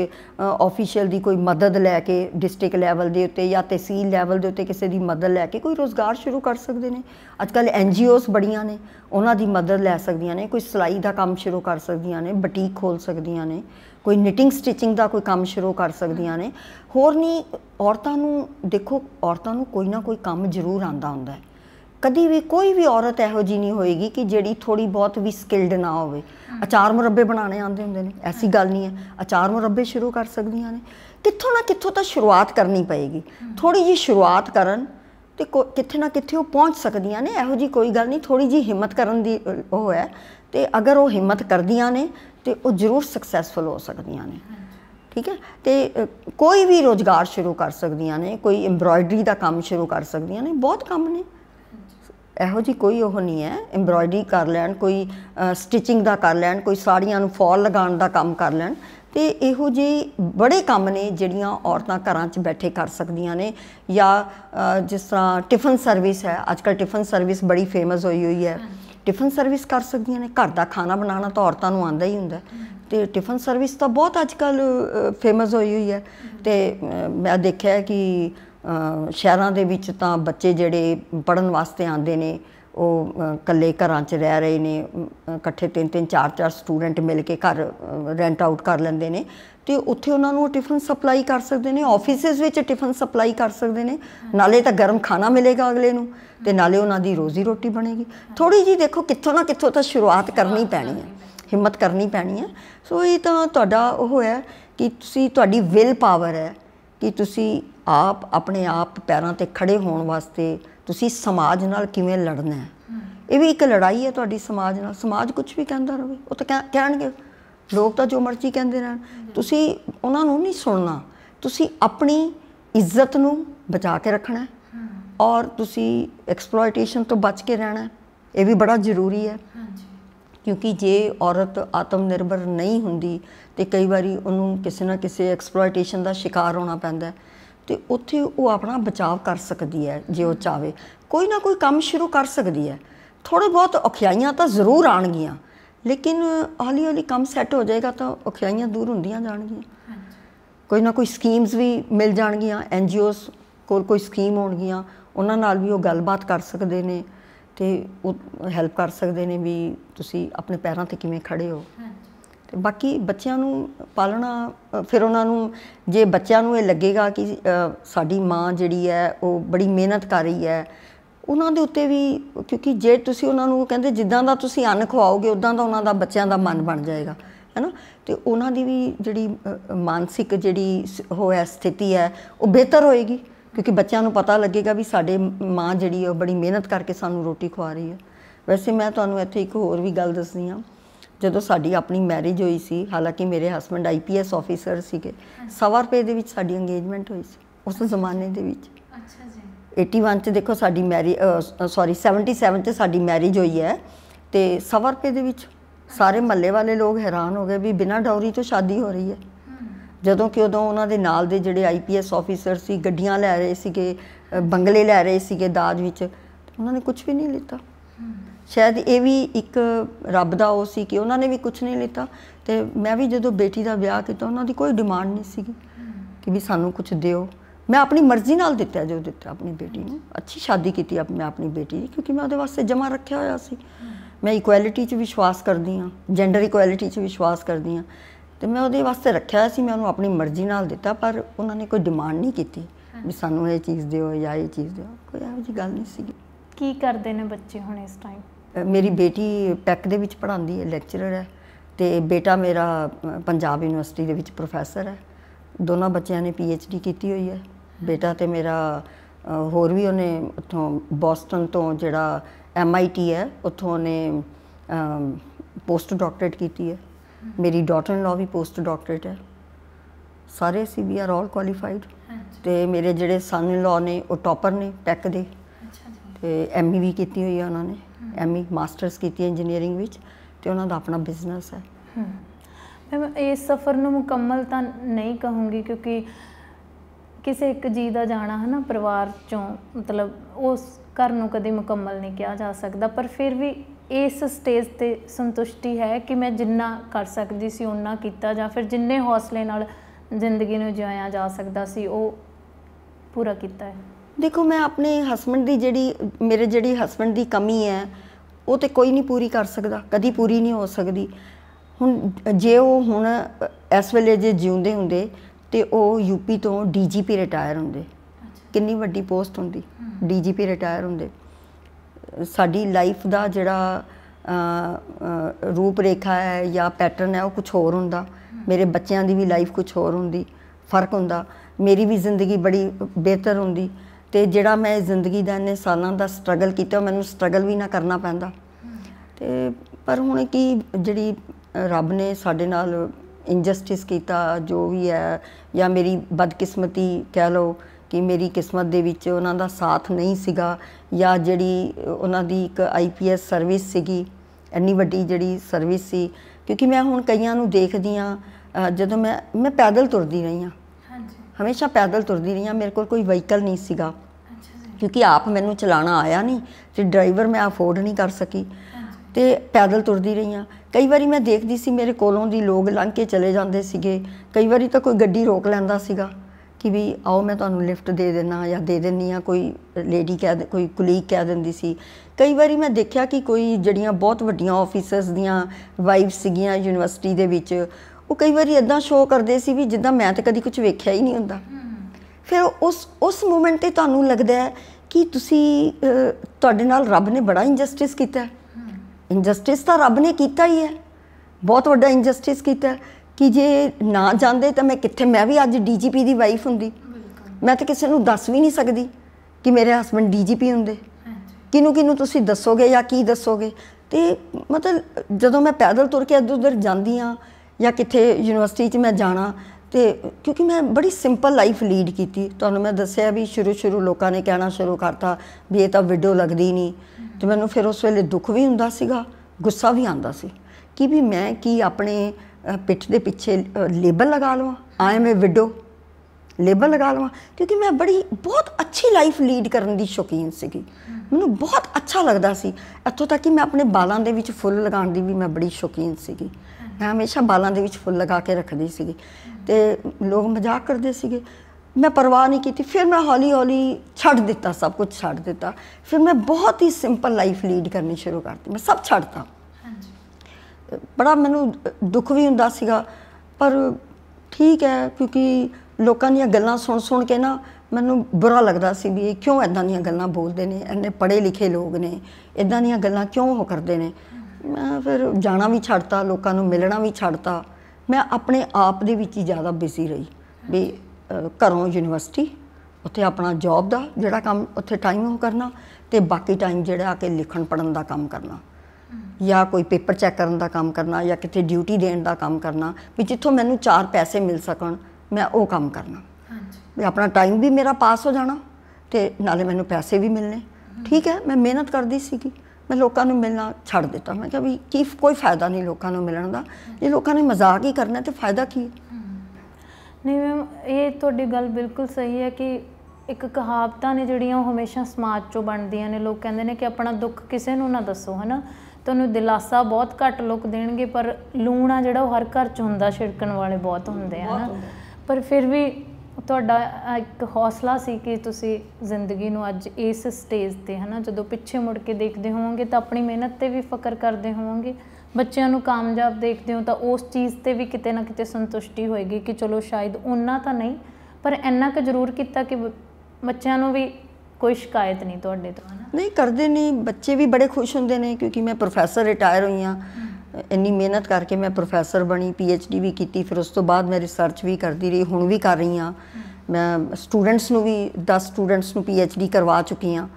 ਆਫੀਸ਼ੀਅਲ ਦੀ ਕੋਈ ਮਦਦ ਲੈ ਕੇ ਡਿਸਟ੍ਰਿਕਟ ਲੈਵਲ ਦੇ ਉੱਤੇ ਜਾਂ ਤਹਿਸੀਲ ਲੈਵਲ ਦੇ ਉੱਤੇ ਕਿਸੇ ਦੀ ਮਦਦ ਲੈ ਕੇ ਕੋਈ ਰੋਜ਼ਗਾਰ ਸ਼ੁਰੂ ਕਰ ਸਕਦੇ ਨੇ ਅੱਜ ਕੱਲ ਐਨਜੀਓਸ ਬੜੀਆਂ ਨੇ ਉਹਨਾਂ ਦੀ ਮਦਦ ਲੈ ਸਕਦੀਆਂ ਨੇ ਕੋਈ ਸਲਾਈ ਦਾ ਕੰਮ ਸ਼ੁਰੂ ਕਰ ਸਕਦੀਆਂ ਨੇ ਬੁਟੀਕ ਖੋਲ ਸਕਦੀਆਂ ਨੇ ਕੋਈ ਨਿਟਿੰਗ ਸਟਿਚਿੰਗ ਦਾ ਕੋਈ ਕੰਮ ਸ਼ੁਰੂ ਕਰ ਸਕਦੀਆਂ ਨੇ ਹੋਰ ਨਹੀਂ ਔਰਤਾਂ ਨੂੰ ਦੇਖੋ ਔਰਤਾਂ ਨੂੰ ਕੋਈ ਨਾ ਕੋਈ ਕੰਮ ਜ਼ਰੂਰ ਆਂਦਾ ਹੁੰਦਾ ਹੈ ਕਦੀ ਵੀ ਕੋਈ ਵੀ ਔਰਤ ਇਹੋ ਜੀ ਨਹੀਂ ਹੋਏਗੀ ਕਿ ਜਿਹੜੀ ਥੋੜੀ ਬਹੁਤ ਵੀ ਸਕਿਲਡ ਨਾ ਹੋਵੇ ਅਚਾਰ ਮੁਰੱਬੇ ਬਣਾਉਣੇ ਆਉਂਦੇ ਹੁੰਦੇ ਨੇ ਐਸੀ ਗੱਲ ਨਹੀਂ ਹੈ ਅਚਾਰ ਮੁਰੱਬੇ ਸ਼ੁਰੂ ਕਰ ਸਕਦੀਆਂ ਨੇ ਕਿੱਥੋਂ ਨਾ ਕਿੱਥੋਂ ਤਾਂ ਸ਼ੁਰੂਆਤ ਕਰਨੀ ਪਏਗੀ ਥੋੜੀ ਜੀ ਸ਼ੁਰੂਆਤ ਕਰਨ ਤੇ ਕਿੱਥੇ ਨਾ ਕਿੱਥੇ ਉਹ ਪਹੁੰਚ ਸਕਦੀਆਂ ਨੇ ਇਹੋ ਜੀ ਕੋਈ ਗੱਲ ਨਹੀਂ ਥੋੜੀ ਜੀ ਹਿੰਮਤ ਕਰਨ ਦੀ ਉਹ ਹੈ ਤੇ ਅਗਰ ਉਹ ਹਿੰਮਤ ਕਰਦੀਆਂ ਨੇ ਤੇ ਉਹ ਜ਼ਰੂਰ ਸਕਸੈਸਫੁਲ ਹੋ ਸਕਦੀਆਂ ਨੇ ਠੀਕ ਹੈ ਤੇ ਕੋਈ ਵੀ ਰੋਜ਼ਗਾਰ ਸ਼ੁਰੂ ਕਰ ਸਕਦੀਆਂ ਨੇ ਕੋਈ ਐਮਬ੍ਰਾਇਡਰੀ ਦਾ ਕੰਮ ਸ਼ੁਰੂ ਕਰ ਸਕਦੀਆਂ ਨੇ ਬਹੁਤ ਕੰਮ ਨੇ ਇਹੋ ਜੀ ਕੋਈ ਉਹ ਨਹੀਂ ਹੈ ਐਮਬ੍ਰਾਇਡਰੀ ਕਰ ਲੈਣ ਕੋਈ ਸਟਿਚਿੰਗ ਦਾ ਕਰ ਲੈਣ ਕੋਈ ਸਾੜੀਆਂ ਨੂੰ ਫਾਲ ਲਗਾਉਣ ਦਾ ਕੰਮ ਕਰ ਲੈਣ ਤੇ ਇਹੋ ਜੀ ਬੜੇ ਕੰਮ ਨੇ ਜਿਹੜੀਆਂ ਔਰਤਾਂ ਘਰਾਂ 'ਚ ਬੈਠੇ ਕਰ ਸਕਦੀਆਂ ਨੇ ਜਾਂ ਜਿਸ ਤਰ੍ਹਾਂ ਟਿਫਨ ਸਰਵਿਸ ਹੈ ਅੱਜਕੱਲ ਟਿਫਨ ਸਰਵਿਸ ਬੜੀ ਫੇਮਸ ਹੋਈ ਹੋਈ ਹੈ ਟਿਫਨ ਸਰਵਿਸ ਕਰ ਸਕਦੀਆਂ ਨੇ ਘਰ ਦਾ ਖਾਣਾ ਬਣਾਉਣਾ ਤਾਂ ਔਰਤਾਂ ਨੂੰ ਆਂਦਾ ਹੀ ਹੁੰਦਾ ਤੇ ਟਿਫਨ ਸਰਵਿਸ ਤਾਂ ਬਹੁਤ ਅੱਜਕੱਲ ਫੇਮਸ ਹੋਈ ਹੋਈ ਹੈ ਤੇ ਮੈਂ ਦੇਖਿਆ ਕਿ ਸ਼ਹਿਰਾਂ ਦੇ ਵਿੱਚ ਤਾਂ ਬੱਚੇ ਜਿਹੜੇ ਪੜਨ ਵਾਸਤੇ ਆਉਂਦੇ ਨੇ ਉਹ ਇਕੱਲੇ ਘਰਾਂ 'ਚ ਰਹਿ ਰਹੇ ਨੇ ਇਕੱਠੇ ਤਿੰਨ ਤਿੰਨ ਚਾਰ ਚਾਰ ਸਟੂਡੈਂਟ ਮਿਲ ਕੇ ਘਰ ਰੈਂਟ ਆਊਟ ਕਰ ਲੈਂਦੇ ਨੇ ਤੇ ਉੱਥੇ ਉਹਨਾਂ ਨੂੰ ਟਿਫਨ ਸਪਲਾਈ ਕਰ ਸਕਦੇ ਨੇ ਆਫਿਸਿਸ ਵਿੱਚ ਟਿਫਨ ਸਪਲਾਈ ਕਰ ਸਕਦੇ ਨੇ ਨਾਲੇ ਤਾਂ ਗਰਮ ਖਾਣਾ ਮਿਲੇਗਾ ਅਗਲੇ ਨੂੰ ਤੇ ਨਾਲੇ ਉਹਨਾਂ ਦੀ ਰੋਜ਼ੀ ਰੋਟੀ ਬਣੇਗੀ ਥੋੜੀ ਜੀ ਦੇਖੋ ਕਿੱਥੋਂ ਨਾ ਕਿੱਥੋਂ ਤਾਂ ਸ਼ੁਰੂਆਤ ਕਰਨੀ ਪੈਣੀ ਹੈ ਹਿੰਮਤ ਕਰਨੀ ਪੈਣੀ ਹੈ ਸੋ ਇਹ ਤਾਂ ਤੁਹਾਡਾ ਉਹ ਹੈ ਕਿ ਤੁਸੀਂ ਤੁਹਾਡੀ ਵਿਲ ਪਾਵਰ ਹੈ ਕਿ ਤੁਸੀਂ ਆਪ ਆਪਣੇ ਆਪ ਪੈਰਾਂ ਤੇ ਖੜੇ ਹੋਣ ਵਾਸਤੇ ਤੁਸੀਂ ਸਮਾਜ ਨਾਲ ਕਿਵੇਂ ਲੜਨਾ ਹੈ ਇਹ ਵੀ ਇੱਕ ਲੜਾਈ ਹੈ ਤੁਹਾਡੀ ਸਮਾਜ ਨਾਲ ਸਮਾਜ ਕੁਝ ਵੀ ਕਹਿੰਦਾ ਰਹੇ ਉਹ ਤਾਂ ਕਹਿਣਗੇ ਲੋਕ ਤਾਂ ਜੋ ਮਰਜ਼ੀ ਕਹਿੰਦੇ ਰਹਿਣ ਤੁਸੀਂ ਉਹਨਾਂ ਨੂੰ ਨਹੀਂ ਸੁਣਨਾ ਤੁਸੀਂ ਆਪਣੀ ਇੱਜ਼ਤ ਨੂੰ ਬਚਾ ਕੇ ਰੱਖਣਾ ਹੈ ਔਰ ਤੁਸੀਂ ਐਕਸਪਲੋਇਟੇਸ਼ਨ ਤੋਂ ਬਚ ਕੇ ਰਹਿਣਾ ਇਹ ਵੀ ਬੜਾ ਜ਼ਰੂਰੀ ਹੈ ਹਾਂਜੀ ਕਿਉਂਕਿ ਜੇ ਔਰਤ ਆਤਮ ਨਿਰਭਰ ਨਹੀਂ ਹੁੰਦੀ ਤੇ ਕਈ ਵਾਰੀ ਉਹਨੂੰ ਕਿਸੇ ਨਾ ਕਿਸੇ ਐਕਸਪਲੋਇਟੇਸ਼ਨ ਦਾ ਸ਼ਿਕਾਰ ਹੋਣਾ ਪੈਂਦਾ ਤੇ ਉੱਥੇ ਉਹ ਆਪਣਾ ਬਚਾਅ ਕਰ ਸਕਦੀ ਹੈ ਜੇ ਉਹ ਚਾਵੇ ਕੋਈ ਨਾ ਕੋਈ ਕੰਮ ਸ਼ੁਰੂ ਕਰ ਸਕਦੀ ਹੈ ਥੋੜੇ ਬਹੁਤ ਔਖਿਆਈਆਂ ਤਾਂ ਜ਼ਰੂਰ ਆਣਗੀਆਂ ਲੇਕਿਨ ਹੌਲੀ ਹੌਲੀ ਕੰਮ ਸੈੱਟ ਹੋ ਜਾਏਗਾ ਤਾਂ ਔਖਿਆਈਆਂ ਦੂਰ ਹੁੰਦੀਆਂ ਜਾਣਗੀਆਂ ਕੋਈ ਨਾ ਕੋਈ ਸਕੀਮਸ ਵੀ ਮਿਲ ਜਾਣਗੀਆਂ ਐਨ ਕੋਲ ਕੋਈ ਸਕੀਮ ਹੋਣਗੀਆਂ ਉਹਨਾਂ ਨਾਲ ਵੀ ਉਹ ਗੱਲਬਾਤ ਕਰ ਸਕਦੇ ਨੇ ਤੇ ਉਹ ਹੈਲਪ ਕਰ ਸਕਦੇ ਨੇ ਵੀ ਤੁਸੀਂ ਆਪਣੇ ਪੈਰਾਂ ਤੇ ਕਿਵੇਂ ਖੜੇ ਹੋ ਤੇ ਬਾਕੀ ਬੱਚਿਆਂ ਨੂੰ ਪਾਲਣਾ ਫਿਰ ਉਹਨਾਂ ਨੂੰ ਜੇ ਬੱਚਿਆਂ ਨੂੰ ਇਹ ਲੱਗੇਗਾ ਕਿ ਸਾਡੀ ਮਾਂ ਜਿਹੜੀ ਹੈ ਉਹ ਬੜੀ ਮਿਹਨਤ ਕਰ ਰਹੀ ਹੈ ਉਹਨਾਂ ਦੇ ਉੱਤੇ ਵੀ ਕਿਉਂਕਿ ਜੇ ਤੁਸੀਂ ਉਹਨਾਂ ਨੂੰ ਕਹਿੰਦੇ ਜਿੱਦਾਂ ਦਾ ਤੁਸੀਂ ਅੰਨ ਖਵਾਓਗੇ ਉਦਾਂ ਦਾ ਉਹਨਾਂ ਦਾ ਬੱਚਿਆਂ ਦਾ ਮਨ ਬਣ ਜਾਏਗਾ ਹੈਨਾ ਤੇ ਉਹਨਾਂ ਦੀ ਵੀ ਜਿਹੜੀ ਮਾਨਸਿਕ ਜਿਹੜੀ ਹੋਇਆ ਸਥਿਤੀ ਹੈ ਉਹ ਬਿਹਤਰ ਹੋਏਗੀ ਕਿਉਂਕਿ ਬੱਚਿਆਂ ਨੂੰ ਪਤਾ ਲੱਗੇਗਾ ਵੀ ਸਾਡੇ ਮਾਂ ਜਿਹੜੀ ਹੈ ਬੜੀ ਮਿਹਨਤ ਕਰਕੇ ਸਾਨੂੰ ਰੋਟੀ ਖਵਾ ਰਹੀ ਹੈ ਵੈਸੇ ਮੈਂ ਤੁਹਾਨੂੰ ਇੱਥੇ ਇੱਕ ਹੋਰ ਵੀ ਗੱਲ ਦੱਸਦੀ ਆ ਜਦੋਂ ਸਾਡੀ ਆਪਣੀ ਮੈਰਿਜ ਹੋਈ ਸੀ ਹਾਲਾਂਕਿ ਮੇਰੇ ਹਸਬੰਡ ਆਈਪੀਐਸ ਆਫੀਸਰ ਸੀਗੇ ਸਵਾ ਰੁਪਏ ਦੇ ਵਿੱਚ ਸਾਡੀ ਅੰਗੇਜਮੈਂਟ ਹੋਈ ਸੀ ਉਸ ਜ਼ਮਾਨੇ ਦੇ ਵਿੱਚ ਅੱਛਾ ਜੀ 81 ਚ ਦੇਖੋ ਸਾਡੀ ਮੈਰੀ ਸੌਰੀ 77 ਚ ਸਾਡੀ ਮੈਰਿਜ ਹੋਈ ਹੈ ਤੇ ਸਵਾ ਰੁਪਏ ਦੇ ਵਿੱਚ ਸਾਰੇ ਮੱਲੇ ਵਾਲੇ ਲੋਕ ਹੈਰਾਨ ਹੋ ਗਏ ਵੀ ਬਿਨਾਂ ਡੌਰੀ ਤੋਂ ਸ਼ਾਦੀ ਹੋ ਰਹੀ ਹੈ ਜਦੋਂ ਕਿ ਉਦੋਂ ਉਹਨਾਂ ਦੇ ਨਾਲ ਦੇ ਜਿਹੜੇ ਆਈਪੀਐਸ ਆਫੀਸਰ ਸੀ ਗੱਡੀਆਂ ਲੈ ਰਹੇ ਸੀਗੇ ਬੰਗਲੇ ਲੈ ਰਹੇ ਸੀਗੇ ਦਾਜ ਵਿੱਚ ਉਹਨਾਂ ਨੇ ਕੁਝ ਵੀ ਨਹੀਂ ਲਿੱਤਾ ਸ਼ਾਇਦ ਇਹ ਵੀ ਇੱਕ ਰੱਬ ਦਾ ਉਹ ਸੀ ਕਿ ਉਹਨਾਂ ਨੇ ਵੀ ਕੁਝ ਨਹੀਂ ਲਿੱਤਾ ਤੇ ਮੈਂ ਵੀ ਜਦੋਂ ਬੇਟੀ ਦਾ ਵਿਆਹ ਕੀਤਾ ਉਹਨਾਂ ਦੀ ਕੋਈ ਡਿਮਾਂਡ ਨਹੀਂ ਸੀਗੀ ਕਿ ਵੀ ਸਾਨੂੰ ਕੁਝ ਦਿਓ ਮੈਂ ਆਪਣੀ ਮਰਜ਼ੀ ਨਾਲ ਦਿੱਤਾ ਜੋ ਦਿੱਤਾ ਆਪਣੀ ਬੇਟੀ ਨੂੰ ਅੱਛੀ ਸ਼ਾਦੀ ਕੀਤੀ ਮੈਂ ਆਪਣੀ ਬੇਟੀ ਦੀ ਕਿਉਂਕਿ ਮੈਂ ਉਹਦੇ ਵਾਸਤੇ ਜਮਾ ਰੱਖਿਆ ਹੋਇਆ ਸੀ ਮੈਂ ਇਕੁਐਲਿਟੀ 'ਚ ਵਿਸ਼ਵਾਸ ਕਰਦੀ ਆ ਜੈਂਡਰ ਇਕੁਐਲਿਟੀ 'ਚ ਵਿਸ਼ਵਾਸ ਕਰਦੀ ਆ ਤੇ ਮੈਂ ਉਹਦੇ ਵਾਸਤੇ ਰੱਖਿਆ ਸੀ ਮੈਂ ਉਹਨੂੰ ਆਪਣੀ ਮਰਜ਼ੀ ਨਾਲ ਦਿੱਤਾ ਪਰ ਉਹਨਾਂ ਨੇ ਕੋਈ ਡਿਮਾਂਡ ਨਹੀਂ ਕੀਤੀ ਵੀ ਸਾਨੂੰ ਇਹ ਚੀਜ਼ ਦਿਓ ਜਾਂ ਇਹ ਚੀਜ਼ ਦਿਓ ਕੋਈ ਇਹੋ ਜੀ ਗੱਲ ਨਹੀਂ ਸੀਗੀ ਕੀ ਕਰਦੇ ਨੇ ਬੱਚੇ ਹੁਣ ਇਸ ਟਾਈਮ ਮੇਰੀ ਬੇਟੀ ਪੈਕ ਦੇ ਵਿੱਚ ਪੜ੍ਹਾਉਂਦੀ ਹੈ ਲੈਕਚਰਰ ਹੈ ਤੇ ਬੇਟਾ ਮੇਰਾ ਪੰਜਾਬ ਯੂਨੀਵਰਸਿਟੀ ਦੇ ਵਿੱਚ ਪ੍ਰੋਫੈਸਰ ਹੈ ਦੋਨਾਂ ਬੱਚਿਆਂ ਨੇ ਪੀਐਚਡੀ ਕੀਤੀ ਹੋਈ ਹੈ ਬੇਟਾ ਤੇ ਮੇਰਾ ਹੋਰ ਵੀ ਉਹਨੇ ਉਥੋਂ ਬੋਸਟਨ ਤੋਂ ਜਿਹੜਾ ਐਮਆਈਟੀ ਹੈ ਉਥੋਂ ਉਹਨੇ ਪੋਸਟ ਡਾਕਟਰੇਟ ਕੀਤੀ ਹੈ ਮੇਰੀ ਡਾਟਰ ਇਨ ਲਾ ਵੀ ਪੋਸਟ ਡਾਕਟਰੇਟ ਹੈ ਸਾਰੇ ਸੀ ਵੀ ਆਰ ਆਲ ਕੁਆਲੀਫਾਈਡ ਤੇ ਮੇਰੇ ਜਿਹੜੇ ਸਨ ਇਨ ਲਾ ਨੇ ਉਹ ਟਾਪਰ ਨੇ ਟੈਕ ਦੇ ਤੇ ਐਮ e ਵੀ ਕੀਤੀ ਹੋਈ ਹੈ ਉਹਨਾਂ ਨੇ ਐਮ ਵੀ ਮਾਸਟਰਸ ਕੀਤੀ ਹੈ ਇੰਜੀਨੀਅਰਿੰਗ ਵਿੱਚ ਤੇ ਉਹਨਾਂ ਦਾ ਆਪਣਾ ਬਿਜ਼ਨਸ ਹੈ ਮੈਂ ਇਸ ਸਫ਼ਰ ਨੂੰ ਮੁਕੰਮਲ ਤਾਂ ਨਹੀਂ ਕਹੂੰਗੀ ਕਿਉਂਕਿ ਕਿਸੇ ਇੱਕ ਜੀ ਦਾ ਜਾਣਾ ਹੈ ਨਾ ਪਰਿਵਾਰ ਚੋਂ ਮਤਲਬ ਉਸ ਘਰ ਨੂੰ ਕਦੇ ਮੁਕੰਮਲ ਨਹੀਂ ਕਿਹਾ ਜਾ ਸਕਦਾ ਪਰ ਫਿਰ ਵੀ ਇਸ ਸਟੇਜ ਤੇ ਸੰਤੁਸ਼ਟੀ ਹੈ ਕਿ ਮੈਂ ਜਿੰਨਾ ਕਰ ਸਕਦੀ ਸੀ ਉਹਨਾਂ ਕੀਤਾ ਜਾਂ ਫਿਰ ਜਿੰਨੇ ਹੌਸਲੇ ਨਾਲ ਜ਼ਿੰਦਗੀ ਨੂੰ ਜਿਉਇਆ ਜਾ ਸਕਦਾ ਸੀ ਉਹ ਪੂਰਾ ਕੀਤਾ ਹੈ ਦੇਖੋ ਮੈਂ ਆਪਣੇ ਹਸਬੰਡ ਦੀ ਜਿਹੜੀ ਮੇਰੇ ਜਿਹੜੀ ਹਸਬੰਡ ਦੀ ਕਮੀ ਹੈ ਉਹ ਤੇ ਕੋਈ ਨਹੀਂ ਪੂਰੀ ਕਰ ਸਕਦਾ ਕਦੀ ਪੂਰੀ ਨਹੀਂ ਹੋ ਸਕਦੀ ਹੁਣ ਜੇ ਉਹ ਹੁਣ ਇਸ ਵੇਲੇ ਜੇ ਜਿਉਂਦੇ ਹੁੰਦੇ ਤੇ ਉਹ ਯੂਪੀ ਤੋਂ ਡੀਜੀਪੀ ਰਿਟਾਇਰ ਹੁੰਦੇ ਕਿੰਨੀ ਵੱਡੀ ਪੋਸਟ ਹੁੰਦੀ ਡੀਜੀਪੀ ਰਿਟਾਇਰ ਹੁੰਦੇ ਸਾਡੀ ਲਾਈਫ ਦਾ ਜਿਹੜਾ ਰੂਪ ਰੇਖਾ ਹੈ ਜਾਂ ਪੈਟਰਨ ਹੈ ਉਹ ਕੁਝ ਹੋਰ ਹੁੰਦਾ ਮੇਰੇ ਬੱਚਿਆਂ ਦੀ ਵੀ ਲਾਈਫ ਕੁਝ ਹੋਰ ਹੁੰਦੀ ਫਰਕ ਹੁੰਦਾ ਮੇਰੀ ਵੀ ਜ਼ਿੰਦਗੀ ਬੜੀ ਬਿਹਤਰ ਹੁੰਦੀ ਤੇ ਜਿਹੜਾ ਮੈਂ ਜ਼ਿੰਦਗੀ ਦਾ ਇਹਨੇ ਸਾਲਾਂ ਦਾ ਸਟਰਗਲ ਕੀਤਾ ਮੈਨੂੰ ਸਟਰਗਲ ਵੀ ਨਾ ਕਰਨਾ ਪੈਂਦਾ ਤੇ ਪਰ ਹੁਣ ਕੀ ਜਿਹੜੀ ਰੱਬ ਨੇ ਸਾਡੇ ਨਾਲ ਇਨਜਸਟਿਸ ਕੀਤਾ ਜੋ ਵੀ ਹੈ ਜਾਂ ਮੇਰੀ ਬਦਕਿਸਮਤੀ ਕਹਿ ਲਓ ਕਿ ਮੇਰੀ ਕਿਸਮਤ ਦੇ ਵਿੱਚ ਉਹਨਾਂ ਦਾ ਸਾਥ ਨਹੀਂ ਸੀਗਾ ਜਾਂ ਜਿਹੜੀ ਉਹਨਾਂ ਦੀ ਇੱਕ ਆਈਪੀਐਸ ਸਰਵਿਸ ਸੀਗੀ ਇੰਨੀ ਵੱਡੀ ਜਿਹੜੀ ਸਰਵਿਸ ਸੀ ਕਿਉਂਕਿ ਮੈਂ ਹੁਣ ਕਈਆਂ ਨੂੰ ਦੇਖਦੀ ਆ ਜਦੋਂ ਮੈਂ ਮੈਂ ਪੈਦਲ ਤੁਰਦੀ ਰਹੀ ਆ ਹਾਂਜੀ ਹਮੇਸ਼ਾ ਪੈਦਲ ਤੁਰਦੀ ਰਹੀ ਆ ਮੇਰੇ ਕੋਲ ਕੋਈ ਵਹੀਕਲ ਨਹੀਂ ਸੀਗਾ ਕਿਉਂਕਿ ਆਪ ਮੈਨੂੰ ਚਲਾਣਾ ਆਇਆ ਨਹੀਂ ਤੇ ਡਰਾਈਵਰ ਮੈਂ ਅਫੋਰਡ ਨਹੀਂ ਕਰ ਸਕੀ ਤੇ ਪੈਦਲ ਤੁਰਦੀ ਰਹੀ ਆ ਕਈ ਵਾਰੀ ਮੈਂ ਦੇਖਦੀ ਸੀ ਮੇਰੇ ਕੋਲੋਂ ਦੀ ਲੋਕ ਲੰਘ ਕੇ ਚਲੇ ਜਾਂਦੇ ਸੀਗੇ ਕਈ ਵਾਰੀ ਤਾਂ ਕੋਈ ਗੱਡੀ ਰੋਕ ਲੈਂਦਾ ਸੀਗਾ ਕਿ ਵੀ ਆਓ ਮੈਂ ਤੁਹਾਨੂੰ ਲਿਫਟ ਦੇ ਦੇਣਾ ਜਾਂ ਦੇ ਦਿੰਨੀ ਆ ਕੋਈ ਲੇਡੀ ਕਹਿ ਕੋਈ ਕੁਲੀਗ ਕਹਿ ਦਿੰਦੀ ਸੀ ਕਈ ਵਾਰੀ ਮੈਂ ਦੇਖਿਆ ਕਿ ਕੋਈ ਜੜੀਆਂ ਬਹੁਤ ਵੱਡੀਆਂ ਆਫੀਸਰਸ ਦੀਆਂ ਵਾਈਫ ਸੀਗੀਆਂ ਯੂਨੀਵਰਸਿਟੀ ਦੇ ਵਿੱਚ ਉਹ ਕਈ ਵਾਰੀ ਇਦਾਂ ਸ਼ੋਅ ਕਰਦੇ ਸੀ ਵੀ ਜਿੱਦਾਂ ਮੈਂ ਤਾਂ ਕਦੀ ਕੁਝ ਵੇਖਿਆ ਹੀ ਨਹੀਂ ਹੁੰਦਾ ਫਿਰ ਉਸ ਉਸ ਮੂਮੈਂਟ ਤੇ ਤੁਹਾਨੂੰ ਲੱਗਦਾ ਹੈ ਕਿ ਤੁਸੀਂ ਤੁਹਾਡੇ ਨਾਲ ਰੱਬ ਨੇ ਬੜਾ ਇਨਜਸਟਿਸ ਕੀਤਾ ਇਨਜਸਟਿਸ ਤਾਂ ਰੱਬ ਨੇ ਕੀਤਾ ਹੀ ਹੈ ਬਹੁਤ ਵੱਡਾ ਇਨਜਸਟਿਸ ਕੀਤਾ ਹੈ ਕਿ ਜੇ ਨਾ ਜਾਂਦੇ ਤਾਂ ਮੈਂ ਕਿੱਥੇ ਮੈਂ ਵੀ ਅੱਜ ਡੀਜੀਪੀ ਦੀ ਵਾਈਫ ਹੁੰਦੀ ਮੈਂ ਤਾਂ ਕਿਸੇ ਨੂੰ ਦੱਸ ਵੀ ਨਹੀਂ ਸਕਦੀ ਕਿ ਮੇਰੇ ਹਸਬੰਡ ਡੀਜੀਪੀ ਹੁੰਦੇ ਕਿਨੂੰ ਕਿਨੂੰ ਤੁਸੀਂ ਦੱਸੋਗੇ ਜਾਂ ਕੀ ਦੱਸੋਗੇ ਤੇ ਮਤਲਬ ਜਦੋਂ ਮੈਂ ਪੈਦਲ ਤੁਰ ਕੇ ਅਦੂਦਰ ਜਾਂਦੀ ਆ ਜਾਂ ਕਿੱਥੇ ਯੂਨੀਵਰਸਿਟੀ 'ਚ ਮੈਂ ਜਾਣਾ ਤੇ ਕਿਉਂਕਿ ਮੈਂ ਬੜੀ ਸਿੰਪਲ ਲਾਈਫ ਲੀਡ ਕੀਤੀ ਤੁਹਾਨੂੰ ਮੈਂ ਦੱਸਿਆ ਵੀ ਸ਼ੁਰੂ ਸ਼ੁਰੂ ਲੋਕਾਂ ਨੇ ਕਹਿਣਾ ਸ਼ੁਰੂ ਕਰਤਾ ਵੀ ਇਹ ਤਾਂ ਵਿਡੋ ਲੱਗਦੀ ਨਹੀਂ ਤੇ ਮੈਨੂੰ ਫਿਰ ਉਸ ਵੇਲੇ ਦੁੱਖ ਵੀ ਹੁੰਦਾ ਸੀਗਾ ਗੁੱਸਾ ਵੀ ਆਉਂਦਾ ਸੀ ਕਿ ਵੀ ਮੈਂ ਕੀ ਆਪਣੇ ਪਿੱਠ ਦੇ ਪਿੱਛੇ ਲੇਬਲ ਲਗਾ ਲਵਾਂ I am a widow label ਲਗਾ ਲਵਾਂ ਕਿਉਂਕਿ ਮੈਂ ਬੜੀ ਬਹੁਤ ਅੱਛੀ ਲਾਈਫ ਲੀਡ ਕਰਨ ਦੀ ਸ਼ੌਕੀਨ ਸੀਗੀ ਮੈਨੂੰ ਬਹੁਤ ਅੱਛਾ ਲੱਗਦਾ ਸੀ ਇੱਥੋਂ ਤੱਕ ਕਿ ਮੈਂ ਆਪਣੇ ਬਾਲਾਂ ਦੇ ਵਿੱਚ ਫੁੱਲ ਲਗਾਉਣ ਦੀ ਵੀ ਮੈਂ ਬੜੀ ਸ਼ੌਕੀਨ ਸੀਗੀ ਮੈਂ ਹਮੇਸ਼ਾ ਬਾਲਾਂ ਦੇ ਵਿੱਚ ਫੁੱਲ ਲਗਾ ਕੇ ਰੱਖਦੀ ਸੀਗੀ ਤੇ ਲੋਕ ਮਜ਼ਾਕ ਕਰਦੇ ਸੀਗੇ ਮੈਂ ਪਰਵਾਹ ਨਹੀਂ ਕੀਤੀ ਫਿਰ ਮੈਂ ਹੌਲੀ ਹੌਲੀ ਛੱਡ ਦਿੱਤਾ ਸਭ ਕੁਝ ਛੱਡ ਦਿੱਤਾ ਫਿਰ ਮੈਂ ਬਹੁਤ ਹੀ ਸਿੰਪਲ ਲਾਈਫ ਲੀਡ ਕਰਨੀ ਸ਼ੁਰੂ ਕਰਤੀ ਮੈਂ ਸਭ ਛੱਡਤਾ ਬੜਾ ਮੈਨੂੰ ਦੁੱਖ ਵੀ ਹੁੰਦਾ ਸੀਗਾ ਪਰ ਠੀਕ ਹੈ ਕਿਉਂਕਿ ਲੋਕਾਂ ਦੀਆਂ ਗੱਲਾਂ ਸੁਣ ਸੁਣ ਕੇ ਨਾ ਮੈਨੂੰ ਬੁਰਾ ਲੱਗਦਾ ਸੀ ਵੀ ਇਹ ਕਿਉਂ ਐਦਾਂ ਦੀਆਂ ਗੱਲਾਂ ਬੋਲਦੇ ਨੇ ਐਨੇ ਪੜ੍ਹੇ ਲਿਖੇ ਲੋਕ ਨੇ ਐਦਾਂ ਦੀਆਂ ਗੱਲਾਂ ਕਿਉਂ ਉਹ ਕਰਦੇ ਨੇ ਮੈਂ ਫਿਰ ਜਾਣਾ ਵੀ ਛੱਡਤਾ ਲੋਕਾਂ ਨੂੰ ਮਿਲਣਾ ਵੀ ਛੱਡਤਾ ਮੈਂ ਆਪਣੇ ਆਪ ਦੇ ਵਿੱਚ ਹੀ ਜ਼ਿਆਦਾ ਬਿਜ਼ੀ ਰਹੀ ਵੀ ਘਰੋਂ ਯੂਨੀਵਰਸਿਟੀ ਉੱਥੇ ਆਪਣਾ ਜੌਬ ਦਾ ਜਿਹੜਾ ਕੰਮ ਉੱਥੇ ਟਾਈਮ ਉਹ ਕਰਨਾ ਤੇ ਬਾਕੀ ਟਾਈਮ ਜਿਹੜਾ ਆ ਕੇ ਲਿਖਣ ਪੜਨ ਦਾ ਕੰਮ ਕਰਨਾ ਜਾਂ ਕੋਈ ਪੇਪਰ ਚੈੱਕ ਕਰਨ ਦਾ ਕੰਮ ਕਰਨਾ ਜਾਂ ਕਿਤੇ ਡਿਊਟੀ ਦੇਣ ਦਾ ਕੰਮ ਕਰਨਾ ਵੀ ਜਿੱਥੋਂ ਮੈਨੂੰ ਚਾਰ ਪੈਸੇ ਮਿਲ ਸਕਣ ਮੈਂ ਉਹ ਕੰਮ ਕਰਨਾ ਹਾਂਜੀ ਵੀ ਆਪਣਾ ਟਾਈਮ ਵੀ ਮੇਰਾ ਪਾਸ ਹੋ ਜਾਣਾ ਤੇ ਨਾਲੇ ਮੈਨੂੰ ਪੈਸੇ ਵੀ ਮਿਲਨੇ ਠੀਕ ਹੈ ਮੈਂ ਮਿਹਨਤ ਕਰਦੀ ਸੀਗੀ ਮੈਂ ਲੋਕਾਂ ਨੂੰ ਮਿਲਣਾ ਛੱਡ ਦਿੱਤਾ ਮੈਂ ਕਿਹਾ ਵੀ ਕੀ ਕੋਈ ਫਾਇਦਾ ਨਹੀਂ ਲੋਕਾਂ ਨੂੰ ਮਿਲਣ ਦਾ ਜੇ ਲੋਕਾਂ ਨੇ ਮਜ਼ਾਕ ਹੀ ਕਰਨਾ ਤੇ ਫਾਇਦਾ ਕੀ ਨਹੀਂ ਮੈਮ ਇਹ ਤੁਹਾਡੀ ਗੱਲ ਬਿਲਕੁਲ ਸਹੀ ਹੈ ਕਿ ਇੱਕ ਕਹਾਵਤਾਂ ਨੇ ਜਿਹੜੀਆਂ ਉਹ ਹਮੇਸ਼ਾ ਸਮਾਜ ਚੋਂ ਬਣਦੀਆਂ ਨੇ ਲੋਕ ਕਹਿੰਦੇ ਨੇ ਕਿ ਆਪਣਾ ਦੁੱਖ ਕਿਸੇ ਨੂੰ ਨਾ ਦੱਸੋ ਹਨਾ ਤੁਹਾਨੂੰ ਦਿਲਾਸਾ ਬਹੁਤ ਘੱਟ ਲੋਕ ਦੇਣਗੇ ਪਰ ਲੂਣ ਆ ਜਿਹੜਾ ਉਹ ਹਰ ਘਰ 'ਚ ਹੁੰਦਾ ਛਿੜਕਣ ਵਾਲੇ ਬਹੁਤ ਹੁੰਦੇ ਆ ਨਾ ਪਰ ਫਿਰ ਵੀ ਤੁਹਾਡਾ ਇੱਕ ਹੌਸਲਾ ਸੀ ਕਿ ਤੁਸੀਂ ਜ਼ਿੰਦਗੀ ਨੂੰ ਅੱਜ ਇਸ ਸਟੇਜ ਤੇ ਹਨਾ ਜਦੋਂ ਪਿੱਛੇ ਮੁੜ ਕੇ ਦੇਖਦੇ ਹੋਵੋਗੇ ਤਾਂ ਆਪਣੀ ਮਿਹਨਤ ਤੇ ਵੀ ਫਕਰ ਕਰਦੇ ਹੋਵੋਗੇ ਬੱਚਿਆਂ ਨੂੰ ਕਾਮਯਾਬ ਦੇਖਦੇ ਹੋ ਤਾਂ ਉਸ ਚੀਜ਼ ਤੇ ਵੀ ਕਿਤੇ ਨਾ ਕਿਤੇ ਸੰਤੁਸ਼ਟੀ ਹੋਏਗੀ ਕਿ ਚਲੋ ਸ਼ਾਇਦ ਉਹਨਾਂ ਤਾਂ ਨਹੀਂ ਪਰ ਇੰਨਾ ਕੁ ਜ਼ਰੂਰ ਕੀਤਾ ਕਿ ਬੱਚਿਆਂ ਨੂੰ ਵੀ ਕੋਈ ਸ਼ਿਕਾਇਤ ਨਹੀਂ ਤੁਹਾਡੇ ਤੋਂ ਹਨਾ ਨਹੀਂ ਕਰਦੇ ਨਹੀਂ ਬੱਚੇ ਵੀ ਬੜੇ ਖੁਸ਼ ਹੁੰਦੇ ਨੇ ਕਿਉਂਕਿ ਮੈਂ ਪ੍ਰੋਫੈਸਰ ਰਿਟਾਇਰ ਹੋਈ ਆ ਇੰਨੀ ਮਿਹਨਤ ਕਰਕੇ ਮੈਂ ਪ੍ਰੋਫੈਸਰ ਬਣੀ ਪੀ ਐਚ ਡੀ ਵੀ ਕੀਤੀ ਫਿਰ ਉਸ ਤੋਂ ਬਾਅਦ ਮੈਂ ਰਿਸਰਚ ਵੀ ਕਰਦੀ ਰਹੀ ਹੁਣ ਵੀ ਕਰ ਰਹੀ ਆ ਮੈਂ ਸਟੂਡੈਂਟਸ ਨੂੰ ਵੀ 10 ਸਟੂਡੈਂਟਸ ਨੂੰ ਪੀ ਐਚ ਡੀ ਕਰਵਾ ਚੁੱਕੀ ਆ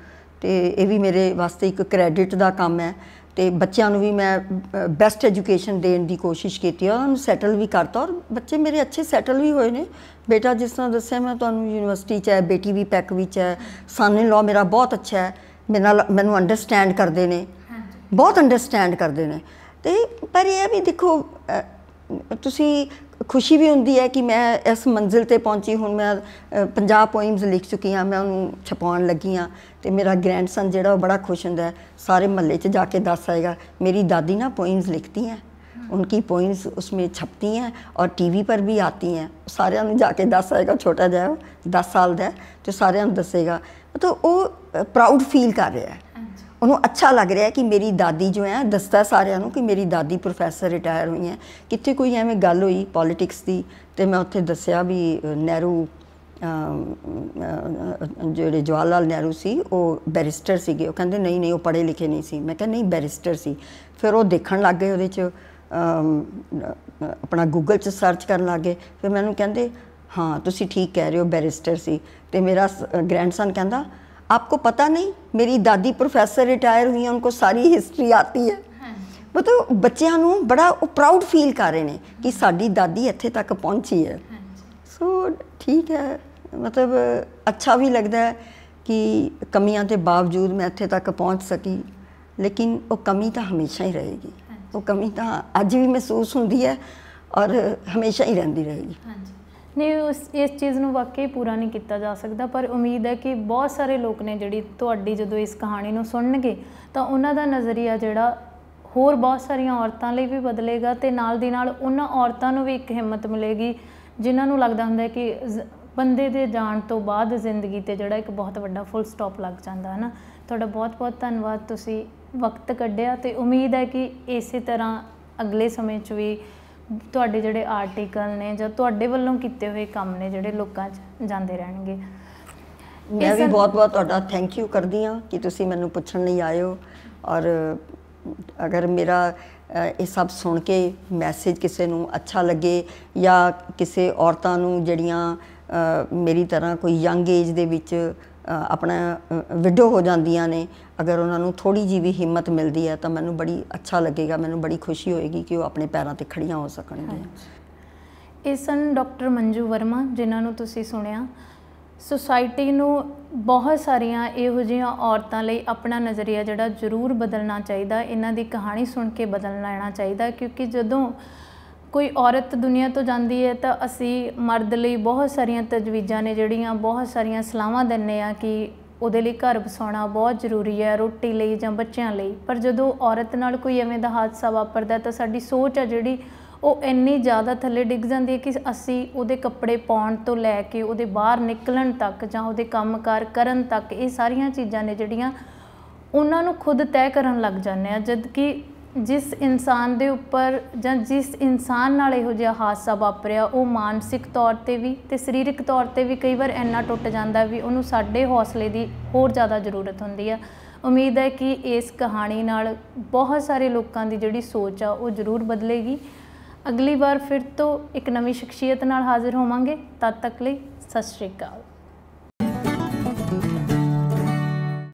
ਤੇ ਇਹ ਵੀ ਮੇਰੇ ਵਾਸਤੇ ਇੱਕ ਕ੍ਰੈਡਿਟ ਦਾ ਕੰਮ ਹੈ ਤੇ ਬੱਚਿਆਂ ਨੂੰ ਵੀ ਮੈਂ ਬੈਸਟ ਐਜੂਕੇਸ਼ਨ ਦੇਣ ਦੀ ਕੋਸ਼ਿਸ਼ ਕੀਤੀ ਔਰ ਨੂੰ ਸੈਟਲ ਵੀ ਕਰਤਾ ਔਰ ਬੱਚੇ ਮੇਰੇ ਅੱਛੇ ਸੈਟਲ ਵੀ ਹੋਏ ਨੇ ਬੇਟਾ ਜਿਸ ਤਰ੍ਹਾਂ ਦੱਸਿਆ ਮੈਂ ਤੁਹਾਨੂੰ ਯੂਨੀਵਰਸਿਟੀ 'ਚ ਹੈ ਬੇਟੀ ਵੀ ਪੈਕ ਵਿੱਚ ਹੈ ਸਨ ਇਨ ਲਾ ਮੇਰਾ ਬਹੁਤ ਅੱਛਾ ਹੈ ਮੇਰੇ ਨਾਲ ਮੈਨੂੰ ਅੰਡਰਸਟੈਂਡ ਕਰਦੇ ਨੇ ਬਹੁਤ ਅੰਡਰਸਟੈਂਡ ਕਰਦੇ ਨੇ ਤੇ ਪਰ ਇਹ ਵੀ ਦੇਖੋ ਤੁਸੀਂ ਖੁਸ਼ੀ ਵੀ ਹੁੰਦੀ ਹੈ ਕਿ ਮੈਂ ਇਸ ਮੰਜ਼ਿਲ ਤੇ ਪਹੁੰਚੀ ਹੁਣ ਮੈਂ 50 ਪੋਇਮਸ ਲਿਖ ਚੁੱਕੀ ਹਾਂ ਮੈਂ ਉਹਨੂੰ ਛਪਾਉਣ ਲੱਗੀ ਹਾਂ ਤੇ ਮੇਰਾ ਗ੍ਰੈਂਡਸਨ ਜਿਹੜਾ ਉਹ ਬੜਾ ਖੁਸ਼ ਹੁੰਦਾ ਸਾਰੇ ਮਹੱਲੇ 'ਚ ਜਾ ਕੇ ਦੱਸ ਆਏਗਾ ਮੇਰੀ ਦਾਦੀ ਨਾ ਪੋਇਮਸ ਲਿਖਦੀ ਹੈ ਉਨਕੀ पोइम्स ਉਸਮੇ ਛਪਤੀ ਹੈ ਔਰ ਟੀਵੀ ਪਰ ਵੀ ਆਤੀ ਹੈ ਸਾਰਿਆਂ ਨੂੰ ਜਾ ਕੇ ਦੱਸ ਆਏਗਾ ਛੋਟਾ ਜਿਹਾ 10 ਸਾਲ ਦਾ ਤੇ ਸਾਰਿਆਂ ਨੂੰ ਦੱਸੇਗਾ ਮਤਲਬ ਉਹ ਪ੍ਰਾਊਡ ਫੀਲ ਕਰ ਰਿਹਾ ਹੈ ਉਹਨੂੰ ਅੱਛਾ ਲੱਗ ਰਿਹਾ ਹੈ ਕਿ ਮੇਰੀ ਦਾਦੀ ਜੋ ਹੈ ਦੱਸਦਾ ਸਾਰਿਆਂ ਨੂੰ ਕਿ ਮੇਰੀ ਦਾਦੀ ਪ੍ਰੋਫੈਸਰ ਰਿਟਾਇਰ ਹੋਈ ਹੈ ਕਿੱਥੇ ਕੋਈ ਐਵੇਂ ਗੱਲ ਹੋਈ ਪੋਲਿਟਿਕਸ ਦੀ ਤੇ ਮੈਂ ਉੱਥੇ ਦੱਸਿਆ ਵੀ ਨਹਿਰੂ ਜਿਹੜੇ ਜਵਾਹਰ ਲਾਲ ਨਹਿਰੂ ਸੀ ਉਹ ਬੈਰਿਸਟਰ ਸੀਗੇ ਉਹ ਕਹਿੰਦੇ ਨਹੀਂ ਨਹੀਂ ਉਹ ਪੜ੍ਹੇ ਲਿਖੇ ਨਹੀਂ ਸੀ ਮੈਂ ਕਿਹਾ ਨਹੀਂ ਬੈਰਿਸਟਰ ਸੀ ਫਿਰ ਉਹ ਦੇਖਣ ਲੱਗ ਗਏ ਉਹਦੇ 'ਚ ਆਪਣਾ ਗੂਗਲ 'ਚ ਸਰਚ ਕਰਨ ਲੱਗ ਗਏ ਫਿਰ ਮੈਨੂੰ ਕਹਿੰਦੇ ਹਾਂ ਤੁਸੀਂ ਠੀਕ ਕਹਿ ਰਹੇ ਹੋ ਬੈਰਿਸਟਰ ਸੀ ਤੇ ਮੇਰਾ ਗ੍ਰੈਂਡਸਨ ਕਹਿੰਦਾ ਪਤਾ ਨਹੀਂ ਮੇਰੀ ਦਾਦੀ ਪ੍ਰੋਫੈਸਰ ਰਿਟਾਇਰ ਹੋਈ ਹੈ ਉਹਨਾਂ ਸਾਰੀ ਹਿਸਟਰੀ ਆਤੀ ਹੈ है ਮਤਲਬ ਬੱਚਿਆਂ ਨੂੰ ਬੜਾ ਉਹ ਪ੍ਰਾਊਡ ਫੀਲ ਕਰ ਰਹੇ ਨੇ ਕਿ ਸਾਡੀ ਦਾਦੀ ਇੱਥੇ ਤੱਕ ਪਹੁੰਚੀ ਹੈ ਸੋ ਠੀਕ ਹੈ ਮਤਲਬ ਅੱਛਾ ਵੀ ਲੱਗਦਾ ਹੈ ਕਿ ਕਮੀਆਂ ਦੇ ਬਾਵਜੂਦ ਮੈਂ ਇੱਥੇ ਤੱਕ ਪਹੁੰਚ ਸਕੀ ਲੇਕਿਨ ਉਹ ਕਮੀ ਤਾਂ ਹਮੇਸ਼ਾ ਹੀ ਰਹੇਗੀ ਉਹ ਕਮੀ ਤਾਂ ਅੱਜ ਵੀ ਮਹਿਸੂਸ ਹੁੰਦੀ ਹੈ ਔਰ ਹਮੇਸ਼ਾ ਹੀ ਰਹਿੰਦੀ ਰਹੇਗੀ ਹਾਂਜੀ ਨਹੀਂ ਉਸ ਇਸ ਚੀਜ਼ ਨੂੰ ਵਾਕਈ ਪੂਰਾ ਨਹੀਂ ਕੀਤਾ ਜਾ ਸਕਦਾ ਪਰ ਉਮੀਦ ਹੈ ਕਿ ਬਹੁਤ ਸਾਰੇ ਲੋਕ ਨੇ ਜਿਹੜੀ ਤੁਹਾਡੀ ਜਦੋਂ ਇਸ ਕਹਾਣੀ ਨੂੰ ਸੁਣਨਗੇ ਤਾਂ ਉਹਨਾਂ ਦਾ ਨਜ਼ਰੀਆ ਜਿਹੜਾ ਹੋਰ ਬਹੁਤ ਸਾਰੀਆਂ ਔਰਤਾਂ ਲਈ ਵੀ ਬਦਲੇਗਾ ਤੇ ਨਾਲ ਦੀ ਨਾਲ ਉਹਨਾਂ ਔਰਤਾਂ ਨੂੰ ਵੀ ਇੱਕ ਹਿੰਮਤ ਮਿਲੇਗੀ ਜਿਨ੍ਹਾਂ ਨੂੰ ਲੱਗਦਾ ਹੁੰਦਾ ਹੈ ਕਿ ਬੰਦੇ ਦੇ ਜਾਣ ਤੋਂ ਬਾਅਦ ਜ਼ਿੰਦਗੀ ਤੇ ਜਿਹੜਾ ਇੱਕ ਬਹੁਤ ਵੱਡਾ ਫੁੱਲ ਸਟਾਪ ਲੱਗ ਜਾਂਦਾ ਹੈ ਨਾ ਤੁਹਾਡਾ ਬਹੁਤ-ਬਹੁਤ ਧੰਨਵਾਦ ਤੁਸੀਂ ਵਕਤ ਕੱਢਿਆ ਤੇ ਉਮੀਦ ਹੈ ਕਿ ਇਸੇ ਤਰ੍ਹਾਂ ਅਗਲੇ ਸਮੇਂ 'ਚ ਵੀ ਤੁਹਾਡੇ ਜਿਹੜੇ ਆਰਟੀਕਲ ਨੇ ਜਾਂ ਤੁਹਾਡੇ ਵੱਲੋਂ ਕੀਤੇ ਹੋਏ ਕੰਮ ਨੇ ਜਿਹੜੇ ਲੋਕਾਂ 'ਚ ਜਾਂਦੇ ਰਹਿਣਗੇ ਮੈਂ ਵੀ ਬਹੁਤ-ਬਹੁਤ ਤੁਹਾਡਾ ਥੈਂਕ ਯੂ ਕਰਦੀ ਆ ਕਿ ਤੁਸੀਂ ਮੈਨੂੰ ਪੁੱਛਣ ਲਈ ਆਇਓ ਔਰ ਅਗਰ ਮੇਰਾ ਇਹ ਸਭ ਸੁਣ ਕੇ ਮੈਸੇਜ ਕਿਸੇ ਨੂੰ ਅੱਛਾ ਲੱਗੇ ਜਾਂ ਕਿਸੇ ਔਰਤਾਂ ਨੂੰ ਜਿਹੜੀਆਂ ਮੇਰੀ ਤਰ੍ਹਾਂ ਕੋਈ ਯੰਗ ਏਜ ਦੇ ਵਿੱਚ ਆਪਣਾ ਵਿਡੋ ਹੋ ਜਾਂਦੀਆਂ ਨੇ ਅਗਰ ਉਹਨਾਂ ਨੂੰ ਥੋੜੀ ਜੀ ਵੀ ਹਿੰਮਤ ਮਿਲਦੀ ਹੈ ਤਾਂ ਮੈਨੂੰ ਬੜੀ ਅੱਛਾ ਲੱਗੇਗਾ ਮੈਨੂੰ ਬੜੀ ਖੁਸ਼ੀ ਹੋਏਗੀ ਕਿ ਉਹ ਆਪਣੇ ਪੈਰਾਂ ਤੇ ਖੜੀਆਂ ਹੋ ਸਕਣਗੀਆਂ ਇਸਨ ਡਾਕਟਰ ਮੰਜੂ ਵਰਮਾ ਜਿਨ੍ਹਾਂ ਨੂੰ ਤੁਸੀਂ ਸੁਣਿਆ ਸੋਸਾਇਟੀ ਨੂੰ ਬਹੁਤ ਸਾਰੀਆਂ ਇਹੋ ਜਿਹੀਆਂ ਔਰਤਾਂ ਲਈ ਆਪਣਾ ਨਜ਼ਰੀਆ ਜਿਹੜਾ ਜ਼ਰੂਰ ਬਦਲਣਾ ਚਾਹੀਦਾ ਇਹਨਾਂ ਦੀ ਕਹਾਣੀ ਸੁਣ ਕੇ ਬਦਲ ਲੈਣਾ ਚਾਹੀਦਾ ਕਿਉਂਕਿ ਜਦੋਂ ਕੋਈ ਔਰਤ ਦੁਨੀਆ ਤੋਂ ਜਾਂਦੀ ਹੈ ਤਾਂ ਅਸੀਂ ਮਰਦ ਲਈ ਬਹੁਤ ਸਾਰੀਆਂ ਤਜਵੀਜ਼ਾਂ ਨੇ ਜਿਹੜੀਆਂ ਬਹੁਤ ਸਾਰੀਆਂ ਸਲਾਹਾਂ ਦਿੰਨੇ ਆ ਕਿ ਉਹਦੇ ਲਈ ਘਰ ਬਸਾਉਣਾ ਬਹੁਤ ਜ਼ਰੂਰੀ ਹੈ ਰੋਟੀ ਲਈ ਜਾਂ ਬੱਚਿਆਂ ਲਈ ਪਰ ਜਦੋਂ ਔਰਤ ਨਾਲ ਕੋਈ ਐਵੇਂ ਦਾ ਹਾਦਸਾ ਵਾਪਰਦਾ ਤਾਂ ਸਾਡੀ ਸੋਚ ਆ ਜਿਹੜੀ ਉਹ ਇੰਨੀ ਜ਼ਿਆਦਾ ਥੱਲੇ ਡਿੱਗ ਜਾਂਦੀ ਹੈ ਕਿ ਅਸੀਂ ਉਹਦੇ ਕੱਪੜੇ ਪਾਉਣ ਤੋਂ ਲੈ ਕੇ ਉਹਦੇ ਬਾਹਰ ਨਿਕਲਣ ਤੱਕ ਜਾਂ ਉਹਦੇ ਕੰਮਕਾਰ ਕਰਨ ਤੱਕ ਇਹ ਸਾਰੀਆਂ ਚੀਜ਼ਾਂ ਨੇ ਜਿਹੜੀਆਂ ਉਹਨਾਂ ਨੂੰ ਖੁਦ ਤੈਅ ਕਰਨ ਲੱਗ ਜਾਂਦੇ ਆ ਜਦ ਕਿ ਜਿਸ ਇਨਸਾਨ ਦੇ ਉੱਪਰ ਜਾਂ ਜਿਸ ਇਨਸਾਨ ਨਾਲ ਇਹੋ ਜਿਹਾ ਹਾਦਸਾ ਵਾਪਰਿਆ ਉਹ ਮਾਨਸਿਕ ਤੌਰ ਤੇ ਵੀ ਤੇ ਸਰੀਰਕ ਤੌਰ ਤੇ ਵੀ ਕਈ ਵਾਰ ਇੰਨਾ ਟੁੱਟ ਜਾਂਦਾ ਵੀ ਉਹਨੂੰ ਸਾਡੇ ਹੌਸਲੇ ਦੀ ਹੋਰ ਜ਼ਿਆਦਾ ਜ਼ਰੂਰਤ ਹੁੰਦੀ ਆ ਉਮੀਦ ਹੈ ਕਿ ਇਸ ਕਹਾਣੀ ਨਾਲ ਬਹੁਤ ਸਾਰੇ ਲੋਕਾਂ ਦੀ ਜਿਹੜੀ ਸੋਚ ਆ ਉਹ ਜ਼ਰੂਰ ਬਦਲੇਗੀ ਅਗਲੀ ਵਾਰ ਫਿਰ ਤੋਂ ਇੱਕ ਨਵੀਂ ਸ਼ਖਸੀਅਤ ਨਾਲ ਹਾਜ਼ਰ ਹੋਵਾਂਗੇ ਤਦ ਤੱਕ ਲਈ ਸਤਿ ਸ਼੍ਰੀ ਅਕਾਲ